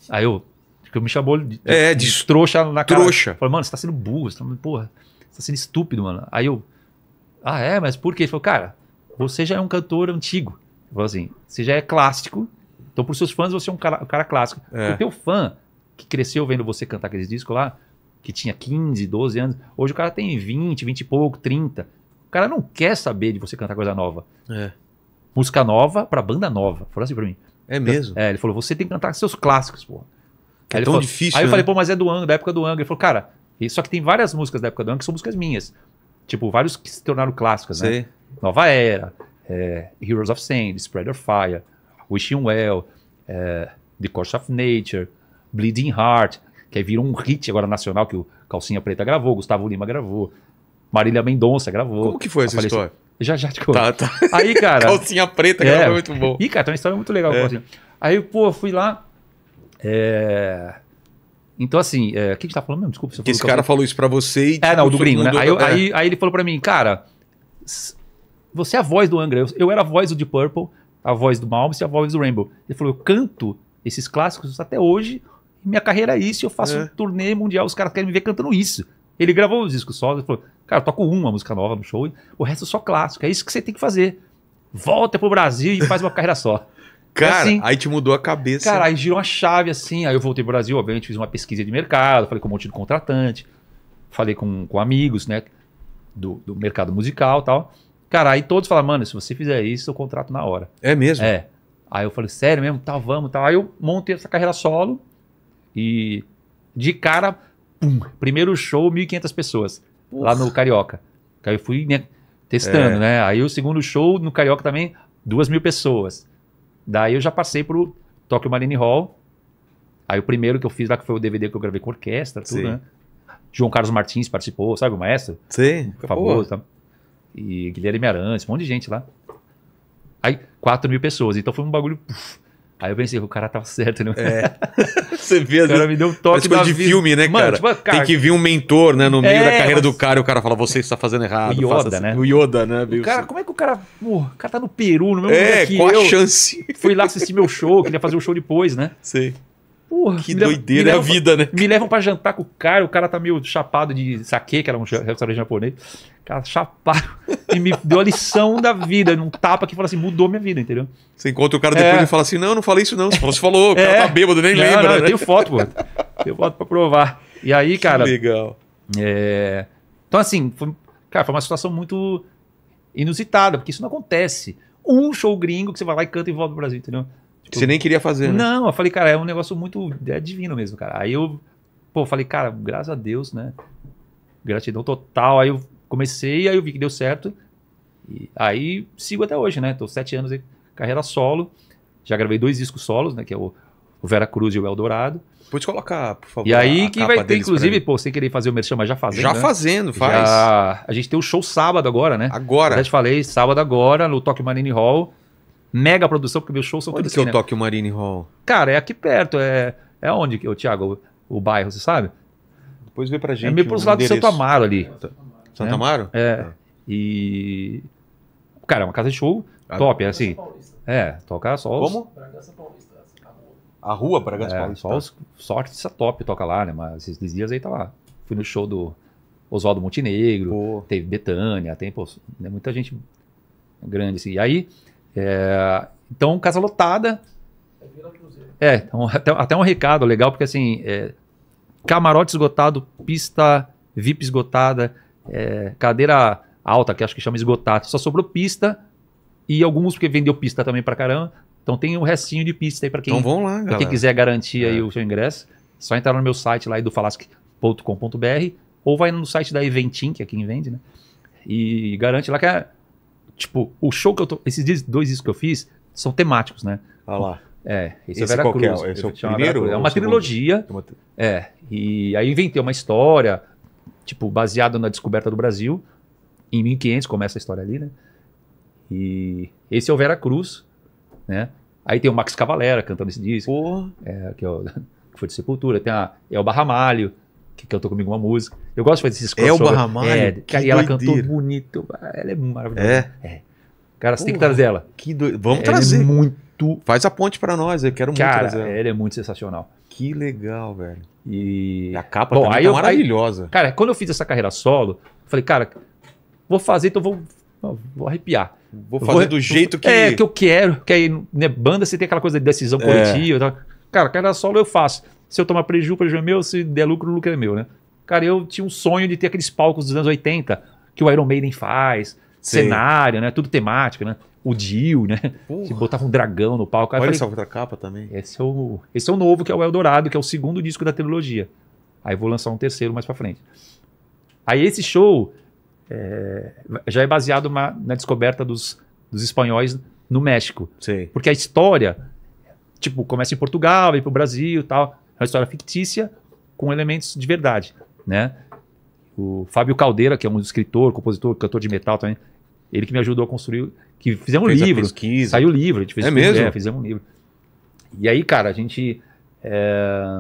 Aí eu, que tipo, me chamou de, é, de, de trouxa na cara. Trouxa. Falei, mano, você tá sendo burro, você tá, porra, você tá sendo estúpido, mano. Aí eu, ah, é, mas por quê? Ele falou, cara, você já é um cantor antigo. Ele falou assim, você já é clássico, então pros seus fãs você é um cara, um cara clássico. É. O teu fã que cresceu vendo você cantar aqueles discos lá, que tinha 15, 12 anos. Hoje o cara tem 20, 20 e pouco, 30. O cara não quer saber de você cantar coisa nova. É. Música nova pra banda nova. Falou assim pra mim. É mesmo? É, ele falou: você tem que cantar seus clássicos, porra. é tão falou, difícil. Aí né? eu falei, pô, mas é do ano, da época do ano. Ele falou, cara, só que tem várias músicas da época do ano que são músicas minhas. Tipo, vários que se tornaram clássicas, né? Sei. né? Nova Era, é, Heroes of Sand, Spread of Fire, Wishing Well, é, The Course of Nature. Bleeding Heart, que aí virou um hit agora nacional que o Calcinha Preta gravou, Gustavo Lima gravou, Marília Mendonça gravou. Como que foi essa assim, história? Já, já te conto. Tá, tá. Aí, cara... Calcinha Preta é... gravou, muito bom. Ih, cara, tem uma história muito legal. É. Aí, pô, fui lá... É... Então, assim, é, o é, que a gente tá falando mesmo? Desculpa. eu que esse cara falou isso pra você e... É, não, tipo, do gringo, né? Aí, é. aí, aí, ele falou pra mim, cara, você é a voz do Angra. Eu, eu era a voz do Deep Purple, a voz do Malmes e a voz do Rainbow. Ele falou, eu canto esses clássicos até hoje minha carreira é isso, eu faço é. um turnê mundial, os caras querem me ver cantando isso. Ele gravou os discos só, ele falou, cara, eu toco uma música nova no show, o resto é só clássico. É isso que você tem que fazer. Volta pro Brasil e faz uma carreira só. Então, cara, assim, aí te mudou a cabeça. Cara, aí girou uma chave assim. Aí eu voltei pro Brasil, obviamente, fiz uma pesquisa de mercado, falei com um monte de contratante, falei com, com amigos, né? Do, do mercado musical e tal. Cara, aí todos falaram, mano, se você fizer isso, eu contrato na hora. É mesmo? É. Aí eu falei, sério mesmo? Tá, vamos, tal. Tá. Aí eu montei essa carreira solo, e de cara, pum, primeiro show, 1.500 pessoas. Lá no Carioca. Aí eu fui né, testando, é. né? Aí o segundo show no Carioca também, 2 mil pessoas. Daí eu já passei pro Tokyo Marine Hall. Aí o primeiro que eu fiz lá, que foi o DVD que eu gravei com orquestra, tudo, Sim. né? João Carlos Martins participou, sabe o maestro? Sim. Famoso. Tá? E Guilherme Arantes, um monte de gente lá. Aí, 4 mil pessoas. Então foi um bagulho. Puf, Aí eu pensei, o cara tava certo, né? É. Você vê, o cara me deu um toque coisa de vida. filme, né, Mano, cara? Tipo, cara? Tem que vir um mentor, né, no meio é, da carreira mas... do cara, e o cara fala, você está fazendo errado. O Yoda, assim. né? O Yoda, né? O cara, como é que o cara, o cara tá no Peru, no mesmo é, lugar que qual eu. a chance? Fui lá assistir meu show, queria fazer o um show depois, né? Sei. Porra, que doideira levam, é a vida, né? Me levam para jantar com o cara, o cara tá meio chapado de saque, que era um restaurante japonês. Cara, chapado. E me deu a lição da vida, num tapa que fala assim, mudou minha vida, entendeu? Você encontra o cara depois é. e fala assim: não, não falei isso não. Você falou, você falou o cara é. tá bêbado, nem não, lembra. Não, né? Eu tenho foto, pô. Tenho foto pra provar. E aí, cara. Que legal. É... Então, assim, foi... cara, foi uma situação muito inusitada, porque isso não acontece. Um show gringo que você vai lá e canta e volta pro Brasil, entendeu? Você nem queria fazer, né? Não, eu falei, cara, é um negócio muito. É divino mesmo, cara. Aí eu, pô, falei, cara, graças a Deus, né? Gratidão total. Aí eu comecei, aí eu vi que deu certo. E aí sigo até hoje, né? Tô sete anos de carreira solo. Já gravei dois discos solos, né? Que é o, o Vera Cruz e o Eldorado. Pode colocar, por favor. E aí que vai ter, inclusive, pô, sem querer fazer o merchan, mas já fazendo. Já né? fazendo, faz. Já... A gente tem o um show sábado agora, né? Agora. já te falei, sábado agora, no Tokyo Marine Hall mega produção, porque meus shows são onde tudo que eu é toque o Marine Hall? Cara, é aqui perto. É, é onde, o Thiago, o, bairro, você sabe? Depois vê pra é gente. É meio pros lados de Santo Amaro ali. É, Santo Amaro? É. é. Tá. E. Cara, é uma casa de show top, é assim. É, toca só os... Como? Assim, tá A rua Bragança é, Paulista. Só, os, só top toca lá, né? Mas esses dias aí tá lá. Fui no show do Oswaldo Montenegro, Pô. teve Betânia, tem pô, né, muita gente grande assim. E aí, é, então, casa lotada. É, então, até, até um recado legal, porque assim, é, camarote esgotado, pista VIP esgotada, é, cadeira alta, que acho que chama esgotado, só sobrou pista e alguns porque vendeu pista também pra caramba. Então tem um restinho de pista aí para quem, então pra quem quiser garantir é. aí o seu ingresso. Só entrar no meu site lá do falasque.com.br ou vai no site da Eventim, que é quem vende, né? E garante lá que é Tipo, o show que eu tô. Esses dois discos que eu fiz são temáticos, né? Olha ah lá. É, esse, é esse é Veracruz. Esse é o primeiro? É, é uma trilogia. É. E aí inventei uma história, tipo, baseada na descoberta do Brasil. Em 1500 começa a história ali, né? E esse é o Veracruz, né? Aí tem o Max Cavalera cantando esse disco. Porra. É, que, é o, que foi de Sepultura. Tem a, é o Barramalho, que cantou comigo uma música. Eu gosto de fazer esses crossover. Elba Ramalho? É, que e ela cantou bonito. Ah, ela é maravilhosa. É? é. Cara, você tem que trazer ela. Que do... Vamos ela é trazer. É muito... Faz a ponte para nós, eu quero Cara, muito trazer ela. é muito sensacional. Que legal, velho. E... A capa Bom, aí tá eu, maravilhosa. Aí, cara, quando eu fiz essa carreira solo, falei, cara, vou fazer, então vou, vou arrepiar. Vou fazer vou, do jeito que... É, que eu quero. Que aí, né, banda, você tem aquela coisa de decisão é. coletiva. É. Cara, carreira solo eu faço. Se eu tomar prejuízo, prejuízo é meu. Se der lucro, o lucro é meu, né? Cara, eu tinha um sonho de ter aqueles palcos dos anos 80 que o Iron Maiden faz, Sim. cenário, né? Tudo temático, né? O Dio, né? Que botava um dragão no palco. Olha falei, essa capa também. Esse é, o, esse é o novo, que é o Eldorado, que é o segundo disco da trilogia. Aí vou lançar um terceiro mais pra frente. Aí esse show é, já é baseado uma, na descoberta dos, dos espanhóis no México. Sim. Porque a história, tipo, começa em Portugal, vem pro Brasil e tal. É uma história fictícia com elementos de verdade né? O Fábio Caldeira, que é um escritor, compositor, cantor de metal também, ele que me ajudou a construir, que fizemos um livro, saiu livro, a gente fez é mesmo? É, fizemos um livro. E aí, cara, a gente é...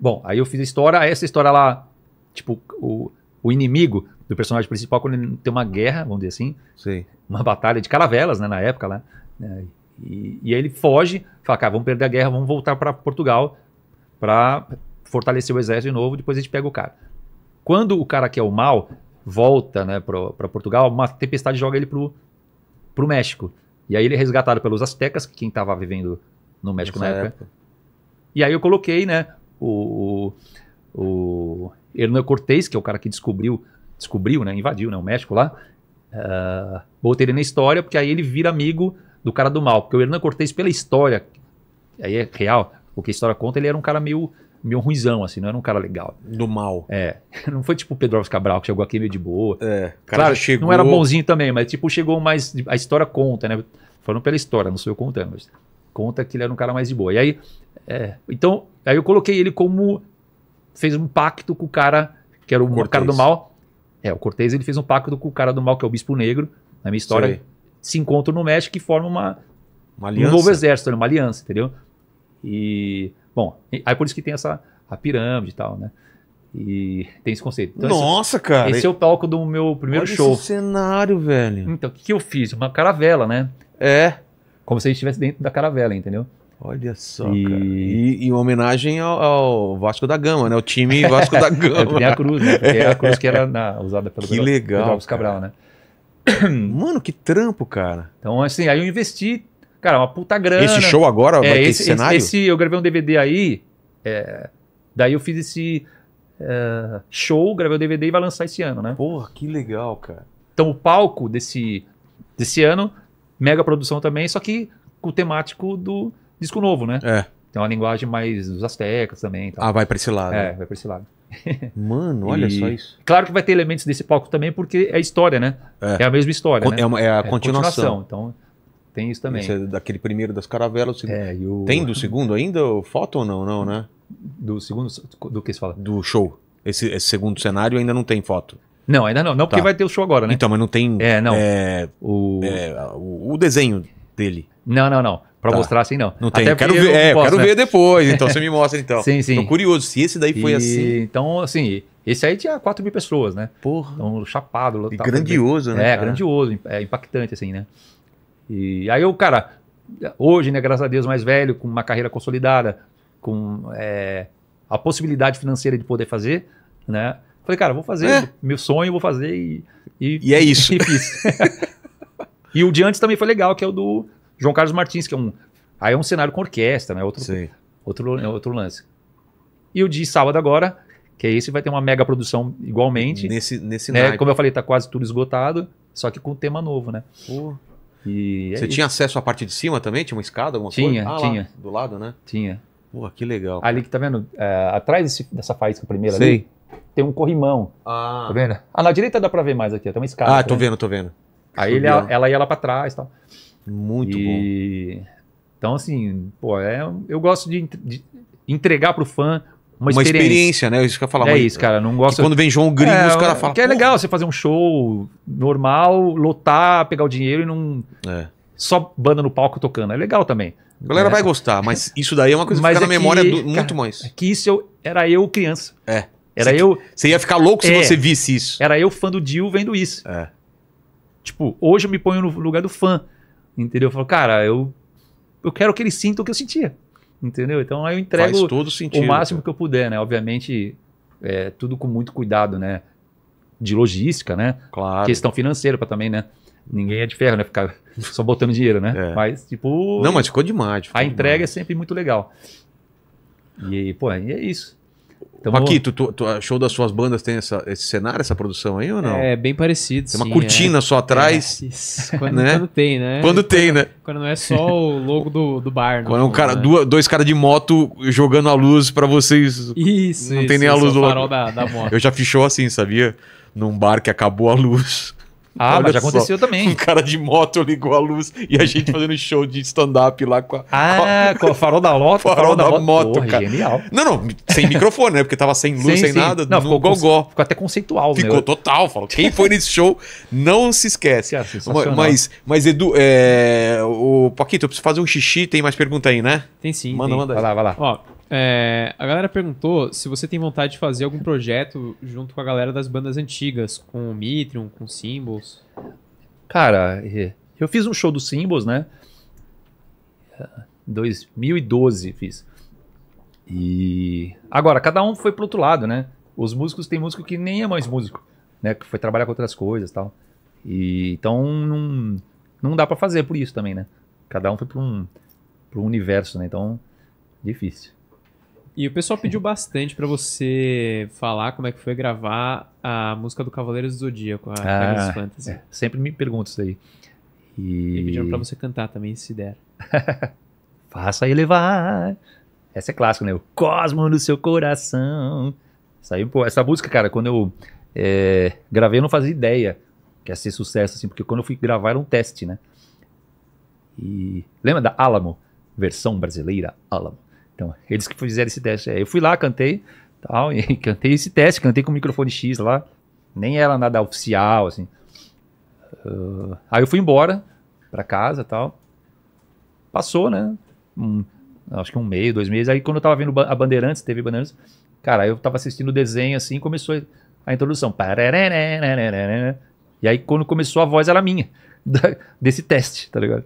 bom, aí eu fiz a história, essa história lá, tipo, o, o inimigo do personagem principal quando ele tem uma guerra, vamos dizer assim, Sim. uma batalha de caravelas, né, na época lá, né? E, e aí ele foge, fala, cara, vamos perder a guerra, vamos voltar para Portugal para fortalecer o exército de novo, depois a gente pega o cara. Quando o cara que é o mal volta né, para Portugal, uma tempestade joga ele pro, pro México. E aí ele é resgatado pelos astecas, que quem estava vivendo no México Essa na época. época. E aí eu coloquei, né, o, o, o Hernán Cortés, que é o cara que descobriu, descobriu, né, invadiu né, o México lá, uh, botei ele na história, porque aí ele vira amigo do cara do mal. Porque o Hernán Cortés, pela história, aí é real, o que a história conta, ele era um cara meio meio ruizão, assim, não era um cara legal. Do mal. É. Não foi tipo o Pedro Alves Cabral, que chegou aqui meio de boa. É. claro, chegou... não era bonzinho também, mas tipo, chegou mais. A história conta, né? Falando pela história, não sou eu contando, mas conta que ele era um cara mais de boa. E aí. É, então, aí eu coloquei ele como. Fez um pacto com o cara, que era o Cortez. cara do mal. É, o Cortez, ele fez um pacto com o cara do mal, que é o Bispo Negro, na minha história. Sei. Se encontram no México e formam uma. Uma aliança. Um novo exército, né? uma aliança, entendeu? E Bom, aí por isso que tem essa a pirâmide e tal, né? E tem esse conceito. Então, Nossa, esse, cara! Esse é o palco do meu primeiro Olha show. Esse cenário, velho. Então, o que, que eu fiz? Uma caravela, né? É. Como se a gente estivesse dentro da caravela, entendeu? Olha só, e... cara. E, e homenagem ao, ao, Vasco da Gama, né? O time Vasco da Gama. tem é, a cruz, né? Porque é a cruz que era na, usada pelo que legal, Pedro Cabral, né? Mano, que trampo, cara. Então, assim, aí eu investi Cara, uma puta grana. Esse show agora é, vai ter esse, esse cenário? Esse, eu gravei um DVD aí, é, daí eu fiz esse é, show, gravei o um DVD e vai lançar esse ano, né? Porra, que legal, cara. Então o palco desse, desse ano, mega produção também, só que com o temático do disco novo, né? É. Tem uma linguagem mais dos astecas também. Tal. Ah, vai pra esse lado. É, vai pra esse lado. Mano, olha e... só isso. Claro que vai ter elementos desse palco também, porque é história, né? É, é a mesma história. Con né? É, uma, é a, é continuação. continuação. Então, tem isso também. Esse é daquele primeiro das caravelas. o... É, tem do segundo ainda foto ou não? Não, né? Do segundo. Do que se fala? Do show. Esse, esse segundo cenário ainda não tem foto. Não, ainda não. Não porque tá. vai ter o show agora, né? Então, mas não tem. É, não. É, o... É, o desenho dele. Não, não, não. Pra tá. mostrar assim, não. Não tem. Até quero ver, eu, é, posso, quero né? ver depois. Então você me mostra, então. sim, sim. Tô curioso se esse daí foi e... assim. Então, assim, esse aí tinha 4 mil pessoas, né? Porra. Então, chapado. E tá, grandioso, bem... né? É, cara? grandioso. É impactante, assim, né? E aí o cara, hoje, né, graças a Deus, mais velho, com uma carreira consolidada, com é, a possibilidade financeira de poder fazer, né? Falei, cara, vou fazer, é. meu sonho, vou fazer e. E, e é isso. E, e o de antes também foi legal, que é o do João Carlos Martins, que é um. Aí é um cenário com orquestra, né? Outro, Sim. outro, é. outro lance. E o de sábado agora, que é esse, vai ter uma mega produção igualmente. Nesse, nesse né? Como eu falei, tá quase tudo esgotado, só que com tema novo, né? Porra. E é Você é tinha acesso à parte de cima também? Tinha uma escada, alguma tinha, coisa? Ah, tinha, tinha. Do lado, né? Tinha. Pô, que legal. Ali que tá vendo, é, atrás desse, dessa faísca primeira Sei. ali, tem um corrimão. Ah. Tá vendo? Ah, na direita dá pra ver mais aqui, tem uma escada. Ah, tá tô né? vendo, tô vendo. Aí ele, ela, ela ia lá pra trás e tal. Muito e... bom. Então, assim, pô, é, eu gosto de, de entregar pro fã uma, uma experiência. experiência. né? É isso que eu falava. É isso, cara. Não gosto. quando vem João Gringo, é, os caras falam. Que é legal você fazer um show normal, lotar, pegar o dinheiro e não. É. Só banda no palco tocando. É legal também. A galera é. vai né? gostar, mas isso daí é uma coisa mas é que fica na memória que, do, muito mais. mais. É que isso eu, era eu criança. É. Era você, eu. Você ia ficar louco se você visse isso. Era eu fã do Dio vendo isso. É. Tipo, hoje eu me ponho no lugar do fã. Entendeu? Eu falo, cara, eu, eu quero que ele sinta o que eu sentia entendeu? Então eu entrego sentido, o máximo cara. que eu puder, né? Obviamente, é, tudo com muito cuidado, né? De logística, né? Claro. Questão financeira para também, né? Ninguém é de ferro, né? Ficar só botando dinheiro, né? É. Mas, tipo. Não, mas ficou demais. Ficou a demais. entrega é sempre muito legal. E, pô, e é isso tamo Paquito, tu, tu show das suas bandas tem essa, esse cenário, essa produção aí ou não? É, bem parecido. Tem uma sim, cortina é. só atrás. É, isso. Quando, né? quando tem, né? Quando tem, quando, né? Quando não é só o logo do, do bar. Quando é não, um cara, né? dois caras de moto jogando a luz para vocês. Isso, Não isso, tem nem a é luz do farol da, da moto. Eu já fichou assim, sabia? Num bar que acabou a luz. Ah, Olha mas já só. aconteceu também. Um cara de moto ligou a luz e a gente fazendo show de stand-up lá com a. Ah, com a farol da moto. Farol, farol da, da, moto, porra, cara. Genial. Não, não, sem microfone, né? Porque tava sem luz, sem, sem sim. nada. Não, ficou gogó. Ficou até conceitual, né? Ficou meu. total. Falou, quem foi nesse show, não se esquece. É mas, mas, Edu, é, o Paquito, eu preciso fazer um xixi. Tem mais pergunta aí, né? Tem sim. Manda, tem. manda. Vai lá, vai lá. Ó, é, a galera perguntou se você tem vontade de fazer algum projeto junto com a galera das bandas antigas, com o Mitrium, com Symbols. Cara, eu fiz um show do Symbols, né? 2012 é, fiz. E agora cada um foi pro outro lado, né? Os músicos têm músico que nem é mais músico, né? Que foi trabalhar com outras coisas, tal. E então não, não dá para fazer por isso também, né? Cada um foi para um pro universo, né? Então difícil. E o pessoal pediu bastante para você falar como é que foi gravar a música do Cavaleiros do Zodíaco, a ah, Fantasy. É, sempre me pergunto isso aí. E, e pediram pra você cantar também, se der. Faça elevar. Essa é clássica, né? O Cosmo no seu coração. Saiu, pô, essa música, cara, quando eu é, gravei, eu não fazia ideia que ia ser sucesso, assim, porque quando eu fui gravar era um teste, né? E lembra da Alamo? Versão brasileira Alamo. Então, eles que fizeram esse teste. É, eu fui lá, cantei, tal, e cantei esse teste, cantei com o microfone X lá. Nem era nada oficial, assim. Uh, aí eu fui embora para casa tal. Passou, né? Um, acho que um mês, dois meses. Aí quando eu tava vendo a Bandeirantes, teve Bandeirantes, cara, eu tava assistindo o desenho assim, começou a introdução. E aí quando começou a voz era minha, desse teste, tá ligado?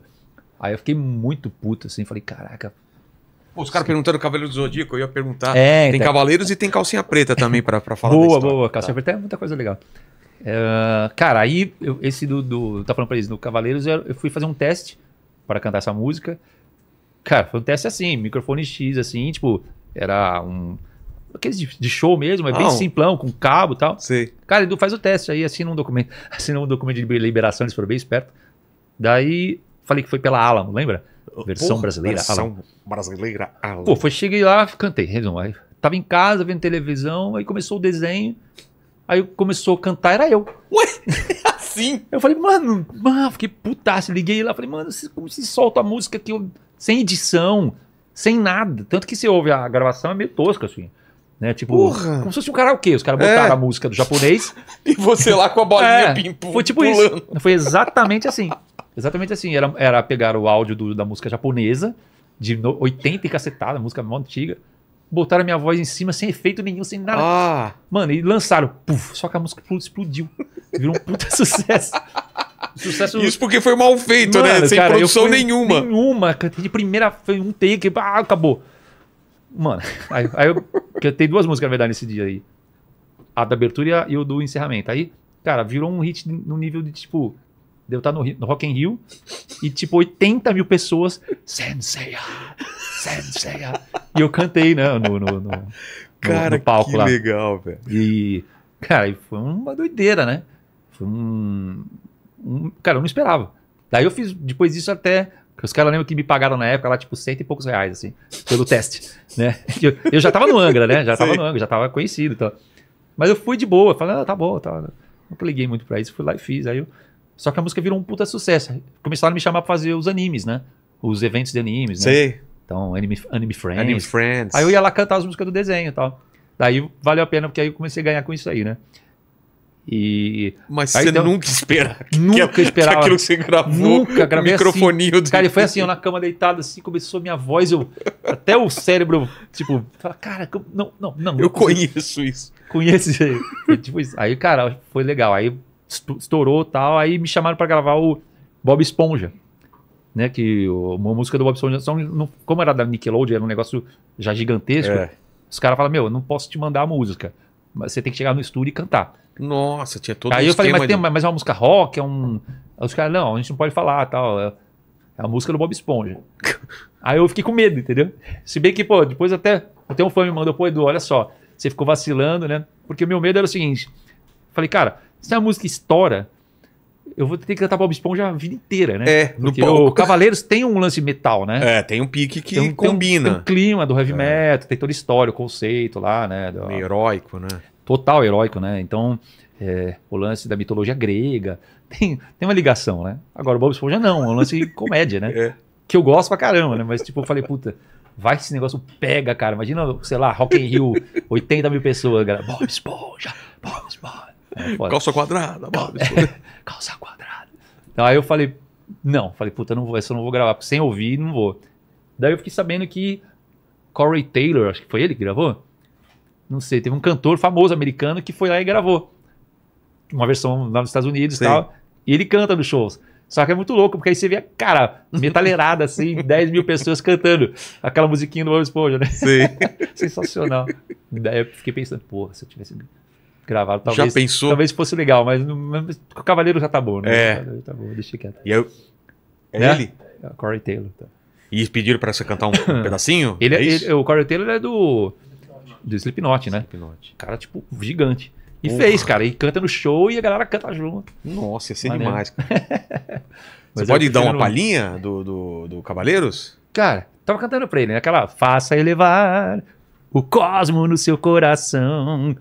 Aí eu fiquei muito puto assim, falei, caraca, Pô, os caras perguntaram o Cavaleiro do Zodíaco, eu ia perguntar. É, tem então... Cavaleiros e tem Calcinha Preta também para falar Boa, boa. Calcinha tá. Preta é muita coisa legal. Uh, cara, aí eu, esse do, do, Tá falando pra eles, no Cavaleiros, eu, eu fui fazer um teste para cantar essa música. Cara, foi um teste assim, microfone X, assim, tipo, era um. Aqueles de, de show mesmo, é ah, bem simplão, com cabo e tal. Sei. Cara, Edu faz o teste, aí assina um documento. Assina um documento de liberação, eles foram bem espertos. Daí, falei que foi pela Alamo, lembra? Versão Porra, brasileira. Versão brasileira. Pô, foi, cheguei lá, cantei, resumo. Aí, tava em casa vendo televisão, aí começou o desenho. Aí começou a cantar, era eu. Ué? Assim? Eu falei, mano, mano, fiquei putaço. Liguei lá, falei, mano, como se solta a música que sem edição, sem nada. Tanto que você ouve a gravação, é meio tosca, assim. Né? Tipo, Porra. como se fosse um karaokê. Os caras botaram é. a música do japonês. e você lá com a bolinha é, pim, Foi tipo pulando. isso. Foi exatamente assim. Exatamente assim. Era, era pegar o áudio do, da música japonesa, de 80 e cacetada, música mó antiga. Botaram a minha voz em cima sem efeito nenhum, sem nada. Ah. Mano, e lançaram. Puf, só que a música explodiu. Virou um puta sucesso. Sucesso... Isso porque foi mal feito, né? Mano, né? Sem cara, produção nenhuma. Nenhuma. de primeira, foi um take, ah, acabou. Mano, aí, aí eu cantei duas músicas, na verdade, nesse dia aí. A da abertura e o do encerramento. Aí, cara, virou um hit no nível de, tipo, Deu estar tá no, no Rock in Rio e tipo 80 mil pessoas. Sensei, Sensei. E eu cantei, né? No, no, no cara, no palco que lá. legal, velho. E, cara, foi uma doideira, né? Foi um, um, Cara, eu não esperava. Daí eu fiz, depois disso até. Os caras lembram que me pagaram na época lá, tipo, cento e poucos reais, assim, pelo teste, né? Eu, eu, já tava no Angra, né? Já tava Sim. no Angra, já tava conhecido então. Mas eu fui de boa, falei, ah, tá bom, tá. Não né? liguei muito pra isso, fui lá e fiz. Aí eu só que a música virou um puta sucesso. Começaram a me chamar pra fazer os animes, né? Os eventos de animes, né? Sei. Então, Anime, anime Friends. Anime Friends. Aí eu ia lá cantar as músicas do desenho e tal. Daí valeu a pena, porque aí eu comecei a ganhar com isso aí, né? E. Mas aí, você nunca espera. Nunca que, esperava. Que aquilo que você gravou. Nunca gravei. Assim. Microfoninho assim, do... Cara, e foi assim, eu na cama deitado, assim, começou minha voz, eu. Até o cérebro, tipo, fala, cara, não, não, não. Eu, conheço isso. Conheço isso aí. tipo, aí, cara, foi legal. Aí estourou tal. Aí me chamaram para gravar o Bob Esponja. Né, que uma música do Bob Esponja, só não, como era da Nickelodeon, era um negócio já gigantesco, é. os caras falaram, meu, eu não posso te mandar a música, mas você tem que chegar no estúdio e cantar. Nossa, tinha todo Aí um eu falei, mas, tem, mas é uma música rock, é um... os caras, não, a gente não pode falar, tal, é, é a música do Bob Esponja. Aí eu fiquei com medo, entendeu? Se bem que, pô, depois até, até um fã me mandou, pô, Edu, olha só, você ficou vacilando, né? Porque o meu medo era o seguinte, falei, cara, se a música estoura, eu vou ter que cantar Bob Esponja a vida inteira, né? É, Porque palco. O Cavaleiros tem um lance metal, né? É, tem um pique que tem um, combina. Tem um, tem um, clima do heavy é. metal, tem toda a história, o conceito lá, né? Do, heróico, né? Total heróico, né? Então, é, o lance da mitologia grega, tem, tem uma ligação, né? Agora, o Bob Esponja não, é um lance de comédia, né? É. Que eu gosto pra caramba, né? Mas, tipo, eu falei, puta, vai que esse negócio pega, cara. Imagina, sei lá, Rock in Rio, 80 mil pessoas, galera. Bob Esponja, Bob Esponja. É calça quadrada, Cal... Calça quadrada. Então aí eu falei, não, falei, puta, não vou, essa eu não vou gravar, porque sem ouvir, não vou. Daí eu fiquei sabendo que Corey Taylor, acho que foi ele que gravou. Não sei, teve um cantor famoso americano que foi lá e gravou. Uma versão lá nos Estados Unidos Sim. e tal. E ele canta nos shows. Só que é muito louco, porque aí você vê, cara, metaleirada, assim, 10 mil pessoas cantando aquela musiquinha do Bob Esponja, né? Sim. Sensacional. Daí eu fiquei pensando, porra, se eu tivesse gravado Talvez, já pensou? Talvez fosse legal, mas o Cavaleiro já tá bom, né? É. Tá bom, deixa quieto. E eu, é né? ele? É Corey Taylor. Tá. E pediram pra você cantar um pedacinho? Ele, é, é ele, o Corey Taylor é do, do Slipknot, né? Slipknot. Cara, tipo, gigante. E Porra. fez, cara. E canta no show e a galera canta junto. Nossa, ia ser Maneiro. demais, Você pode dar uma palhinha do, do, do Cavaleiros? Cara, tava cantando pra ele, né? Aquela faça elevar o cosmo no seu coração.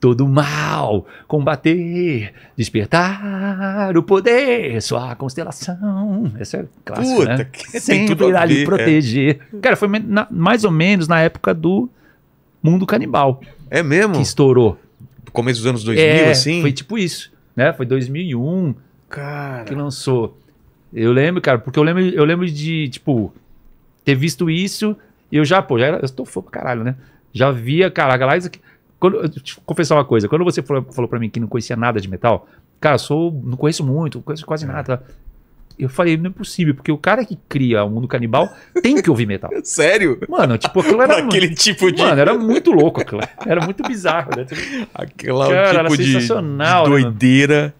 Todo mal combater, despertar o poder, sua constelação. Essa é clássica, Puta, né? Que Sempre ali ver, é. proteger. É. Cara, foi na, mais ou menos na época do Mundo Canibal. É mesmo? Que estourou. Começo dos anos 2000, é, assim? Foi tipo isso, né? Foi 2001 cara. que lançou. Eu lembro, cara, porque eu lembro, eu lembro de, tipo, ter visto isso, e eu já, pô, já era, eu tô fogo pra caralho, né? Já via, caraca, lá isso aqui. Quando, eu te confessar uma coisa, quando você falou, falou pra mim que não conhecia nada de metal, cara, sou, não conheço muito, não conheço quase é. nada. Tá? Eu falei, não é possível, porque o cara que cria o mundo canibal tem que ouvir metal. Sério? Mano, tipo, aquilo era. Aquele tipo de. Mano, era muito louco aquilo. Era muito bizarro. Né? Tipo, Aquela é cara, tipo de, de né, doideira. Né,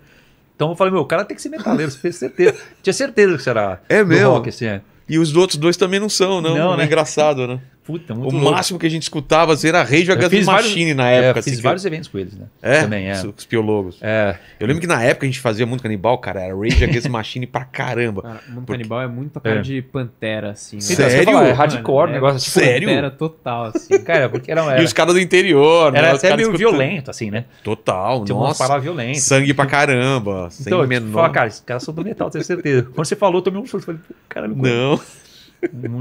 então eu falei, meu, o cara tem que ser metaleiro, certeza. Tinha certeza que será. É meu. Rock, assim, é. E os outros dois também não são, não. Não, não né? né? É engraçado, né? Puta, é muito O louco. máximo que a gente escutava era Rage Against Machine vários, na época. É, eu fiz assim, vários que... eventos com eles, né? É? Também, é. Os piologos. É. Eu lembro que na época a gente fazia muito canibal, cara. Era Rage Against Machine pra caramba. Cara, muito porque... canibal é muito a é. cara é. de Pantera, assim. Né? Sério? falar, é hardcore, é, negócio tipo Sério? Pantera total, assim. cara, porque era... era... E os caras do interior, né? Era até meio escutando. violento, assim, né? Total, Tinha nossa. Uma violenta. Sangue pra caramba. Então, sem menor. Fala, cara, esse cara sou do metal, tenho certeza. Quando você falou, eu tomei um susto. Falei, cara, me Não.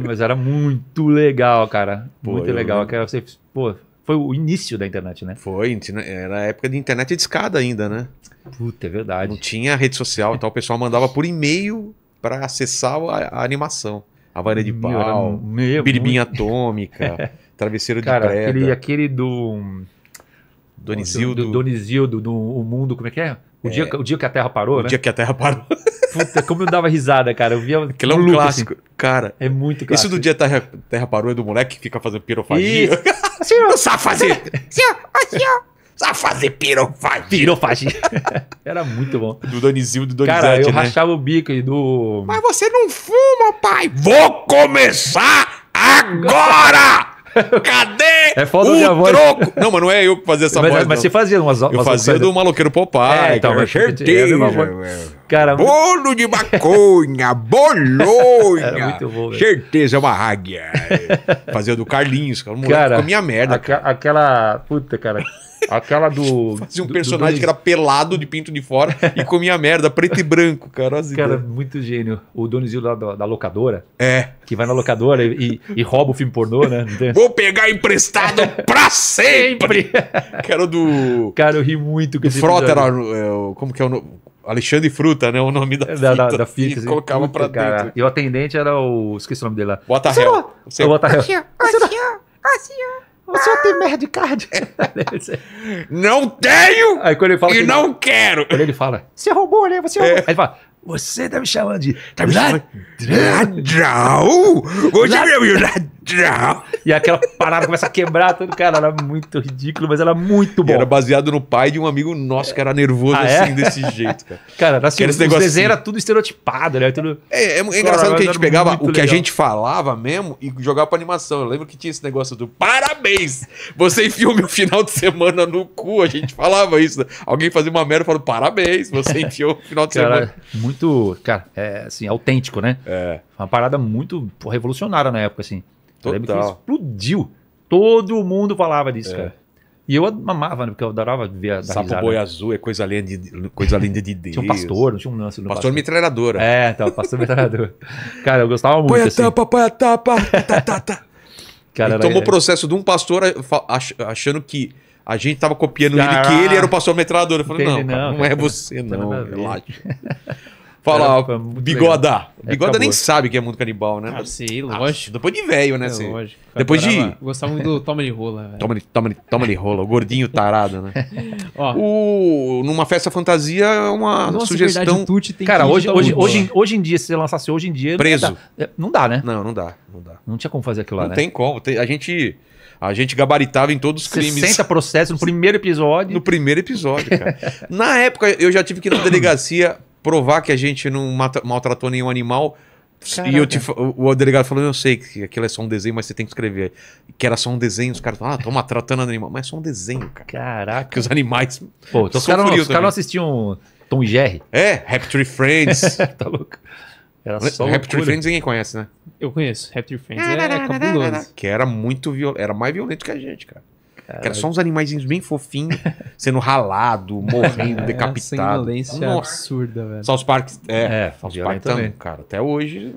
Mas era muito legal, cara. Pô, muito legal. Que você, pô, foi o início da internet, né? Foi, era a época de internet de escada ainda, né? Puta, é verdade. Não tinha rede social, então o pessoal mandava por e-mail para acessar a, a, animação. A varinha de pau, meu, é biribinha muito... atômica, travesseiro cara, de preda. Aquele, aquele do... Donizildo. Do, Donizildo, do, do, do O Mundo, como é que é? O, é... dia, o dia que a Terra parou, o né? O dia que a Terra parou. Puta, como eu dava risada, cara. Eu via Aquilo é um clássico. Assim. Cara. É muito clássico. Isso do dia Terra, Terra parou é do moleque que fica fazendo pirofagia. Senhor, não sabe fazer. Sabe fazer pirofagia. Pirofagia. Era muito bom. Do Donizinho do Donizete, Cara, eu né? rachava o bico e do... Mas você não fuma, pai. Vou começar agora! Cadê? É foda o voz. troco? Não, mas não é eu fazer essa mas, voz. Mas não. você fazia umas. umas eu fazia coisas. do maloqueiro Popeye. É, então, cara, certeza. cara, Bolo de maconha, bolonha. Era muito bom, velho. Certeza, é uma águia. É. fazia do Carlinhos, cara. minha merda. cara. Aquela. Puta, cara. Aquela do. Fazia um do, personagem do... que era pelado de pinto de fora e comia merda, preto e branco, cara. As cara, muito gênio. O Donizinho da, da, locadora. É. Que vai na locadora e, e, rouba o filme pornô, né? Vou pegar emprestado pra sempre! que era do. Cara, eu ri muito com esse Frota era. É, como que é o nome? Alexandre Fruta, né? O nome da, da, da, da fita. Assim, colocava puta, pra cara. dentro. E o atendente era o. Esqueci o nome dele lá. Bota Réu. O Bota Réu. O senhor, o senhor, o senhor. O senhor tem card. não tenho! Aí quando ele fala. E que não ele... quero! Quando ele fala. Você roubou, né? Você roubou. É. Aí ele fala. Você tá me chamando de. Tá me chamando? Ladrão! Você é meu ladrão! E aquela parada começa a quebrar tudo, cara. Era muito ridículo, mas era muito bom. E era baseado no pai de um amigo nosso que era nervoso ah, é? assim, é? desse jeito, cara. Cara, assim, os desenho assim. era tudo estereotipado, né? Tudo... É, é, é engraçado que a gente pegava o que legal. a gente falava mesmo e jogava pra animação. Eu lembro que tinha esse negócio do parabéns! Você enfiou meu final de semana no cu, a gente falava isso. Né? Alguém fazia uma merda e falava, parabéns, você enfiou o final de cara, semana. Muito, cara, é assim, autêntico, né? É. Uma parada muito revolucionária na época, assim. Total. explodiu. Todo mundo falava disso, é. cara. E eu amava, né porque eu adorava ver a Sapo boi azul é coisa linda de, coisa linda de Deus. tinha um pastor, não tinha um lance. Pastor, pastor metralhadora. É, tá, pastor metralhadora. Cara, eu gostava muito. Põe a assim. tapa, põe a tapa. Tá, tá, tá. Cara, era... tomou o é. processo de um pastor eh, achando que a gente tava copiando ah, ele, que ele era o pastor metralhador. Eu falei, não, não, cara, não, é você, não, não relaxa. Fala, Era, bigoda. É, bigoda nem sabe que é mundo canibal, né? Ah, sim, ah, lógico. Ah, depois de velho, né? É, assim. lógico. Depois de. Gostava muito do toma de rola. Velho. Toma de, toma, de, toma de rola, o gordinho tarado, né? Ó, o, numa festa fantasia é uma Nossa, é sugestão. Verdade, Tucci tem Cara, hoje, hoje, hoje, hoje, em dia, se você lançasse hoje em dia. Preso. É, não dá, né? Não, não dá. Não dá. Não tinha como fazer aquilo lá. Não né? tem como. a gente. A gente gabaritava em todos os crimes. 60 processos no primeiro episódio. No primeiro episódio, cara. Na época, eu já tive que ir na delegacia provar que a gente não mata, maltratou nenhum animal. Caraca. E eu te, o, o, delegado falou: Eu sei que aquilo é só um desenho, mas você tem que escrever. Que era só um desenho. Os caras falaram: Ah, tô maltratando animal. Mas é só um desenho, cara. Caraca. Que os animais. Pô, então os caras não, cara não assistiam Tom Jerry. É, Raptor Friends. tá louco. Era Friends ninguém conhece, né? Eu conheço. Raptor Friends é, é cabuloso. Que era muito violento. Era mais violento que a gente, cara. Cara, Era só uns animaizinhos bem fofinhos, sendo ralado, morrendo, é, decapitado. É, violência Nossa. absurda, velho. South Park, é, é South Park tá- também. cara. Até hoje,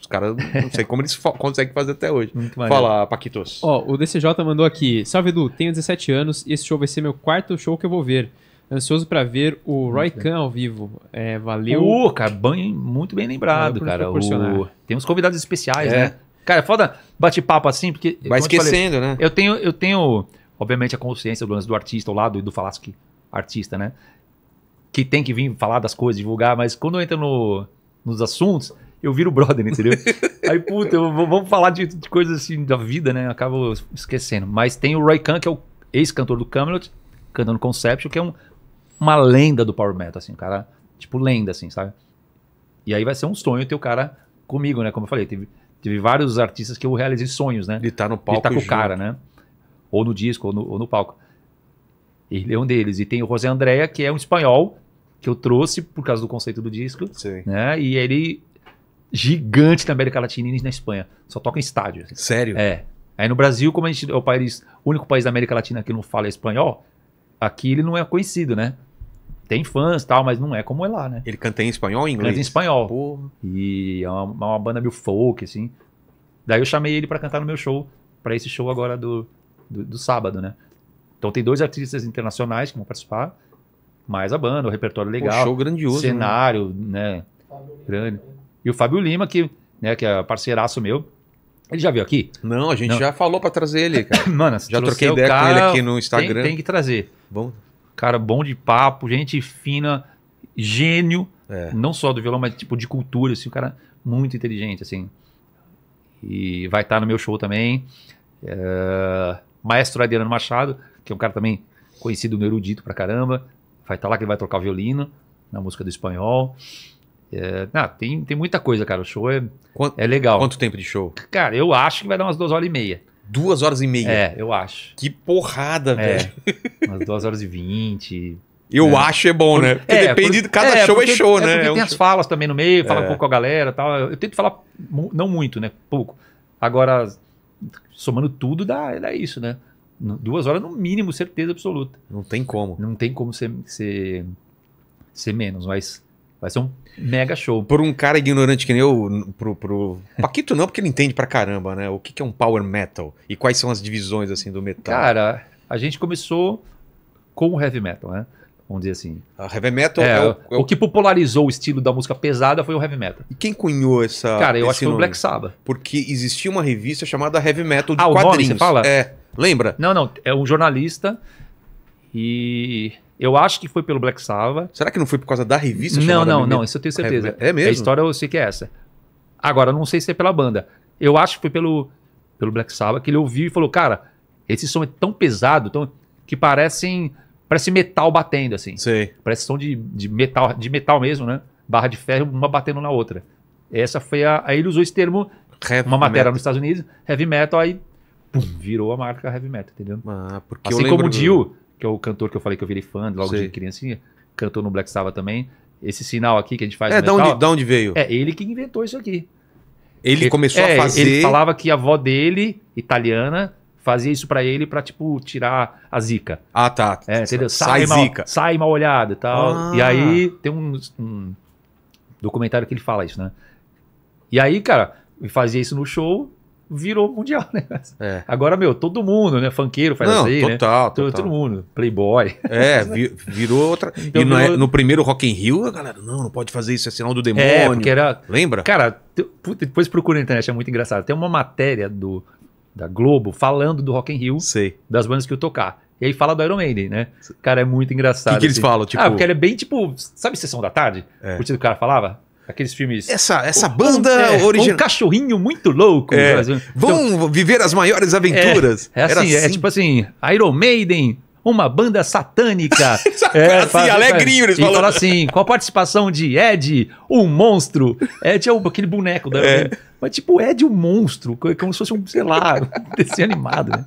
os caras, não sei como eles conseguem fazer até hoje. Muito Fala, Paquitos. Ó, o DCJ mandou aqui. Salve, Edu. Tenho 17 anos e esse show vai ser meu quarto show que eu vou ver. Ansioso para ver o Roy Khan ao vivo. É, valeu. Pô, uh, cara, bem, muito bem lembrado, cara. O... Tem uns convidados especiais, é. né? Cara, é foda bate-papo assim, porque. Vai esquecendo, falei, né? Eu tenho, eu tenho, obviamente, a consciência do lance do artista, ao lado do Falasque, artista, né? Que tem que vir falar das coisas, divulgar, mas quando eu entro no, nos assuntos, eu viro brother, entendeu? Aí, puta, eu, vamos falar de, de, coisas assim da vida, né? Eu acabo esquecendo. Mas tem o Roy Khan, que é o ex-cantor do Camelot, cantando Conception, que é um, uma lenda do Power Metal, assim, cara, tipo, lenda, assim, sabe? E aí vai ser um sonho ter o cara comigo, né? Como eu falei, teve tive vários artistas que eu realizei sonhos, né? De estar tá no tá palco. De estar tá com o cara, né? Ou no disco, ou no, ou no palco. Ele é um deles. E tem o José Andréa, que é um espanhol, que eu trouxe por causa do conceito do disco. Sim. Né? E ele, gigante na América Latina e na Espanha. Só toca em estádio. Assim. Sério? É. Aí no Brasil, como a gente é o país, o único país da América Latina que não fala espanhol, aqui ele não é conhecido, né? tem fãs e tal, mas não é como é lá, né? Ele canta em espanhol ou inglês? Canta em espanhol. Porra. E é uma, é uma, banda meio folk, assim. Daí eu chamei ele para cantar no meu show, para esse show agora do, do, do, sábado, né? Então tem dois artistas internacionais que vão participar, mais a banda, o repertório legal. Um show grandioso. Né? Cenário, né? né? Grande. E o Fábio Lima, que, né, que é parceiraço meu. Ele já veio aqui? Não, a gente não. já falou para trazer ele, cara. Mano, já troquei ideia cara, com ele aqui no Instagram. Tem, tem que trazer. Vamos cara bom de papo, gente fina, gênio, é. não só do violão, mas tipo de cultura, assim, um cara muito inteligente, assim. E vai estar tá no meu show também. É... Maestro Adriano Machado, que é um cara também conhecido, um erudito pra caramba, vai estar tá lá que ele vai tocar violino na música do espanhol. É, ah, tem, tem muita coisa, cara. O show é, quanto, é legal. Quanto tempo de show? Cara, eu acho que vai dar umas duas horas e meia duas horas e meia. É, eu acho. Que porrada, é, velho. Umas duas horas e vinte. Eu né? acho é bom, né? É, porque é, depende de cada é, show é é né? porque, é show, né? tem as falas também no meio, fala um pouco com a galera tal. Eu, eu tento falar não muito, né? Pouco. Agora, somando tudo, dá, dá isso, né? Duas horas no mínimo, certeza absoluta. Não tem como. Não tem como ser, ser, ser menos, mas Vai ser um mega show. Por um cara ignorante que nem eu, pro, pro... Paquito não, porque ele entende pra caramba, né? O que, que é um power metal e quais são as divisões, assim, do metal? Cara, a gente começou com o heavy metal, né? Vamos dizer assim. A ah, heavy metal é, é, o, é o... o, que popularizou o estilo da música pesada foi o heavy metal. E quem cunhou essa. Cara, eu acho que foi o Black Sabbath. Porque existia uma revista chamada Heavy Metal de ah, quadrinhos. O nome, você fala? É. Lembra? Não, não. É um jornalista e eu acho que foi pelo Black Sabbath. Será que não foi por causa da revista? Não, não, Meme... não, isso eu tenho certeza. É, é mesmo? A história eu sei que é essa. Agora, não sei se é pela banda. Eu acho que foi pelo, pelo Black Sabbath que ele ouviu e falou: Cara, esse som é tão pesado tão, que parecem, parece metal batendo, assim. Sim. Parece som de, de, metal, de metal mesmo, né? Barra de ferro, uma batendo na outra. Essa foi a. Aí ele usou esse termo, heavy uma matéria metal. nos Estados Unidos, heavy metal, aí pum, virou a marca heavy metal, entendeu? Ah, porque assim eu como o Dio que é o cantor que eu falei que eu virei fã logo Sei. de criancinha, cantou no Black Sabbath também. Esse sinal aqui que a gente faz. É, de onde, onde veio? É ele que inventou isso aqui. Ele, começou é, a fazer. Ele falava que a avó dele, italiana, fazia isso para ele para tipo, tirar a zica. Ah, tá. É, entendeu? Sai, sai mal, Sai mal olhado e tal. Ah. E aí tem um, um documentário que ele fala isso, né? E aí, cara, fazia isso no show virou mundial, né? É. Agora, meu, todo mundo, né? Fanqueiro faz não, assim, né? total, né? Total. Todo mundo, playboy. É, vi, virou outra... Então, e no, é, virou... no primeiro Rock in Rio, a galera, não, não pode fazer isso, é sinal do é, demônio. É, porque era... Lembra? Cara, depois procura na internet, é muito engraçado. Tem uma matéria do, da Globo falando do Rock in Rio, Sei. das bandas que eu tocar. E aí fala do Iron Maiden, né? Cara, é muito engraçado. O que, que eles assim. falam? Ah, tipo... Ah, porque era é bem tipo. Sabe sessão da tarde? É. O que o cara falava? Aqueles filmes. Essa, essa o, banda é, original. Um cachorrinho muito louco. É. Então, Vão viver as maiores é, aventuras. É, assim, é assim, assim, é tipo assim: Iron Maiden, uma banda satânica. é, assim, fala, alegrinho eles falam. assim, com a participação de Ed, o monstro. Ed é o, aquele boneco. Da, é. Né? Mas tipo, Ed, o monstro. É como se fosse um, sei lá, um desenho animado. Né?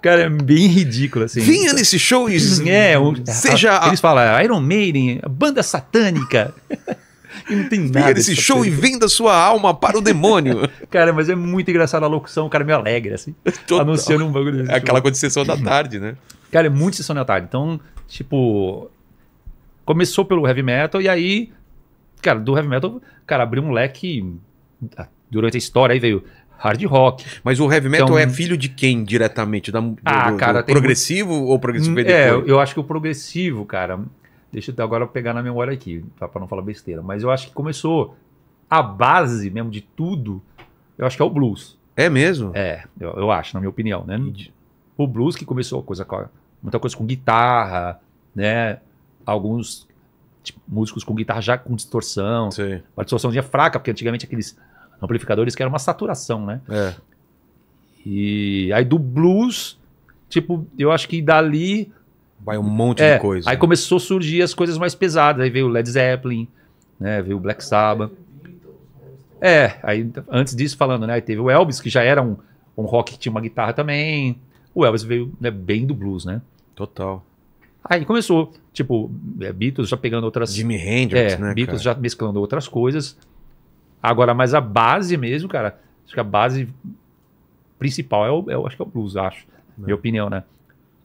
Cara, é bem ridículo, assim. vinha nesse show e... É, um, seja... Eles falam, Iron Maiden, banda satânica e não tem nada. esse show e venda sua alma para o demônio. cara, mas é muito engraçado a locução, o cara é me alegra, assim. Total. Anunciando um bagulho desse. É aquela tipo. coisa de sessão da tarde, né? Cara, é muito sessão da tarde. Então, tipo. Começou pelo heavy metal e aí. Cara, do heavy metal, cara, abriu um leque. Ah, durante a história, aí veio hard rock. Mas o heavy metal então, é filho de quem diretamente? Da, ah, do, ah, cara, do progressivo muito... ou progressivo? É, eu acho que o progressivo, cara, Deixa eu agora pegar na memória aqui, tá? para não falar besteira. Mas eu acho que começou a base mesmo de tudo, eu acho que é o blues. É mesmo? É, eu, eu acho, na minha opinião, né? O blues que começou coisa muita coisa com guitarra, né? Alguns tipo, músicos com guitarra já com distorção. Sim. Uma distorçãozinha fraca, porque antigamente aqueles amplificadores que era uma saturação, né? É. E aí do blues, tipo, eu acho que dali vai um monte é, de coisa. Aí né? começou a surgir as coisas mais pesadas. Aí veio o Led Zeppelin, né? Veio o Black Sabbath. É, aí antes disso falando, né? Aí teve o Elvis, que já era um, um rock que tinha uma guitarra também. O Elvis veio né, bem do blues, né? Total. Aí começou, tipo, é, Beatles já pegando outras... Jimi Hendrix, é, né, Beatles cara? já mesclando outras coisas. Agora, mas a base mesmo, cara, acho que a base principal é o, é acho que é o blues, acho. Não. Minha é. opinião, né?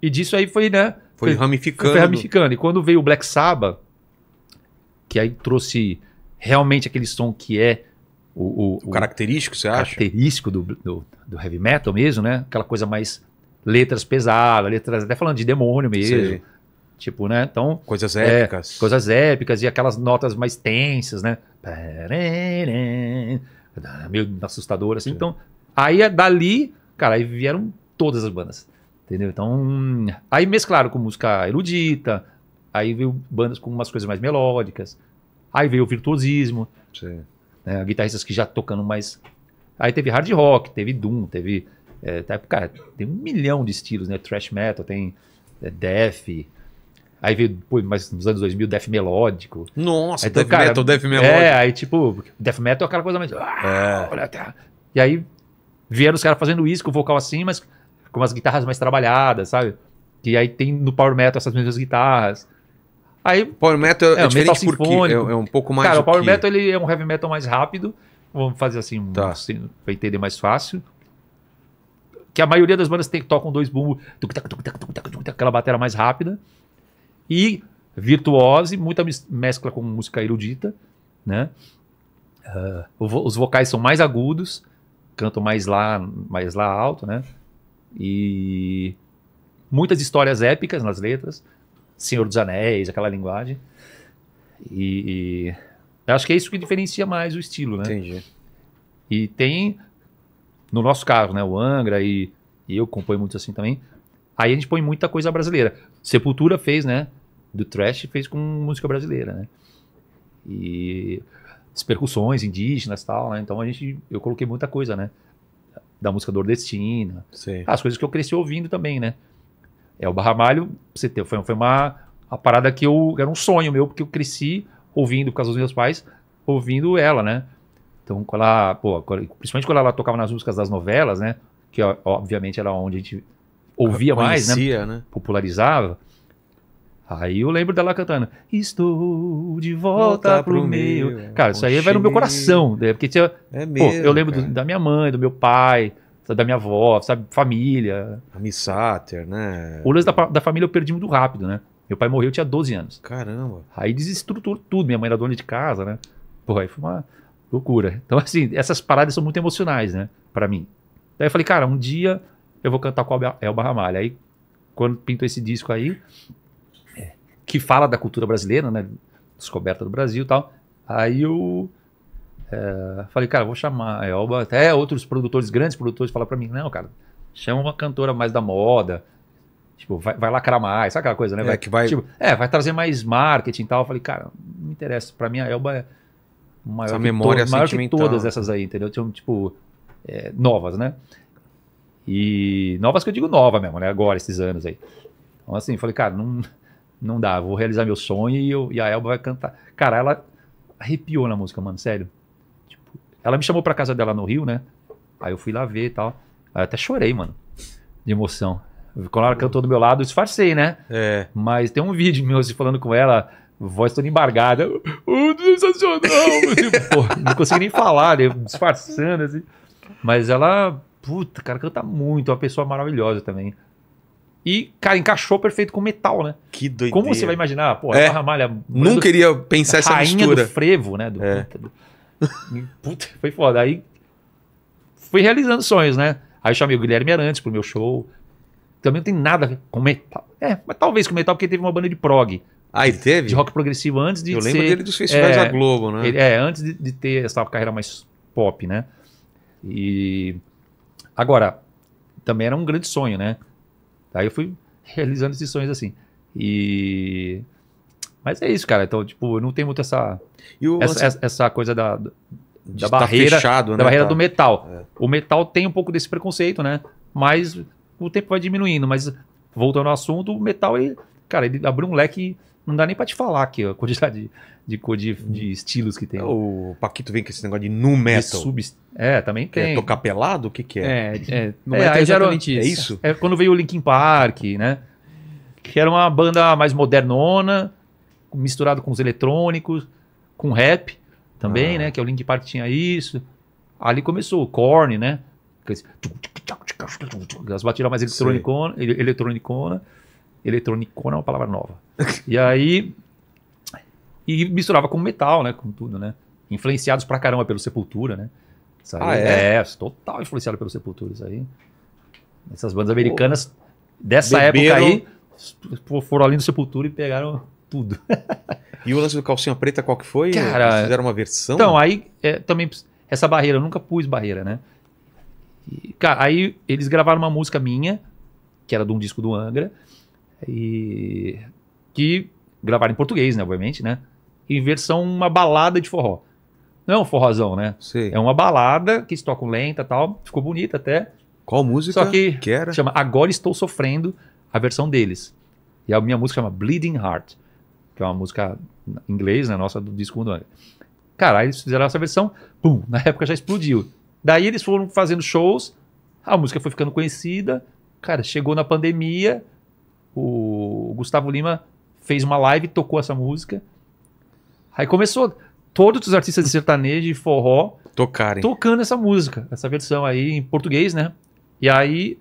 E disso aí foi, né? Foi, foi ramificando. Foi ramificando. E quando veio o Black Sabbath, que aí trouxe realmente aquele som que é o, o, o característico, o você característico acha? Característico do, do, do, heavy metal mesmo, né? Aquela coisa mais letras pesadas, letras até falando de demônio mesmo. Sim. Tipo, né? Então, coisas é, épicas. É, coisas épicas e aquelas notas mais tensas, né? Meio assustador, assim. Sim. Então, aí é dali, cara, aí vieram todas as bandas. Entendeu? Então, aí mesclaram com música erudita, aí veio bandas com umas coisas mais melódicas, aí veio o virtuosismo, né, guitarristas que já tocando mais. Aí teve hard rock, teve doom, teve. É, tá, cara, tem um milhão de estilos, né? Thrash metal, tem é, death, Aí veio, pô, mas nos anos 2000, death melódico. Nossa, então, death cara, metal, death melódico. É, aí tipo, death metal é aquela coisa mais... É. Ah, tá. E aí vieram os caras fazendo isso, com o vocal assim, mas com umas guitarras mais trabalhadas, sabe? Que aí tem no Power Metal essas mesmas guitarras. Aí, power Metal é, é metal sinfônico. É, é, um pouco mais. Cara, o Power que... Metal ele é um heavy metal mais rápido. Vamos fazer assim, tá. assim pra entender mais fácil. Que a maioria das bandas tem, tocam dois bumbos, aquela bateria mais rápida. E virtuose, muita mescla com música erudita, né? Uh, os vocais são mais agudos, cantam mais lá, mais lá alto, né? E muitas histórias épicas nas letras, Senhor dos Anéis, aquela linguagem. E, e acho que é isso que diferencia mais o estilo, né? Entendi. E tem, no nosso caso, né, o Angra e, e eu compõe muito assim também. Aí a gente põe muita coisa brasileira. Sepultura fez, né? Do trash fez com música brasileira, né? E as percussões indígenas tal, né? Então a gente, eu coloquei muita coisa, né? da música nordestina. Sim. As coisas que eu cresci ouvindo também, né? É, o Barramalho, você foi, foi uma, uma parada que eu. Era um sonho meu, porque eu cresci ouvindo, por causa dos meus pais, ouvindo ela, né? Então, ela, pô, principalmente quando ela tocava nas músicas das novelas, né? Que obviamente era onde a gente ouvia mais, né? né? Popularizava. Aí eu lembro dela cantando: Estou de volta, pro, pro meio. meio. Cara, isso aí vai no meu coração. Né? Porque tinha, é mesmo, pô, eu lembro do, da minha mãe, do meu pai, da minha avó, sabe? Família. A Miss né? O lance da, da família eu perdi muito rápido, né? Meu pai morreu, eu tinha 12 anos. Caramba. Aí desestruturou tudo. Minha mãe era dona de casa, né? Pô, aí foi uma loucura. Então, assim, essas paradas são muito emocionais, né? Pra mim. Daí eu falei, cara, um dia eu vou cantar com a Elba Ramalho. Aí, quando pintou esse disco aí, que fala da cultura brasileira, né? Descoberta do Brasil e tal. Aí eu é, falei, cara, vou chamar a Elba. Até outros produtores, grandes produtores, falaram pra mim: não, cara, chama uma cantora mais da moda. Tipo, vai, vai lacrar mais, sabe aquela coisa, né? É, vai, é, que vai... Tipo, é, vai trazer mais marketing e tal. Eu falei, cara, não me interessa. Pra mim, a Elba é maior, que, memória to maior que todas essas aí, entendeu? Tinha, tipo, é, novas, né? E novas que eu digo nova mesmo, né? Agora, esses anos aí. Então, assim, falei, cara, não não dá, vou realizar meu sonho e, eu, e a Elba vai cantar. Cara, ela arrepiou na música, mano, sério. Tipo, ela me chamou pra casa dela no Rio, né? Aí eu fui lá ver e tal. Aí eu até chorei, mano, de emoção. Quando ela cantou do meu lado, eu disfarcei, né? É. Mas tem um vídeo meu assim, falando com ela, voz toda embargada. Oh, sensacional! tipo, pô, não consegui nem falar, né? disfarçando, assim. Mas ela, puta, cara, canta muito, é uma pessoa maravilhosa também. E, cara, encaixou perfeito com metal, né? Que doideira. Como você vai imaginar? Pô, é. Ramalha. Nunca do, iria pensar essa rainha mistura. do frevo, né? Do, é. puta, foi foda. Aí fui realizando sonhos, né? Aí eu chamei o Guilherme Arantes pro meu show. Também não tem nada com metal. É, mas talvez com metal, porque teve uma banda de prog. Ah, e teve? De rock progressivo antes de Eu lembro dele dos festivais é, da Globo, né? Ele, é, antes de, de ter essa carreira mais pop, né? E... Agora, também era um grande sonho, né? Aí eu fui realizando esses sonhos assim. E. Mas é isso, cara. Então, tipo, não tem muito essa. O, essa, assim, essa, coisa da. Da tá barreira, fechado, né, da barreira tá? do metal. É. O metal tem um pouco desse preconceito, né? Mas o tempo vai diminuindo. Mas voltando ao assunto, o metal, ele, cara, ele abriu um leque não dá nem pra te falar aqui a quantidade de, de, de, de hum. estilos que tem. O Paquito vem com esse negócio de nu metal. De sub... É, também tem. É tocar pelado? O que que é? É, é, no é, é exatamente é isso. É isso? É quando veio o Linkin Park, né? Que era uma banda mais modernona, misturado com os eletrônicos, com rap também, ah. né? Que é o Linkin Park tinha isso. Ali começou o Korn, né? As batidas mais eletrônicona, Eletronicona é uma palavra nova. e aí. E misturava com metal, né? Com tudo, né? Influenciados pra caramba pelo Sepultura, né? Isso aí, ah, é? é? total influenciado pelo Sepultura, isso aí. Essas bandas americanas Pô, dessa beberam... época aí foram ali no Sepultura e pegaram tudo. e o lance do calcinha preta, qual que foi? Cara, Eles fizeram uma versão? Então, aí é, também essa barreira, eu nunca pus barreira, né? E, cara, aí eles gravaram uma música minha, que era de um disco do Angra, e que gravaram em português, né, obviamente, né? Em versão uma balada de forró. Não é um forrozão, né? Sim. É uma balada que se toca lenta tal. Ficou bonita até. Qual música? Só que, que era? chama Agora Estou Sofrendo, a versão deles. E a minha música chama Bleeding Heart, que é uma música em inglês, né? Nossa, do disco do Cara, eles fizeram essa versão, pum, na época já explodiu. Daí eles foram fazendo shows, a música foi ficando conhecida. Cara, chegou na pandemia, o Gustavo Lima fez uma live, tocou essa música. Aí começou todos os artistas de sertanejo e forró Tocarem. tocando essa música, essa versão aí em português, né? E aí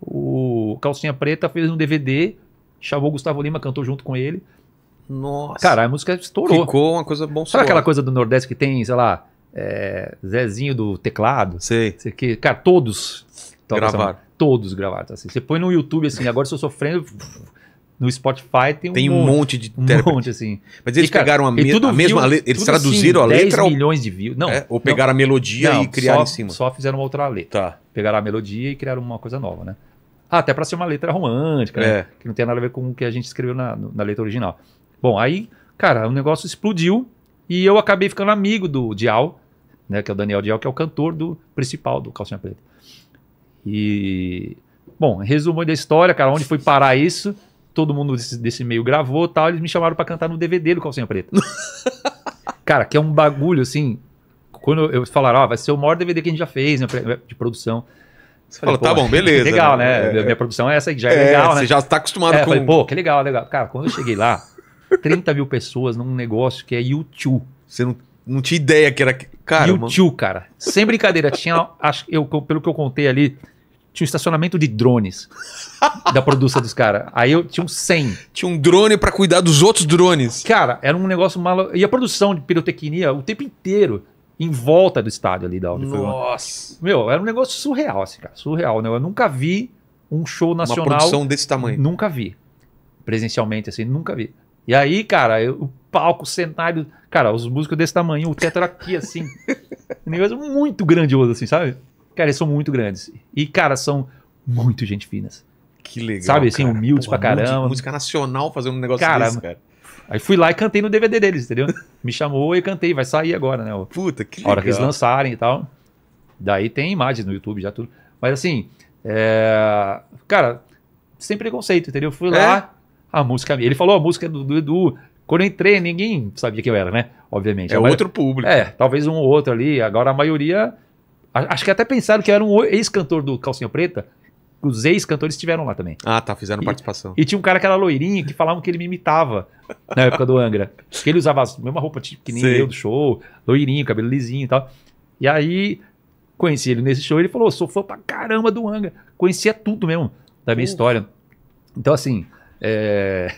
o Calcinha Preta fez um DVD, chamou o Gustavo Lima, cantou junto com ele. Nossa. Cara, a música estourou. Ficou uma coisa bom. Sabe aquela coisa do Nordeste que tem, sei lá, é, Zezinho do teclado? Sei. sei que, cara, todos gravaram todos gravados. Assim. Você põe no YouTube assim, agora estou sofrendo. No Spotify tem um, tem um monte, monte de um monte, assim. Mas eles e, cara, pegaram a, me a mesma letra. Eles traduziram assim, a letra. 10 ou... milhões de views. Não. É, ou pegaram não, a melodia não, e criaram só, em cima. Só fizeram outra letra. Tá. Pegaram a melodia e criaram uma coisa nova, né? Ah, até para ser uma letra romântica, né? é. né? Que não tem nada a ver com o que a gente escreveu na, na letra original. Bom, aí, cara, o negócio explodiu e eu acabei ficando amigo do Dial, né? Que é o Daniel Dial, que é o cantor do principal do Calcinha Preta. E, bom, resumo da história, cara, onde foi parar isso? Todo mundo desse, desse meio gravou tal. Eles me chamaram para cantar no DVD do Calcinha Preta. cara, que é um bagulho assim. Quando eu falaram, ó, oh, vai ser o maior DVD que a gente já fez né, de produção. falei, Fala, tá bom, beleza. Legal, né? né? É. Minha produção é essa que já é, é legal, né? Você já tá acostumado é, com... Falei, pô, que legal, legal. Cara, quando eu cheguei lá, 30 mil pessoas num negócio que é YouTube. Você não, não tinha ideia que era... Cara, YouTube, mano... cara. Sem brincadeira, tinha, acho, eu, pelo que eu contei ali, tinha um estacionamento de drones da produção dos caras. Aí eu tinha uns 100. Tinha um drone para cuidar dos outros drones. Cara, era um negócio malo. E a produção de pirotecnia o tempo inteiro em volta do estádio ali da onde Nossa. Foi. Meu, era um negócio surreal, assim, cara. Surreal, né? Eu nunca vi um show nacional. Uma produção desse tamanho. Nunca vi. Presencialmente, assim, nunca vi. E aí, cara, eu, o palco, o cenário. Cara, os músicos desse tamanho, o teto era aqui, assim. um negócio muito grandioso, assim, sabe? Cara, eles são muito grandes. E, cara, são muito gente finas. Que legal. Sabe, assim, cara. humildes Porra, pra caramba. Música nacional fazendo um negócio cara, desse, cara. Aí fui lá e cantei no DVD deles, entendeu? Me chamou e cantei, vai sair agora, né? Puta, que legal. A hora que eles lançarem e tal. Daí tem imagens no YouTube já tudo. Mas assim, é... cara, sem preconceito, entendeu? Fui é? lá, a música. Ele falou a música do, Edu. Quando eu entrei, ninguém sabia quem eu era, né? Obviamente. É outro público. É, talvez um ou outro ali. Agora a maioria Acho que até pensaram que era um ex-cantor do Calcinha Preta. Os ex-cantores estiveram lá também. Ah, tá, fizeram e, participação. E tinha um cara que era loirinho que falavam que ele me imitava na época do Angra. Que ele usava a mesma roupa tipo, que nem eu do show, loirinho, cabelo lisinho e tal. E aí, conheci ele nesse show, ele falou: oh, sou fã pra caramba do Angra. Conhecia tudo mesmo da minha história. Então, assim. É...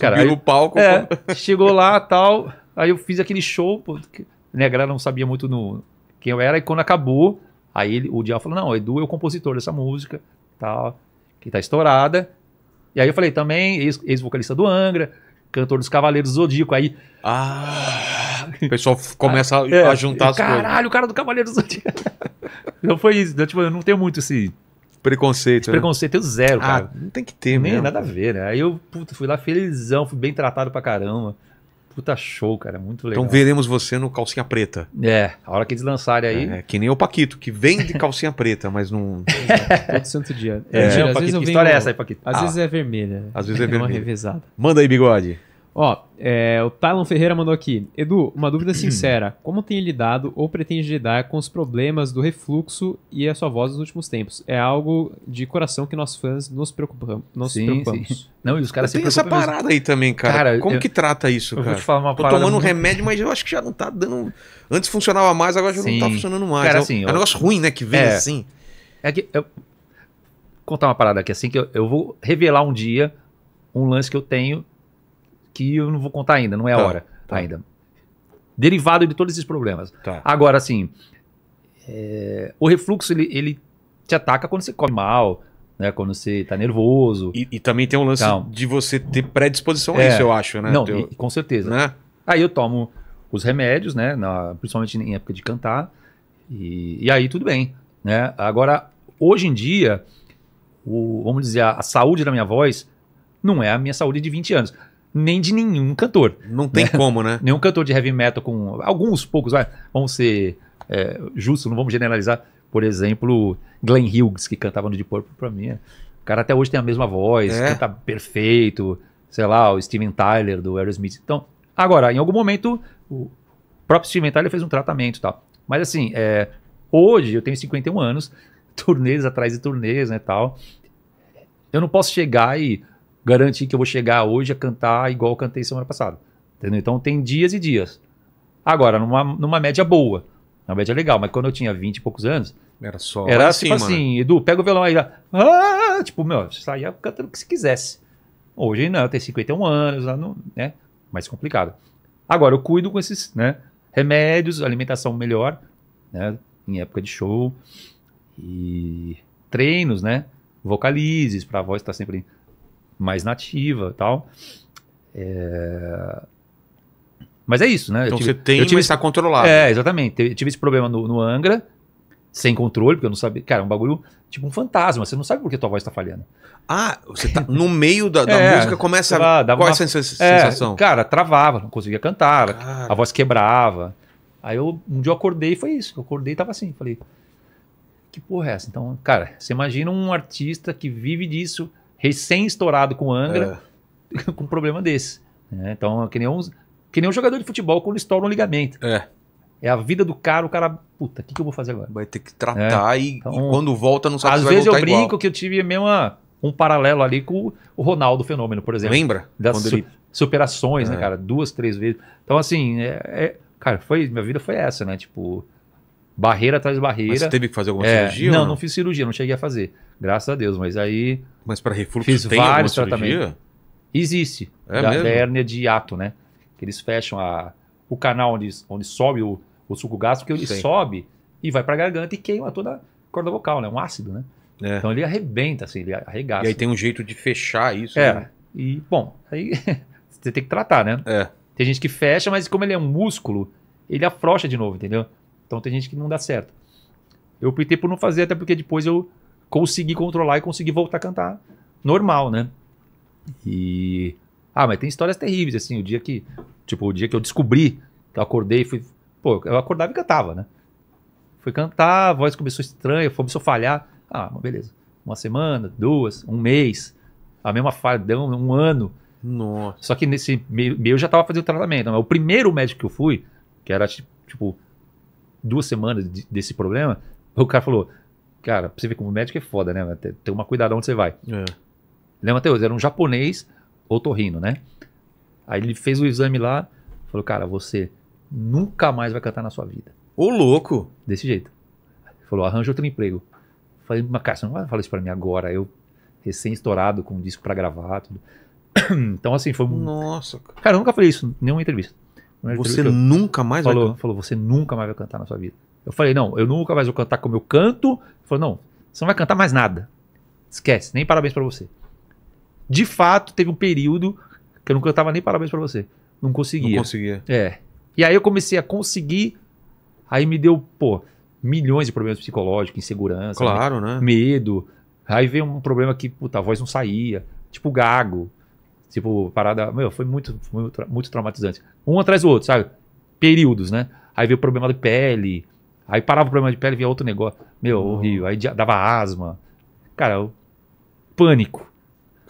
Cara, Subiu aí, no palco. É, chegou lá tal. Aí eu fiz aquele show, pô, que, né, a galera não sabia muito no, quem eu era. E quando acabou, aí ele, o Diabo falou: Não, o Edu é o compositor dessa música, tal, que tá estourada. E aí eu falei: Também, ex-vocalista do Angra, cantor dos Cavaleiros do Zodíaco. Aí. Ah! O pessoal começa ah, a, é, a juntar as caralho, coisas. Caralho, o cara do Cavaleiros do Zodíaco. Então foi isso. tipo, eu não tenho muito esse. Preconceito. Esse né? Preconceito eu zero, ah, cara. Não tem que ter, Nem mesmo. nada a ver, né? Aí eu puta, fui lá felizão, fui bem tratado pra caramba puta show, cara. Muito legal. Então veremos você no calcinha preta. É, a hora que eles lançarem aí. É, que nem o Paquito, que vem de calcinha preta, mas não. É, todo santo dia. É, é, às vezes eu que história é essa aí, Paquito? Às ah, vezes é vermelha. Às vezes né? é, é vermelha. uma revezada. Manda aí, bigode. Ó, é, o Tylon Ferreira mandou aqui. Edu, uma dúvida hum. sincera. Como tem lidado ou pretende lidar com os problemas do refluxo e a sua voz nos últimos tempos? É algo de coração que nós fãs nos, nos sim, preocupamos. Sim. Não, e os caras Tem essa parada mesmo. aí também, cara. cara Como eu, que trata isso, eu cara? Vou te falar uma Tô tomando remédio, mas eu acho que já não tá dando... Antes funcionava mais, agora já sim. não tá funcionando mais. Cara, é, assim, é um negócio ruim, né? Que vem é, assim. É que... Eu... Vou contar uma parada aqui, assim, que eu, eu vou revelar um dia um lance que eu tenho que eu não vou contar ainda, não é a tá, hora tá. ainda. Derivado de todos esses problemas. Tá. Agora, assim, é, o refluxo ele, ele te ataca quando você come mal, né? Quando você tá nervoso. E, e também tem um lance então, de você ter predisposição a é. isso, eu acho, né? Não, Teu, e, com certeza. Né? Aí eu tomo os remédios, né? Na, principalmente em época de cantar. E, e aí tudo bem, né? Agora, hoje em dia, o, vamos dizer, a, a saúde da minha voz não é a minha saúde de 20 anos nem de nenhum cantor. Não tem né? como, né? Nenhum cantor de heavy metal com alguns poucos, vai, vamos ser é, justos, não vamos generalizar. Por exemplo, Glenn Hughes, que cantava no Deep Purple pra mim. É, o cara até hoje tem a mesma voz, é. canta perfeito. Sei lá, o Steven Tyler do Aerosmith. Então, agora, em algum momento, o próprio Steven Tyler fez um tratamento e tal. Mas assim, é, hoje eu tenho 51 anos, turnês atrás de turnês, né, tal. Eu não posso chegar e garantir que eu vou chegar hoje a cantar igual eu cantei semana passada. Entendeu? Então tem dias e dias. Agora, numa, numa média boa, Na média legal, mas quando eu tinha 20 e poucos anos. Era só. Era assim, tipo né? assim, Edu, pega o violão aí. Ah! Tipo, meu, saia cantando o que se quisesse. Hoje não, eu tenho 51 anos, não, né? Mais complicado. Agora, eu cuido com esses né, remédios, alimentação melhor, né? Em época de show. E treinos, né? Vocalizes, para a voz estar tá sempre mais nativa tal. É... Mas é isso, né? Então tive, você tem, eu tive, mas tá está controlado. É, exatamente. Eu tive esse problema no, no, Angra, sem controle, porque eu não sabia. Cara, é um bagulho tipo um fantasma. Você não sabe por que tua voz está falhando. Ah, você tá no meio da, da é, música, começa lá, dava Qual uma... é a é, sensação? É, cara, travava, não conseguia cantar, cara. a voz quebrava. Aí eu, um dia eu acordei e foi isso. Eu acordei e tava assim. Falei, que porra é essa? Então, cara, você imagina um artista que vive disso recém-estourado com Angra, é. com um problema desse. Né? Então, é que nem, um, que nem um jogador de futebol quando estoura um ligamento. É. É a vida do cara, o cara, puta, o que, que eu vou fazer agora? Vai ter que tratar é. e, então, e, quando volta não sabe às se vai vezes eu brinco igual. que eu tive mesmo um paralelo ali com o Ronaldo Fenômeno, por exemplo. Lembra? Das su ele... superações, né, é. né, cara? Duas, três vezes. Então, assim, é, é, cara, foi, minha vida foi essa, né? Tipo, barreira atrás de barreira. Mas você teve que fazer alguma é, cirurgia? Não, não? não, fiz cirurgia, não cheguei a fazer. Graças a Deus, mas aí. Mas para refluxo fiz tem vários tratamentos. Existe. É da, mesmo? da hérnia de hiato, né? Que eles fecham a, o canal onde, onde sobe o, o suco gástrico, que ele Sim. sobe e vai para a garganta e queima toda a corda vocal, né? Um ácido, né? É. Então ele arrebenta, assim, ele arregaça. E aí tem um jeito de fechar isso. É. Né? E, bom, aí você tem que tratar, né? É. Tem gente que fecha, mas como ele é um músculo, ele afrouxa de novo, entendeu? Então tem gente que não dá certo. Eu optei por não fazer, até porque depois eu consegui controlar e consegui voltar a cantar normal, né? E. Ah, mas tem histórias terríveis, assim, o dia que. Tipo, o dia que eu descobri, que eu acordei e fui. Pô, eu acordava e cantava, né? Fui cantar, a voz começou estranha, começou a falhar. Ah, beleza. Uma semana, duas, um mês. A mesma falha, deu um ano. Nossa. Só que nesse meio, meio eu já tava fazendo tratamento. O primeiro médico que eu fui, que era tipo duas semanas de, desse problema, o cara falou, cara, pra você ver como médico é foda, né? Tem, uma cuidado onde você vai. É. Lembra até hoje, era um japonês otorrino, né? Aí ele fez o exame lá, falou, cara, você nunca mais vai cantar na sua vida. Ô, louco! Desse jeito. Falou, arranja outro emprego. Falei, mas cara, você não vai falar isso pra mim agora. Eu, recém-estourado, com um disco pra gravar, tudo. então, assim, foi um. Nossa, cara. Cara, eu nunca falei isso em nenhuma entrevista. É você nunca mais falou, vai cantar. Falou, você nunca mais vai cantar na sua vida. Eu falei, não, eu nunca mais vou cantar como eu canto. Ele falou, não, você não vai cantar mais nada. Esquece, nem parabéns para você. De fato, teve um período que eu não cantava nem parabéns para você. Não conseguia. Não conseguia. É. E aí eu comecei a conseguir, aí me deu, pô, milhões de problemas psicológicos, insegurança. Claro, né? Medo. Aí veio um problema que, puta, a voz não saía. Tipo gago. Tipo, parada. Meu, foi muito, muito, muito traumatizante. Um atrás do outro, sabe? Períodos, né? Aí veio o problema de pele. Aí parava o problema de pele, via outro negócio. Meu, uhum. horrível. Aí dava asma. Cara, o pânico.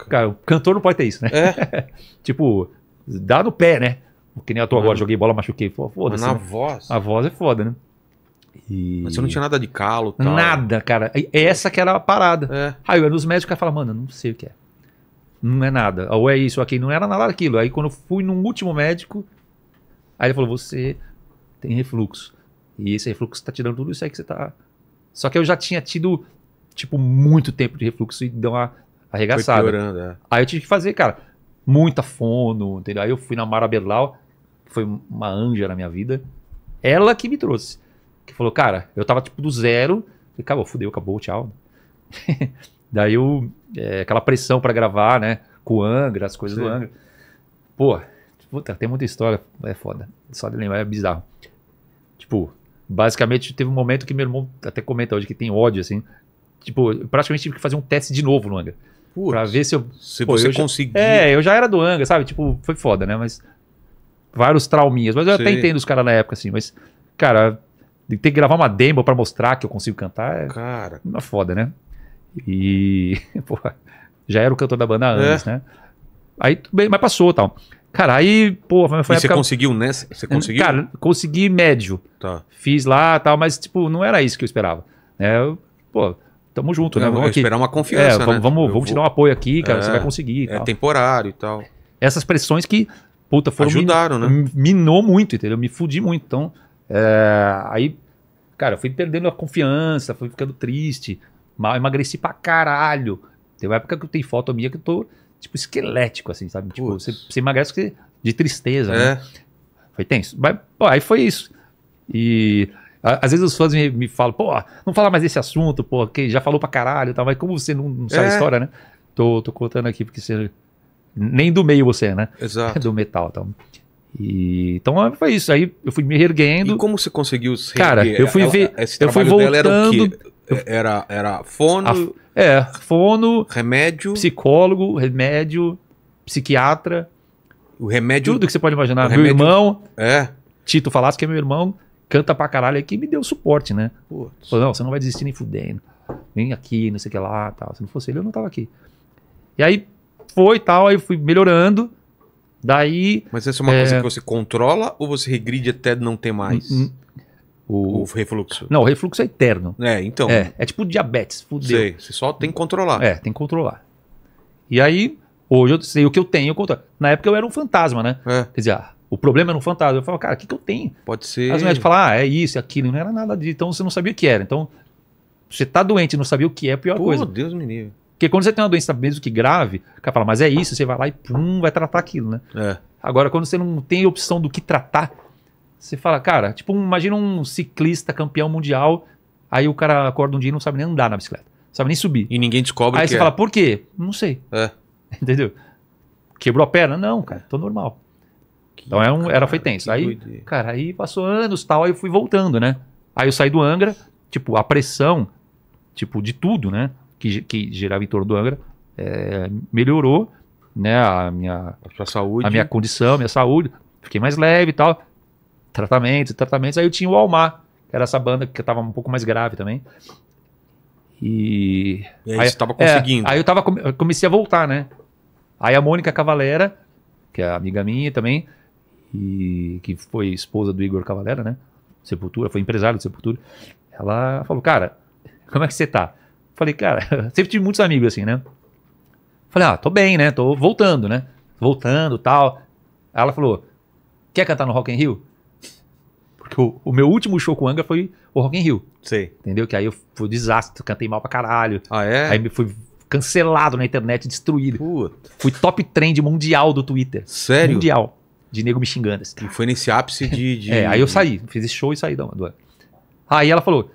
Cara, o cantor não pode ter isso, né? É. tipo, dá no pé, né? Que nem eu tô agora, joguei bola, machuquei. Foda-se. Mas na né? voz. A voz é foda, né? E... Mas você não tinha nada de calo, tal. Nada, cara. Essa que era a parada. É. Aí eu era nos médicos, o cara fala, mano, não sei o que é não é nada. Ou é isso, ou aquilo. Não era nada aquilo. Aí quando eu fui no último médico, aí ele falou: você tem refluxo. E esse refluxo está tirando tudo isso aí que você tá. Só que eu já tinha tido, tipo, muito tempo de refluxo e deu uma arregaçada. Foi piorando, é. Aí eu tive que fazer, cara, muita fono, entendeu? Aí eu fui na Mara Berlau, que foi uma anja na minha vida. Ela que me trouxe. Que falou, cara, eu tava tipo do zero. Falei, acabou, fudeu, acabou, tchau. Daí o é, aquela pressão para gravar, né? Com o Angra, as coisas Sim. do Angra. Pô, puta, tem muita história, é foda. Só de lembrar é bizarro. Tipo, basicamente teve um momento que meu irmão até comenta hoje que tem ódio, assim. Tipo, praticamente tive que fazer um teste de novo no Angra. Putz, pra ver se eu. Se pô, você conseguia. é, eu já era do Angra, sabe? Tipo, foi foda, né? Mas. Vários trauminhas. Mas eu Sim. até entendo os caras na época, assim. Mas, cara, ter que gravar uma demo para mostrar que eu consigo cantar é. Cara. Uma foda, né? E, porra, já era o cantor da banda é. antes, é. né? Aí tudo bem, mas passou tal. Cara, aí, pô, foi e época... Né? você conseguiu nessa? Você conseguiu? Cara, consegui médio. Tá. Fiz lá tal, mas, tipo, não era isso que eu esperava. Né? pô, tamo junto, eu então, né? Vamos aqui. esperar uma confiança, é, né? Vamos, vamos, vamos te dar um apoio aqui, cara, é, você vai conseguir. É tal. temporário e tal. Essas pressões que, puta, foram... Ajudaram, min... né? Minou muito, entendeu? Me fudi muito. Então, é... aí, cara, eu fui perdendo a confiança, fui ficando triste mal, emagreci pra caralho. Tem uma época que eu tenho foto minha que eu tô, tipo, esquelético, assim, sabe? Puts. Tipo, você, você emagrece de tristeza, né? é. né? Foi tenso. Mas, pô, aí foi isso. E a, às vezes os fãs me, me falam, pô, não fala mais desse assunto, pô, que já falou pra caralho e tal, mas como você não, não sabe a é. história, né? Tô, tô contando aqui porque você. Nem do meio você, né? Exato. É do metal e então. tal. E, então é, foi isso. Aí eu fui me erguendo. E como você conseguiu se Cara, eu fui ver. eu fui voltando. É, era, era fono. A, é, fono. Remédio. Psicólogo, remédio, psiquiatra. O remédio. Tudo que você pode imaginar. Meu irmão. É. Tito Falasse, que é meu irmão, canta pra caralho aqui me deu suporte, né? Putz. Falou, não, você não vai desistir nem fudendo. Vem aqui, não sei o que lá, tal. Se não fosse ele, eu não tava aqui. E aí foi tal, aí fui melhorando. Daí. Mas essa é uma é... coisa que você controla ou você regride até não ter mais? O, o, refluxo. Não, o refluxo é eterno. É, então. É, é tipo diabetes, fudeu. Sei, você só tem que controlar. É, tem que controlar. E aí, hoje eu sei o que eu tenho, eu controlo. Na época eu era um fantasma, né? É. Quer dizer, ah, o problema era um fantasma. Eu falava, cara, o que, que eu tenho? Pode ser. As mulheres falam, ah, é isso, é aquilo. Não era nada disso. Então você não sabia o que era. Então, você tá doente e não sabia o que é, a pior Pô, coisa. Meu Deus menino Porque quando você tem uma doença, mesmo que grave, o cara fala, mas é isso, você vai lá e pum, vai tratar aquilo, né? É. Agora, quando você não tem opção do que tratar, você fala, cara, tipo, imagina um ciclista campeão mundial, aí o cara acorda um dia e não sabe nem andar na bicicleta, não sabe nem subir. E ninguém descobre Aí você é. fala, por quê? Não sei. É. Entendeu? Quebrou a perna? Não, cara, tô normal. Que então é um, cara, era foi tenso. Aí, cara, aí passou anos tal, aí eu fui voltando, né? Aí eu saí do Angra, tipo, a pressão, tipo, de tudo, né? Que, que girava em torno do Angra, é, melhorou, né? A minha, a, saúde. a minha condição, minha saúde. Fiquei mais leve e tal tratamentos, tratamentos. Aí eu tinha o Almar, que era essa banda que tava um pouco mais grave também. E. e aí, aí você tava é, conseguindo. É, aí eu tava, comecei a voltar, né? Aí a Mônica Cavalera, que é amiga minha também, e que foi esposa do Igor Cavalera, né? Sepultura, foi empresário do Sepultura. Ela falou, cara, como é que você tá? Falei, cara, sempre tive muitos amigos assim, né? Falei, ah, tô bem, né? Tô voltando, né? Voltando tal. Aí ela falou, quer cantar no Rock in Rio? Porque o, o, meu último show com o Angra foi o Rock in Rio. Sei. Entendeu? Que aí eu fui um desastre, cantei mal pra caralho. Ah, é? Aí me fui cancelado na internet, destruído. Puta. Fui top trend mundial do Twitter. Sério? Mundial. De nego me xingando. Assim, e foi nesse ápice de, de... é, aí eu saí. Fiz esse show e saí da do... Aí ela falou,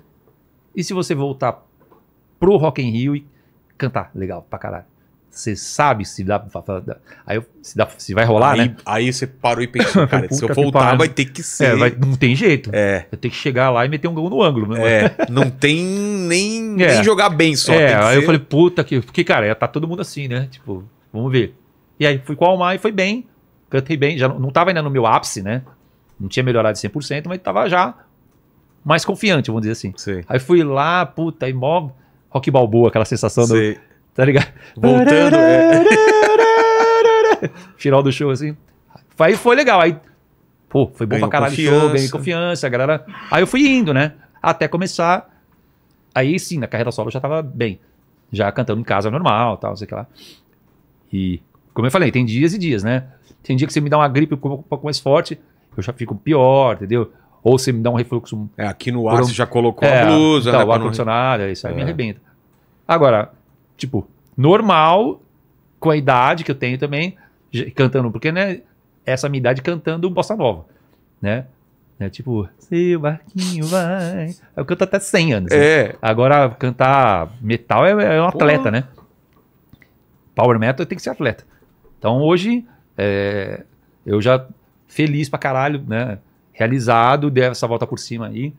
e se você voltar pro Rock in Rio e cantar? Legal, pra caralho. Você sabe se dá Aí se, dá, se vai rolar, aí, né? Aí você parou e pensou, cara, se eu voltar, vai ter que é, ser. É, vai, não tem jeito. É. Eu tenho que chegar lá e meter um gol no ângulo. Não é, não tem nem, é. nem jogar bem só. É, aí ser... eu falei, puta que. Porque, cara, tá todo mundo assim, né? Tipo, vamos ver. E aí fui com o Almar e foi bem. Cantei bem. Já não, não tava ainda no meu ápice, né? Não tinha melhorado 100%, mas tava já mais confiante, vamos dizer assim. Sim. Aí fui lá, puta, imóvel. Rock Balboa, aquela sensação Sim. do Tá ligado? Voltando. É. Final do show, assim. Aí foi legal. Aí, pô, foi bom ganhou pra caralho show, ganhei confiança, galera. Aí eu fui indo, né? Até começar. Aí sim, na carreira solo eu já tava bem. Já cantando em casa normal, tal, não sei que lá. E, como eu falei, tem dias e dias, né? Tem dia que você me dá uma gripe um pouco mais forte, eu já fico pior, entendeu? Ou você me dá um refluxo. É, aqui no ar um... você já colocou é, a blusa, então, né? O ar-condicionado, não... É isso aí é. me arrebenta. Agora, tipo, normal, com a idade que eu tenho também, cantando, porque, né, essa minha idade cantando bossa nova, né? é Tipo, seu barquinho vai. Eu canto até 100 anos. Né? É. Né? Agora, cantar metal é, é um atleta, Porra. né? Power metal tem que ser atleta. Então, hoje, é, eu já feliz pra caralho, né? Realizado, dei essa volta por cima aí.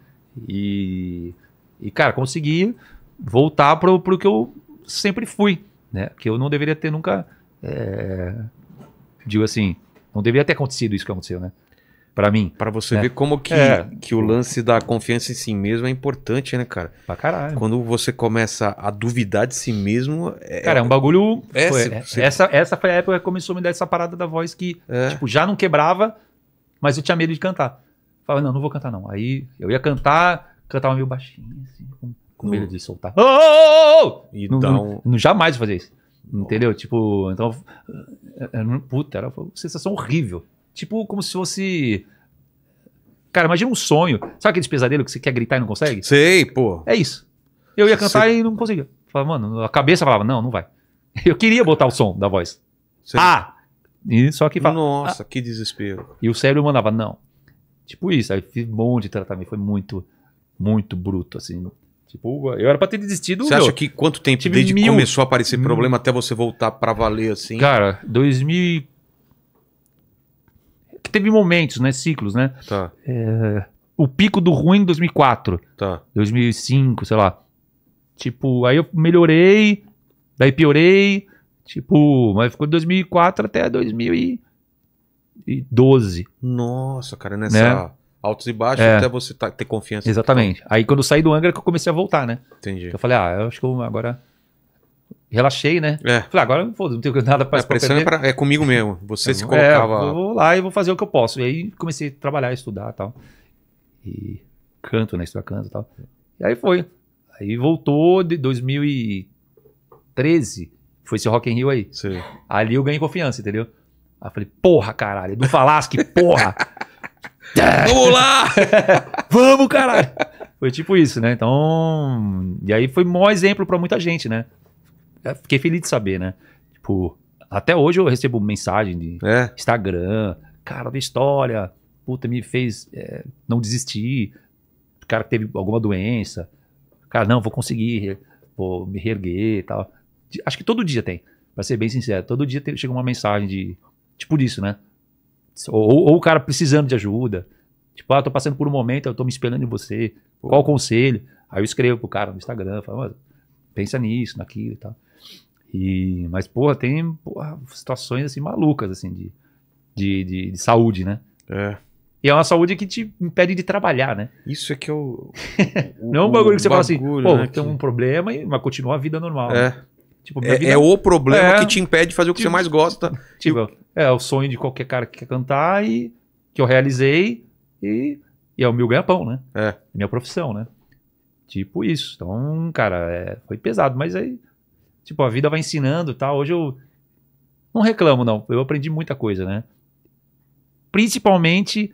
E, e cara, consegui voltar pro, pro que eu sempre fui, né? Que eu não deveria ter nunca, é, digo assim, não deveria ter acontecido isso que aconteceu, né? Para mim. Para você né? ver como que, é. que o lance da confiança em si mesmo é importante, né, cara? Pra caralho. Quando você começa a duvidar de si mesmo. É... Cara, é um bagulho. É, foi, você... É, essa, essa foi a época que começou a me dar essa parada da voz que, é. tipo, já não quebrava, mas eu tinha medo de cantar. Falei, não, não vou cantar, não. Aí eu ia cantar, cantava meio baixinho, assim, com com medo de soltar. Oh! Então. Não, não, jamais fazer isso. Entendeu? Tipo, então. Puta, era uma sensação horrível. Tipo, como se fosse. Cara, imagina um sonho. Sabe aqueles pesadelos que você quer gritar e não consegue? Sei, pô. É isso. Eu ia cantar Sei. e não conseguia. Falava, mano, a cabeça falava, não, não vai. Eu queria botar o som da voz. Sei. Ah! E só que Nossa, ah. que desespero. E o cérebro mandava, não. Tipo isso. Aí fiz um monte de tratamento. Foi muito, muito bruto, assim. Tipo, eu era pra ter desistido. Você meu, acha que quanto tempo tive desde mil... começou a aparecer problema até você voltar pra valer assim? Cara, 2000. Que teve momentos, né? Ciclos, né? Tá. É... O pico do ruim em 2004. Tá. 2005, sei lá. Tipo, aí eu melhorei, daí piorei. Tipo, mas ficou de 2004 até 2012. Nossa, cara, nessa. Né? Altos e baixos é. até você tá, ter confiança. Exatamente. Aí quando eu saí do Angra que eu comecei a voltar, né? Entendi. Eu falei, ah, eu acho que agora relaxei, né? É. Falei, agora foda, não tenho nada para é, pressão é, pra, é, comigo mesmo. Você se é, colocava. É, vou lá e vou fazer o que eu posso. E aí comecei a trabalhar, estudar tal. E canto, né? Estudar canto e tal. E aí foi. Aí voltou de 2013. Foi esse Rock in Rio aí. Sim. Ali eu ganhei confiança, entendeu? Aí eu falei, porra, caralho, não é falasse que porra. Vamos lá! Vamos, caralho! Foi tipo isso, né? Então. E aí foi maior exemplo para muita gente, né? fiquei feliz de saber, né? Tipo, até hoje eu recebo mensagem de é. Instagram, cara, da história, puta, me fez é, não desistir, cara que teve alguma doença, cara, não, vou conseguir, vou me reerguer e tal. Acho que todo dia tem, pra ser bem sincero, todo dia tem, chega uma mensagem de, tipo disso, né? Ou, ou o cara precisando de ajuda. Tipo, ah, tô passando por um momento, eu tô me espelhando em você. Pô. Qual o conselho? Aí eu escrevo pro cara no Instagram, falo, pensa nisso, naquilo e tal. E, mas, porra, tem porra, situações assim malucas, assim, de, de, de, de saúde, né? É. E é uma saúde que te impede de trabalhar, né? Isso é que é o. não é um bagulho que você bagulho, fala assim, pô, né, tem que... um problema, mas continua a vida normal. É. Né? Tipo, é, vida... é, o é- problema é, que te impede de fazer o que tipo, você mais gosta. Tipo, tipo, é o sonho de qualquer cara que quer cantar e que eu realizei e, e é o meu ganha-pão, né? É. é. Minha profissão, né? Tipo isso. Então, cara, é, foi pesado, mas aí, tipo, a vida vai ensinando e tá? tal. Hoje eu não reclamo, não. Eu aprendi muita coisa, né? Principalmente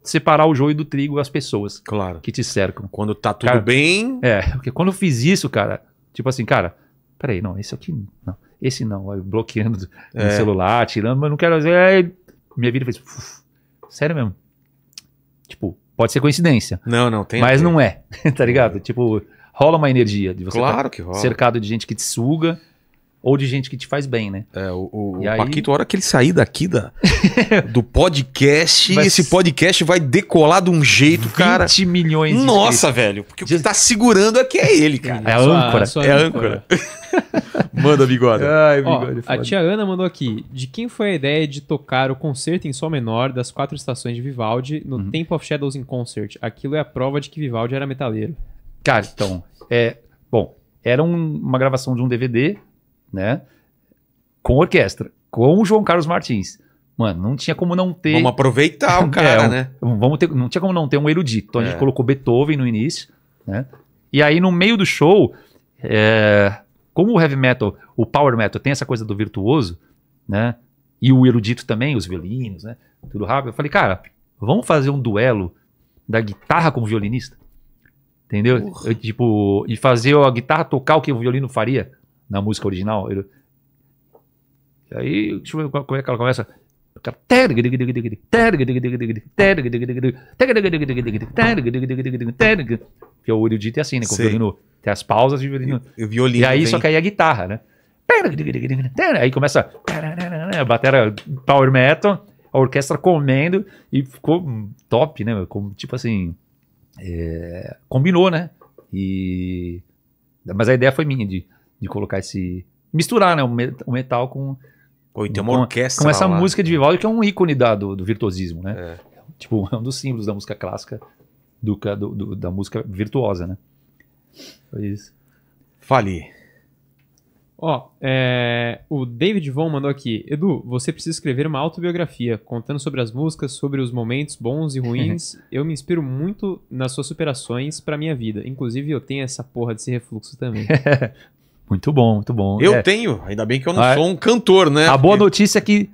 separar o joio do trigo as pessoas claro. que te cercam. Quando tá tudo cara, bem. É, porque quando eu fiz isso, cara, tipo assim, cara, Peraí, não, esse aqui é não. Esse não, bloqueando é. no celular, tirando, mas não quero. É, minha vida fez. Uf, sério mesmo. Tipo, pode ser coincidência. Não, não, tem. Mas não é, tá ligado? Tipo, rola uma energia de você claro tá que rola. cercado de gente que te suga ou de gente que te faz bem, né? É, o, o, o aí... Paquito, a hora que ele sair daqui da, do podcast, esse podcast vai decolar de um jeito, 20 cara. 20 milhões de Nossa, velho, porque o que tá segurando aqui é, é ele, cara. É a âncora. é a âncora. âncora. Manda, bigode. Ai, bigode Ó, é a tia Ana mandou aqui. De quem foi a ideia de tocar o concerto em Sol menor das quatro estações de Vivaldi no uhum. Temple of Shadows in Concert? Aquilo é a prova de que Vivaldi era metaleiro. Cara, então, é. Bom, era um, uma gravação de um DVD, né? Com orquestra, com o João Carlos Martins. Mano, não tinha como não ter. Vamos aproveitar o é, cara, é, um, né? Vamos ter, não tinha como não ter um erudito. Então é. a gente é. colocou Beethoven no início, né? E aí, no meio do show, é, como o heavy metal, o power metal tem essa coisa do virtuoso, né? E o erudito também, os violinos, né? Tudo rápido. Eu falei, cara, vamos fazer um duelo da guitarra com o violinista? Entendeu? Eu, tipo, e fazer a guitarra tocar o que o violino faria na música original. E aí, deixa eu ver como é que ela começa. Porque o erudito é assim, né? Com o violino tem as pausas de violino. E, o violino e aí, vem. só que aí a é guitarra, né? Aí começa a batera power metal, a orquestra comendo e ficou top, né? Tipo assim, é, combinou, né? E, mas a ideia foi minha de, de colocar esse... Misturar né, o metal com... Pô, tem uma com, orquestra com essa lá né? música de Vivaldi que é um ícone da, do, do virtuosismo, né? É. Tipo, é um dos símbolos da música clássica do, do, do, da música virtuosa, né? Foi isso. Fale. Ó, é, o David Von mandou aqui. Edu, você precisa escrever uma autobiografia contando sobre as músicas, sobre os momentos bons e ruins. eu me inspiro muito nas suas superações pra minha vida. Inclusive, eu tenho essa porra desse refluxo também. muito bom, muito bom. Eu é. tenho, ainda bem que eu não ah, é? sou um cantor, né? A boa notícia é que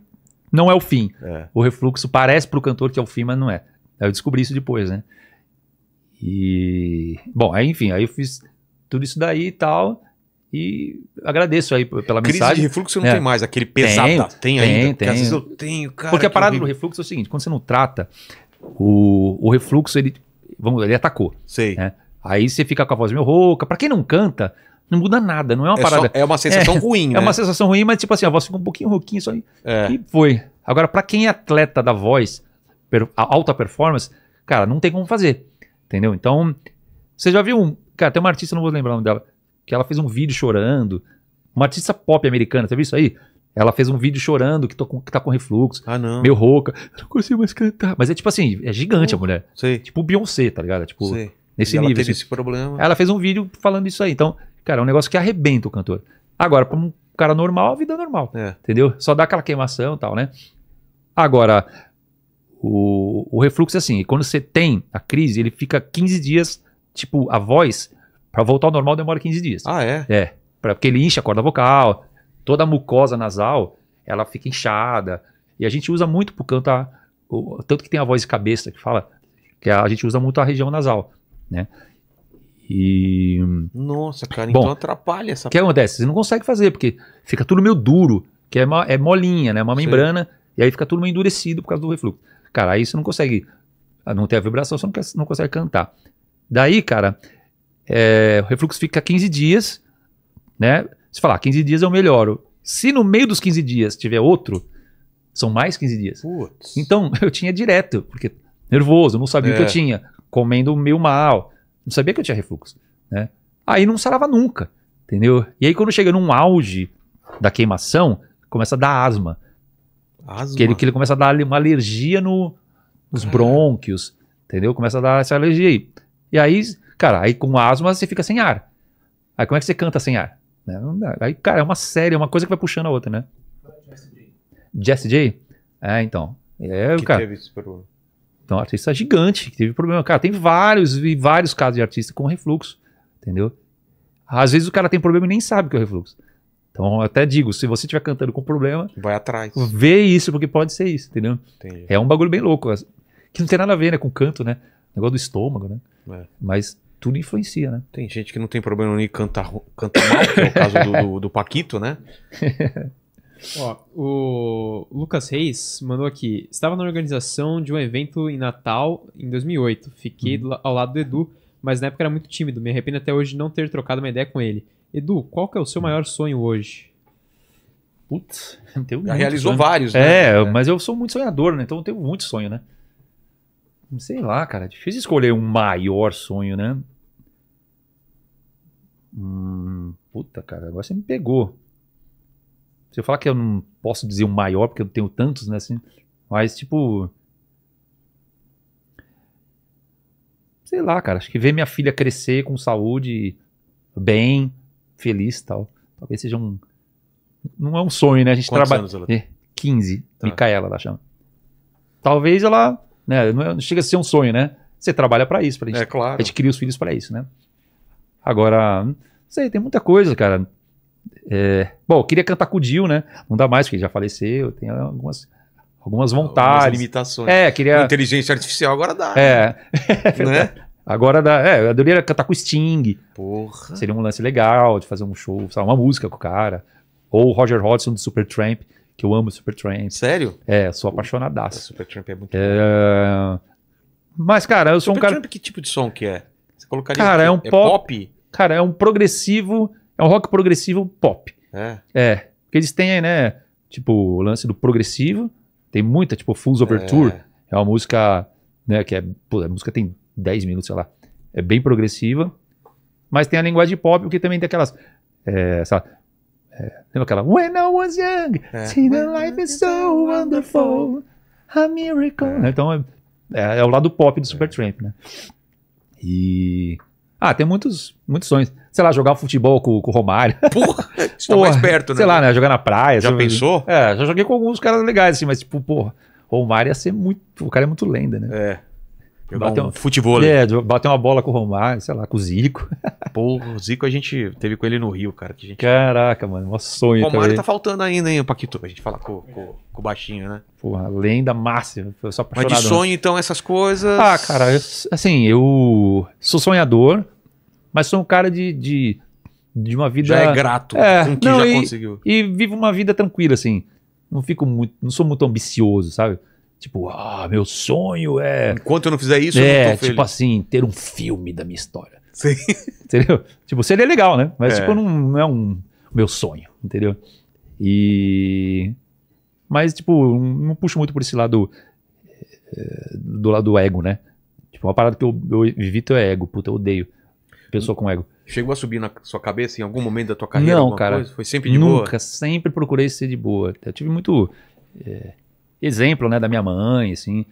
não é o fim. É. O refluxo parece pro cantor que é o fim, mas não é. Eu descobri isso depois, né? E, bom, aí, enfim, aí eu fiz tudo isso daí e tal. E agradeço aí pela Crise mensagem. Crise de refluxo não é. tem mais, aquele pesado. tem, tem ainda, tem. às vezes eu tenho, cara. Porque a parada horrível. do refluxo é o seguinte, quando você não trata, o, o refluxo, ele, vamos, ele atacou. Sei. Né? Aí você fica com a voz meio rouca. Pra quem não canta, não muda nada, não é uma é parada. Só, é uma é, sensação é, ruim, né? É uma sensação ruim, mas tipo assim, a voz fica um pouquinho rouquinha só aí. É. E foi. Agora, pra quem é atleta da voz, per, alta performance, cara, não tem como fazer. Entendeu? Então, você já viu um. Cara, tem uma artista, não vou lembrar o nome dela, que ela fez um vídeo chorando. Uma artista pop americana, você viu isso aí? Ela fez um vídeo chorando que, com, que tá com refluxo. Ah, não. Meio rouca. Não consigo mais cantar. Mas é tipo assim, é gigante uh, a uhum. mulher. Sei. Tipo Beyoncé, tá ligado? É tipo, sei. nesse e nível. Ela teve assim. esse problema. Ela fez um vídeo falando isso aí. Então, cara, é um negócio que arrebenta o cantor. Agora, pra um cara normal, a vida é normal. É. Entendeu? Só dá aquela queimação e tal, né? Agora, o, o refluxo é assim, quando você tem a crise, ele fica 15 dias, tipo, a voz, para voltar ao normal demora 15 dias. Ah, é? É, pra, porque ele incha a corda vocal, toda a mucosa nasal, ela fica inchada. E a gente usa muito pro canto, o, tanto que tem a voz de cabeça que fala, que a, a gente usa muito a região nasal, né? E... Nossa, cara, Bom, então atrapalha essa... O que acontece? Você não consegue fazer, porque fica tudo meio duro, que é, uma, é molinha, né? Uma membrana, Sim. e aí fica tudo meio endurecido por causa do refluxo. Cara, aí você não consegue. Ah, não tem a vibração, você não, quer, não consegue cantar. Daí, cara, é, o refluxo fica 15 dias, né? Se falar 15 dias eu melhoro. Se no meio dos 15 dias tiver outro, são mais 15 dias. Putz. Então, eu tinha direto, porque nervoso, não sabia o que eu é. tinha, comendo meio mal, não sabia que eu tinha refluxo, né? Aí não sarava nunca, entendeu? E aí quando chega num auge da queimação, começa a dar asma. Asma. Que ele, que ele começa a dar uma alergia no, nos é. brônquios, entendeu? Começa a dar essa alergia aí. E aí, cara, aí com asma você fica sem ar. Aí como é que você canta sem ar? Né? Aí, cara, é uma série, é uma coisa que vai puxando a outra, né? Jesse J? É, então. É, que cara. teve esse problema. Então, artista gigante que teve problema. Cara, tem vários e vários casos de artista com refluxo, entendeu? Às vezes o cara tem problema e nem sabe que é o refluxo. Então, eu até digo, se você estiver cantando com problema, vai atrás. Vê isso, porque pode ser isso, entendeu? Entendi. É um bagulho bem louco, assim, que não tem nada a ver, né, com canto, né? Negócio do estômago, né? É. Mas tudo influencia, né? Tem gente que não tem problema nem cantar, mal, que é o caso do, do, do Paquito, né? Ó, o Lucas Reis mandou aqui. Estava na organização de um evento em Natal em 2008. Fiquei uhum. ao lado do Edu, mas na época era muito tímido. Me arrependo até hoje de não ter trocado uma ideia com ele. Edu, qual que é o seu maior sonho hoje? Putz, não tenho Já realizou sonho. vários, né? É, é, mas eu sou muito sonhador, né? Então eu tenho muito sonho, né? Sei lá, cara. É difícil escolher um maior sonho, né? Hum, puta, cara. Agora você me pegou. Se eu falar que eu não posso dizer o um maior, porque eu tenho tantos, né? Assim, mas, tipo. Sei lá, cara. Acho que ver minha filha crescer com saúde, bem, feliz tal. Talvez seja um. Não é um sonho, né? A gente trabalha. Anos ela... 15, é, tá. Micaela, ela chama. Talvez ela. Né, é, não chega a ser um sonho, né? Você trabalha para isso, pra gente. É claro. A gente cria os filhos para isso, né? Agora, não sei, tem muita coisa, cara. É, bom, eu queria cantar com o Dil, né? Não dá mais, porque ele já faleceu, tem algumas, algumas vontades. Algumas limitações. É, queria... Inteligência artificial agora dá. É. Né? né? Agora dá, é, eu adoraria cantar com o Sting. Porra. Seria um lance legal de fazer um show, sabe, uma música com o cara. Ou o Roger Hodgson do Supertramp, que eu amo Supertramp. Sério? É, sou apaixonadaço. O Supertramp é muito é... Mas, cara, eu sou Super um cara. Supertramp, que tipo de som que é? Você colocaria. Cara, é um é pop... pop. Cara, é um progressivo. É um rock progressivo pop. É. É. Porque eles têm, né? Tipo, o lance do progressivo. Tem muita, tipo, Fool's Overture. É, é uma música, né? Que é. Pô, a música tem 10 minutos, sei lá. É bem progressiva, mas tem a linguagem pop, porque também tem aquelas. É, sei lá, é, lembra aquela? When I was young, é. see the life is so wonderful, a miracle. É. Então é, é, é, o lado pop do é. Supertramp, né? E. Ah, tem muitos, muitos sonhos. Sei lá, jogar futebol com, com o Romário. Porra, está porra, mais perto, né? Sei lá, né? Jogar na praia. Já sabe? pensou? É, já joguei com alguns caras legais, assim, mas tipo, porra, Romário ia ser muito. O cara é muito lenda, né? É. Bater um, um futebol. É, bater uma bola com o Romário, sei lá, com o Zico. Pô, o Zico a gente teve com ele no Rio, cara. Que gente... Caraca, mano, um sonho. O Romário também. tá faltando ainda, hein, o Paquito, pra gente falar com, com, com o baixinho, né? Porra, lenda máxima. só Mas de sonho, então, essas coisas. Ah, cara, eu, assim, eu sou sonhador, mas sou um cara de. de, de uma vida. Já é grato é, com que não, já e, conseguiu. E vivo uma vida tranquila, assim. Não fico muito. Não sou muito ambicioso, sabe? Tipo, ah, meu sonho é. Enquanto eu não fizer isso, é, eu não é, tô tipo feliz. tipo assim, ter um filme da minha história. Sim. Entendeu? Tipo, seria legal, né? Mas, é. tipo, não, não é um meu sonho, entendeu? E. Mas, tipo, não puxo muito por esse lado. Eh, do lado do ego, né? Tipo, uma parada que eu, eu evito é ego. Puta, eu odeio pessoa com ego. Chegou a subir na sua cabeça em algum momento da tua carreira? Não, cara. Coisa? Foi sempre de nunca, boa? Nunca, sempre procurei ser de boa. Eu tive muito. É, exemplo, né, da minha mãe, assim.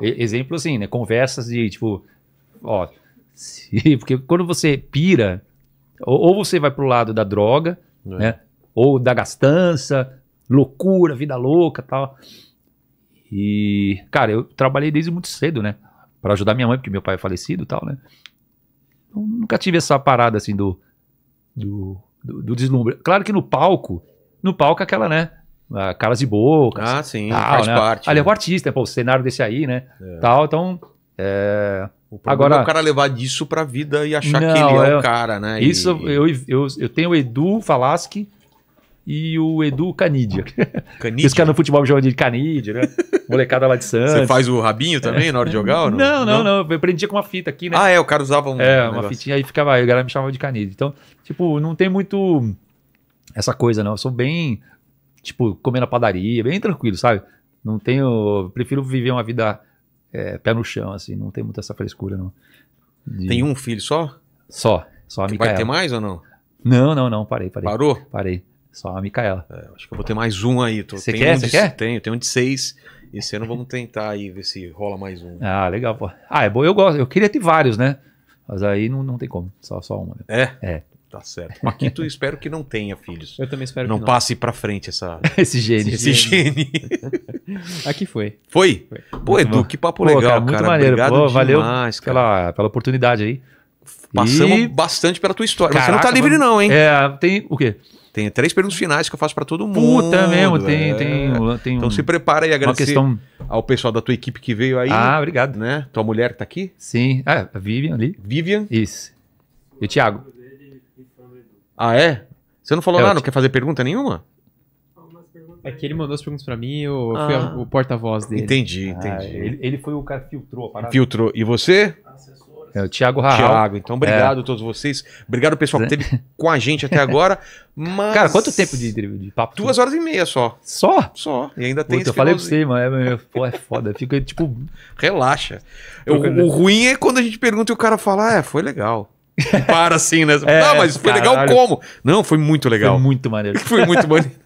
Exemplo, assim, né? Conversas de, tipo, ó. Se, porque quando você pira, ou, ou, você vai pro lado da droga, é. né? Ou da gastança, loucura, vida louca tal. E, cara, eu trabalhei desde muito cedo, né? para ajudar minha mãe, porque meu pai é falecido e tal, né? Eu então, nunca tive essa parada assim do, do, do, do deslumbre. Claro que no palco, no palco é aquela, né? uh, caras e bocas. Ah, sim, tal, faz né? parte. Ah, é né? o artista, pô, o cenário desse aí, né? É. Tal, então. É... O Agora, é o cara levar disso pra vida e achar não, que ele é eu, o é, cara, né? Isso, e... eu, eu, eu tenho o Edu Falaschi e o Edu Canidia. Canidia? Esse cara é no futebol chama de Canidia, né? Molecada lá de Santos. Você faz o rabinho também é. na hora de jogar? Ou não? Não, não, não, não. Eu prendia com uma fita aqui, né? Ah, é, o cara usava um É, negócio. uma fitinha, aí ficava, aí o cara me chamava de Canidia. Então, tipo, não tem muito essa coisa, não. Eu sou bem tipo, comer na padaria, bem tranquilo, sabe? Não tenho. Prefiro viver uma vida é, pé no chão, assim, não tem muita essa frescura, não. De... Tem um filho só? Só, só a Micaela. Vai ter mais ou não? Não, não, não, parei, parei. Parou? Parei. Só a Micaela. É, acho que eu vou ter mais um aí. Você quer? Você um de... quer? Tenho, tenho um de seis. Esse ano vamos tentar aí ver se rola mais um. Ah, legal, pô. Ah, é bom, eu gosto. Eu queria ter vários, né? Mas aí não, não tem como. Só, só uma. Né? É? É. Tá certo. Paquito, espero que não tenha filhos. Eu também espero não que não. passe para frente essa... esse gene. Esse gene. Aqui foi. Foi? foi. Pô, muito Edu, bom. que papo Pô, legal, cara. Muito cara. maneiro. Obrigado Pô, valeu cara. Pela, pela oportunidade aí. Passamos e... bastante pela tua história. Caraca, mas você não tá livre mano. não, hein? É, tem o quê? Tem três perguntas finais que eu faço para todo mundo. Puta mesmo, é. tem, tem Então um, se prepara aí, agradecer questão... ao pessoal da tua equipe que veio aí. Ah, obrigado. Né? Tua mulher que tá aqui? Sim. Ah, a Vivian ali. Vivian? Isso. E o Thiago. Ah, é? Você não falou é, nada? Não quer fazer pergunta nenhuma? É que ele mandou as perguntas pra mim eu fui a, ah. o porta-voz dele. Entendi, ah, entendi. Ah, ele, ele, foi o cara que filtrou a parada. Filtrou. E você? É o Thiago Raul. Thiago, então obrigado é. a todos vocês. Obrigado, pessoal, que esteve é. com a gente até agora. Mas... Cara, quanto tempo de, de, de papo? Duas horas e meia só. Só? Só. E ainda tem Puta, Eu falei pra você, mano. É, é, pô, é foda. Fica tipo. Relaxa. Eu, o, o ruim é quando a gente pergunta e o cara fala, ah, é, foi legal. para assim, né? É, ah, mas foi caralho. legal como? Não, foi muito legal. Foi muito maneiro. foi muito maneiro.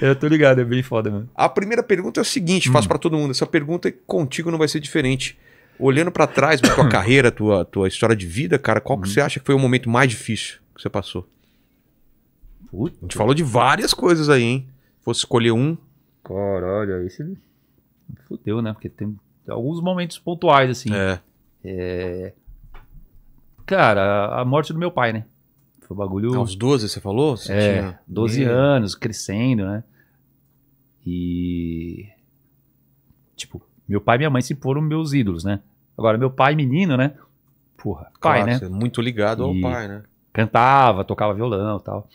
Eu tô ligado, é bem foda, mano. A primeira pergunta é o seguinte, faço hum. para todo mundo. Essa pergunta contigo não vai ser diferente. Olhando para trás, pra tua carreira, tua, tua história de vida, cara, qual hum. que uhum. você acha que foi o momento mais difícil que você passou? Puta. A gente falou de várias coisas aí, hein? Fosse escolher um. Caralho, aí você. Fudeu, né? Porque tem alguns momentos pontuais, assim. É. É Cara, a morte do meu pai, né? Foi o bagulho. Aos ah, 12, você falou? Você é, tinha... 12 anos, crescendo, né? E. Tipo, meu pai e minha mãe se foram meus ídolos, né? Agora, meu pai, menino, né? Porra, pai, claro, né? É muito ligado ao pai, né? Cantava, tocava violão e tal.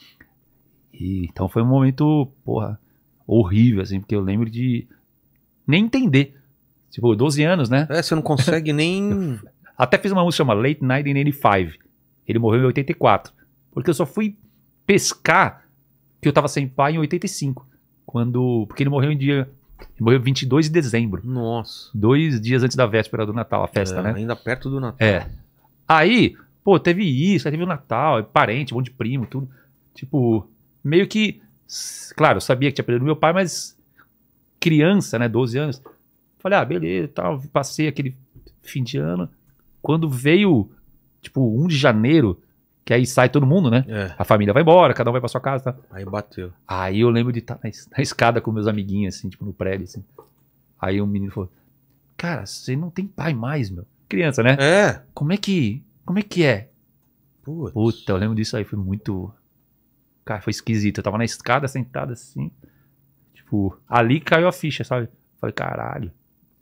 E, então foi um momento, porra, horrível, assim, porque eu lembro de nem entender. Tipo, 12 anos, né? É, você não consegue nem. Até fiz uma música chamada Late Night in 85. Ele morreu em 84. Porque eu só fui pescar que eu tava sem pai em 85. Quando. Porque ele morreu em dia. Ele morreu 22 de dezembro. Nossa. Dois dias antes da véspera do Natal, a festa, é, né? Ainda perto do Natal. É. Aí, pô, teve isso, aí teve o Natal, parente, um monte de primo, tudo. Tipo, meio que. Claro, eu sabia que tinha perdido meu pai, mas criança, né? 12 anos. Falei, ah, beleza, tal. Passei aquele fim de ano. Quando veio, tipo, 1 de janeiro, que aí sai todo mundo, né? É. A família vai embora, cada um vai pra sua casa. Tá? Aí bateu. Aí eu lembro de estar tá na, na escada com meus amiguinhos, assim, tipo, no prédio, assim. Aí um menino falou: Cara, você não tem pai mais, meu. Criança, né? É. Como é que. Como é que é? Putz. Puta, eu lembro disso aí, foi muito. Cara, foi esquisito. Eu tava na escada sentado assim. Tipo, ali caiu a ficha, sabe? Falei, caralho.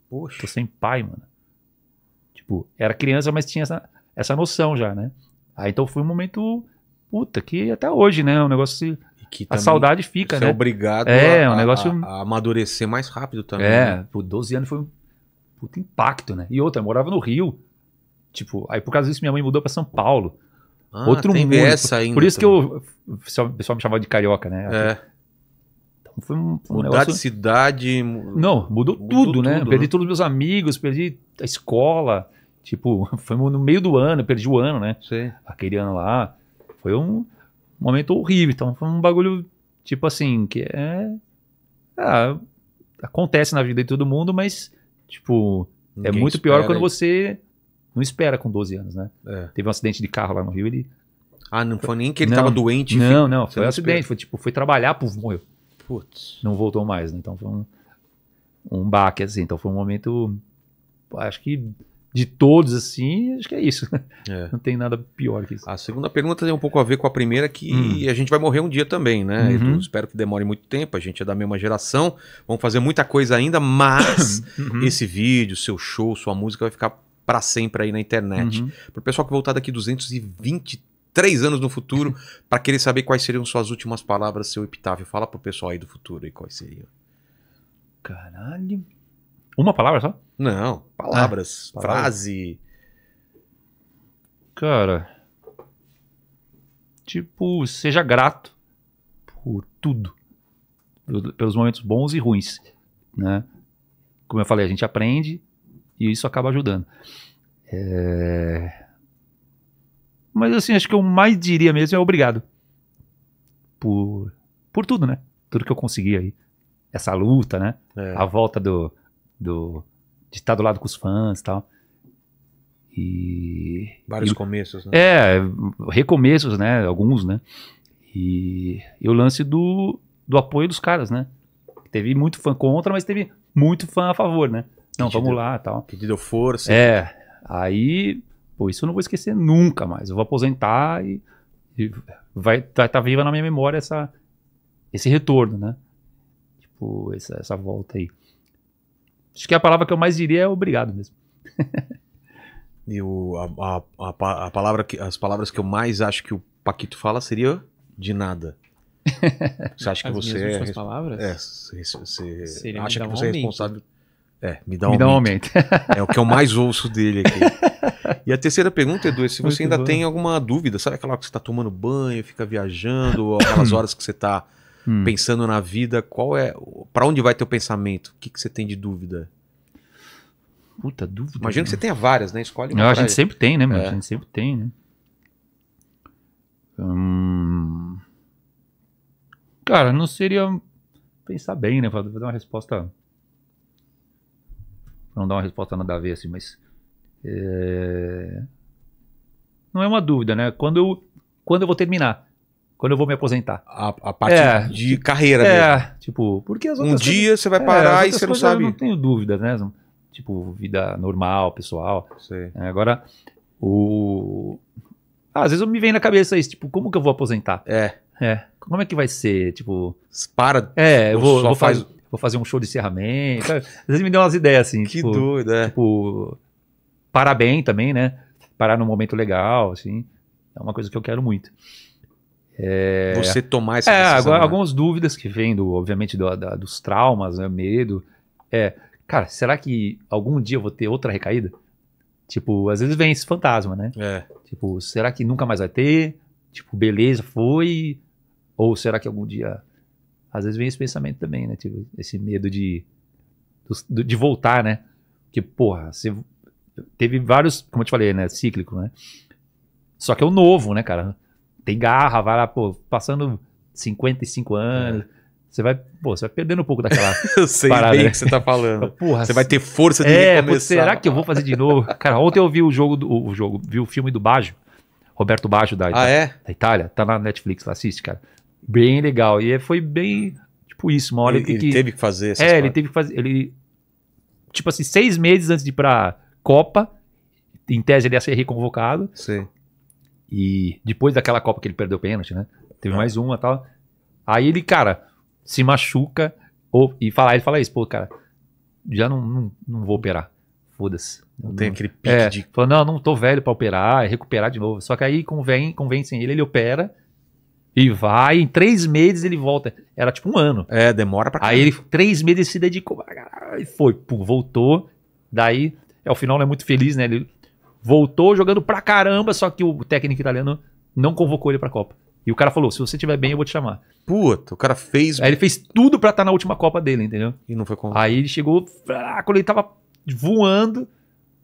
Poxa. Tô sem pai, mano. Tipo, era criança, mas tinha essa, essa noção já, né? Aí então foi um momento, puta, que até hoje, né? Um negócio que a saudade fica, é né? É obrigado é, a, um negócio... A, a, amadurecer mais rápido também. É, né? por 12 anos foi um puta impacto, né? E outra, eu morava no Rio. Tipo, aí por causa disso minha mãe mudou para São Paulo. Ah, Outro mundo. Essa ainda por isso também. que eu, o pessoal me chamava de carioca, né? É. Então foi um, um Mudar negócio... de cidade. Não, mudou, mudou tudo, né? tudo, né? Tudo, perdi todos os meus amigos, perdi a escola. Tipo, foi no meio do ano, perdi o ano, né? Sim. Aquele ano lá. Foi um momento horrível. Então, foi um bagulho, tipo assim, que é. Ah, acontece na vida de todo mundo, mas, tipo, é Ninguém é muito pior quando isso. você não espera com 12 anos, né? É. Teve um acidente de carro lá no Rio, ele. Ah, não foi nem que ele não, tava doente? Não, não, foi um acidente. Foi tipo, foi trabalhar, puf, morreu. Putz. Não voltou mais, né? Então foi um, um baque, assim. Então foi um momento. Acho que de todos, assim, acho que é isso. É. Não tem nada pior que isso. A segunda pergunta tem um pouco a ver com a primeira, que hum. a gente vai morrer um dia também, né? Uhum. Edu, espero que demore muito tempo, a gente é da mesma geração, vamos fazer muita coisa ainda, mas uhum. esse vídeo, seu show, sua música vai ficar para sempre aí na internet. Uhum. Pro pessoal que voltar daqui 223 anos no futuro, para querer saber quais seriam suas últimas palavras, seu epitáfio. Fala pro pessoal aí do futuro e quais seriam. Caralho. Uma palavra só? Não, palavras, ah, frase. Cara. Tipo, seja grato por tudo. Pelos momentos bons e ruins. Né? Como eu falei, a gente aprende e isso acaba ajudando. É... Mas assim, acho que eu mais diria mesmo é obrigado. Por, por tudo, né? Tudo que eu consegui aí. Essa luta, né? É. A volta do, do, de estar do lado com os fãs e tal. E, Vários e, começos, né? É, recomeços, né? Alguns, né? E, e o lance do, do apoio dos caras, né? Teve muito fã contra, mas teve muito fã a favor, né? Não, vamos deu, lá tal. Que deu força. É. Aí, pô, isso eu não vou esquecer nunca mais. Eu vou aposentar e, e vai estar tá, tá viva na minha memória essa, esse retorno, né? Tipo, essa, essa volta aí. Acho que a palavra que eu mais diria é obrigado mesmo. e o, a, a, a, palavra que, as palavras que eu mais acho que o Paquito fala seria de nada. Você acha que as você é. Res... palavras? É, você, seria acha que um você é aumento. é responsável. É, me dá um, me aumento. Dá um aumento. é o que eu mais ouço dele aqui. E a terceira pergunta, Edu, é se você Muito ainda bom. tem alguma dúvida, sabe aquela hora que você está tomando banho, fica viajando, aquelas horas que você está hum. pensando na vida, qual é. para onde vai teu pensamento? O que, que você tem de dúvida? Puta, dúvida. Imagino que né? você tenha várias, né? Escolhe uma. Não, a gente sempre tem, né, mano? É. A gente sempre tem, né? Hum... Cara, não seria. Pensar bem, né? Vou dar uma resposta. não dar uma resposta nada a ver, assim, mas. É... Não é uma dúvida, né? Quando eu, quando eu vou terminar quando eu vou me aposentar. A, a parte é, de tipo, carreira é, mesmo. tipo, porque as Um dia você vai é, parar é, e você não sabe. Eu não tenho dúvidas, né? Tipo, vida normal, pessoal. Sei. É, agora, o... Ah, às vezes eu me vem na cabeça isso, tipo, como que eu vou aposentar? É. É. Como é que vai ser? Tipo... Para. É, eu vou, vou, faz... fazer, vou fazer um show de encerramento. às vezes me dão umas ideias, assim. Que tipo, doido, é. Tipo, parar bem também, né? Parar num momento legal, assim. É uma coisa que eu quero muito. É, você tomar essa é, decisão. Agora, né? Algumas dúvidas que vêm, do, obviamente, do, da, dos traumas, né, medo. É, cara, será que algum dia eu vou ter outra recaída? Tipo, às vezes vem esse fantasma, né? É. Tipo, será que nunca mais vai ter? Tipo, beleza, foi. Ou será que algum dia. Às vezes vem esse pensamento também, né? Tipo, esse medo de, de, de voltar, né? Porque, porra, você teve vários, como eu te falei, né? Cíclico, né? Só que é o novo, né, cara? tem garra, vai lá, pô, passando 55 é. anos. É. Você vai, pô, você vai perdendo um pouco daquela. eu sei parada, bem né? que você tá falando. Porra, você vai ter força de é, recomeçar. Pô, será que eu vou fazer de novo? Cara, ontem eu vi o jogo, do, o jogo, vi o filme do Baggio, Roberto Baggio da, ah, é? da Itália. Tá na Netflix, lá assiste, cara. Bem legal. E é, foi bem, tipo isso, uma hora ele, ele que, teve que fazer. Essas é, partes. ele teve que fazer. Ele, tipo assim, seis meses antes de ir pra Copa, em tese ele ia ser reconvocado. Sim. E depois daquela Copa que ele perdeu o pênalti, né? Teve é. mais uma e tal. Aí ele, cara, se machuca ou, e fala, ele fala isso, pô, cara, já não, não, não vou operar. Foda-se. Não, não tem aquele pique é, de. não, não tô velho para operar, é recuperar de novo. Só que aí convém, convencem ele, ele opera e vai. Em três meses ele volta. Era tipo um ano. É, demora pra cá. Aí ele, três meses, ele se dedicou. E foi, pô, voltou. Daí, é, o final não é muito feliz, né? Ele Voltou jogando pra caramba, só que o técnico italiano não convocou ele pra Copa. E o cara falou: se você estiver bem, eu vou te chamar. Puta, o cara fez. Aí ele fez tudo pra estar tá na última Copa dele, entendeu? E não foi convocado. Aí ele chegou, quando ele tava voando,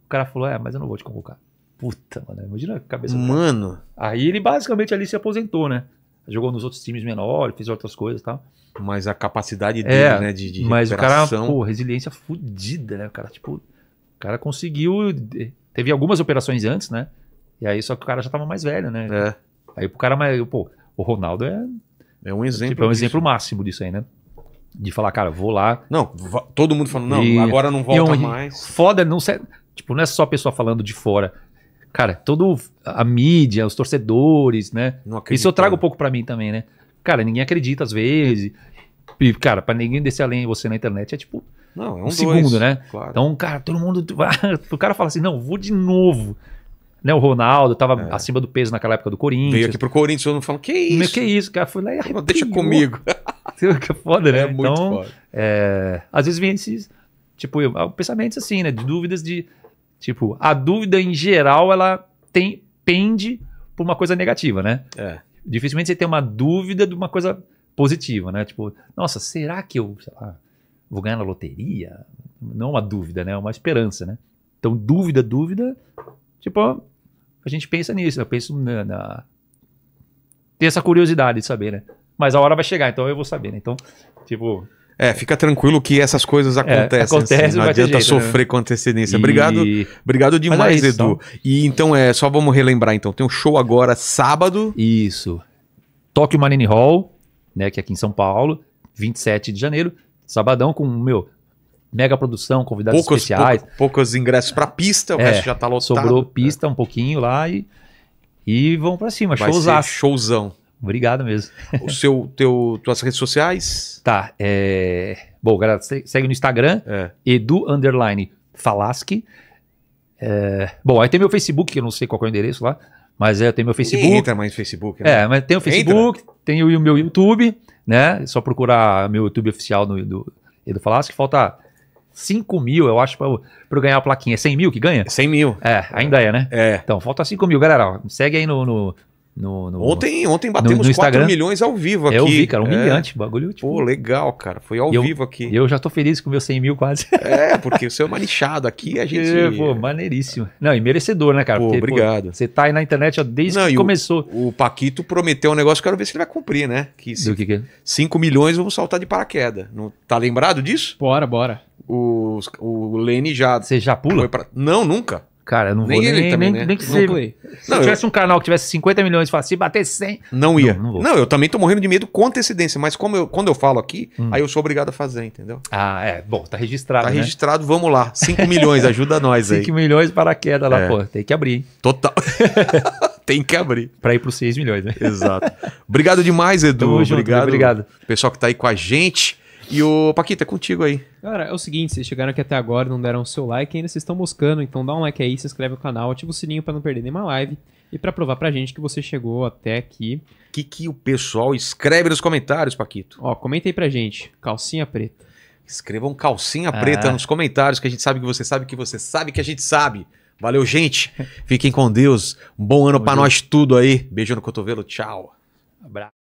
o cara falou: é, mas eu não vou te convocar. Puta, mano, imagina a cabeça. Mano. Aí ele basicamente ali se aposentou, né? Jogou nos outros times menores, fez outras coisas e tal. Mas a capacidade é, dele, é, né? De, de mas recuperação... o cara, pô, resiliência fodida, né? O cara, tipo, o cara conseguiu Teve algumas operações antes, né? E aí só que o cara já tava mais velho, né? É. Aí pro cara mais. Pô, o Ronaldo é. É um exemplo. Tipo, é um disso. exemplo máximo disso aí, né? De falar, cara, vou lá. Não, todo mundo falando, não, e, agora não volta e, mais. Foda, não sei. Tipo, não é só a pessoa falando de fora. Cara, todo a mídia, os torcedores, né? Isso eu trago um pouco para mim também, né? Cara, ninguém acredita às vezes. E, cara, para ninguém descer além você na internet é tipo, não, é um, um segundo, né? Claro. Então, cara, todo mundo. o cara fala assim: não, vou de novo. Né, o Ronaldo tava é. acima do peso naquela época do Corinthians. Veio aqui pro Corinthians, todo não falando, que isso? Meu, que isso, cara? Foi lá e arrepiou. Deixa comigo. que é foda, né? É muito então, foda. É, às vezes vem esses, tipo, pensamentos assim, né? De dúvidas de, tipo, a dúvida em geral, ela tem, pende por uma coisa negativa, né? É. Dificilmente você tem uma dúvida de uma coisa positiva, né? Tipo, nossa, será que eu, sei lá, vou ganhar na loteria? Não uma dúvida, né? Uma esperança, né? Então, dúvida, dúvida, tipo, a gente pensa nisso, eu penso na, na... Tem essa curiosidade de saber, né? Mas a hora vai chegar, então eu vou saber, né? Então, tipo... É, fica tranquilo que essas coisas é, acontecem. É, acontece, assim, não adianta jeito, né? sofrer né? com antecedência. E... Obrigado, obrigado é demais, isso, Edu. Então. E então é, só vamos relembrar então, tem um show agora sábado. Isso. Tóquio Marine Hall, né, que é aqui em São Paulo, 27 de janeiro. Sabadão com, meu, mega produção, convidados poucos, especiais. Poucos, poucos ingressos para pista, o é, resto já tá lotado. Sobrou é. pista é. um pouquinho lá e, e vão para cima. Vai showzão. Obrigado mesmo. O seu, teu, tuas redes sociais? Tá. É... Bom, galera, segue no Instagram, é. edu underline falasque. É... Bom, aí tem meu Facebook, que eu não sei qual é o endereço lá. Mas é, tem meu Facebook. Ninguém entra mais no Facebook, né? É, mas tem o Facebook, tem o meu YouTube, né? É só procurar meu YouTube oficial no, do Edu Falasco, que falta 5 mil, eu acho, para ganhar a plaquinha. É 100 mil que ganha? 100 mil. É, ainda é, né? É. Então, falta 5 mil, galera. Segue aí no, no, no, no, ontem, ontem batemos no, 4 milhões ao vivo aqui. Eu vi, cara, humilhante, é. bagulho. Tipo... Pô, legal, cara, foi ao eu, vivo aqui. Eu já tô feliz com meus 100 mil quase. É, porque o seu é manichado aqui, a é, gente... É, pô, maneiríssimo. Não, e merecedor, né, cara? Pô, porque, obrigado. Pô, você tá aí na internet ó, desde Não, que começou. O, o, Paquito prometeu um negócio, quero ver se ele vai cumprir, né? Que, se, Do que, que 5 é? milhões vamos saltar de paraquedas. Não, tá lembrado disso? Bora, bora. O, o Lene já... Você já pula? Pra... Não, nunca cara, eu não nem vou ele nem, também, nem, né? nem que não, se, se tivesse eu... um canal que tivesse 50 milhões e se bater 100... Não ia. Não, não, não, eu também tô morrendo de medo com antecedência, mas como eu, quando eu falo aqui, hum. aí eu sou obrigado a fazer, entendeu? Ah, é. Bom, tá registrado, Tá né? registrado, vamos lá. 5 milhões, ajuda nós 5 aí. 5 milhões para a queda lá, é. pô. Tem que abrir, hein? Total. tem que abrir. Para ir para os 6 milhões, né? Exato. Obrigado demais, Edu. obrigado. Junto, obrigado. Pessoal que está aí com a gente. E o Paquita, é contigo aí. Cara, é o seguinte, vocês chegaram aqui até agora não deram o seu like, ainda vocês estão buscando, então dá um like aí, se inscreve no canal, ativa o sininho para não perder nenhuma live e para provar pra gente que você chegou até aqui. O que, que o pessoal escreve nos comentários, Paquito? Ó, comenta aí pra gente, calcinha preta. Escrevam calcinha ah. preta nos comentários, que a gente sabe que você sabe que você sabe que a gente sabe. Valeu, gente. Fiquem com Deus. Um bom ano para nós tudo aí. Beijo no cotovelo. Tchau. Abraço.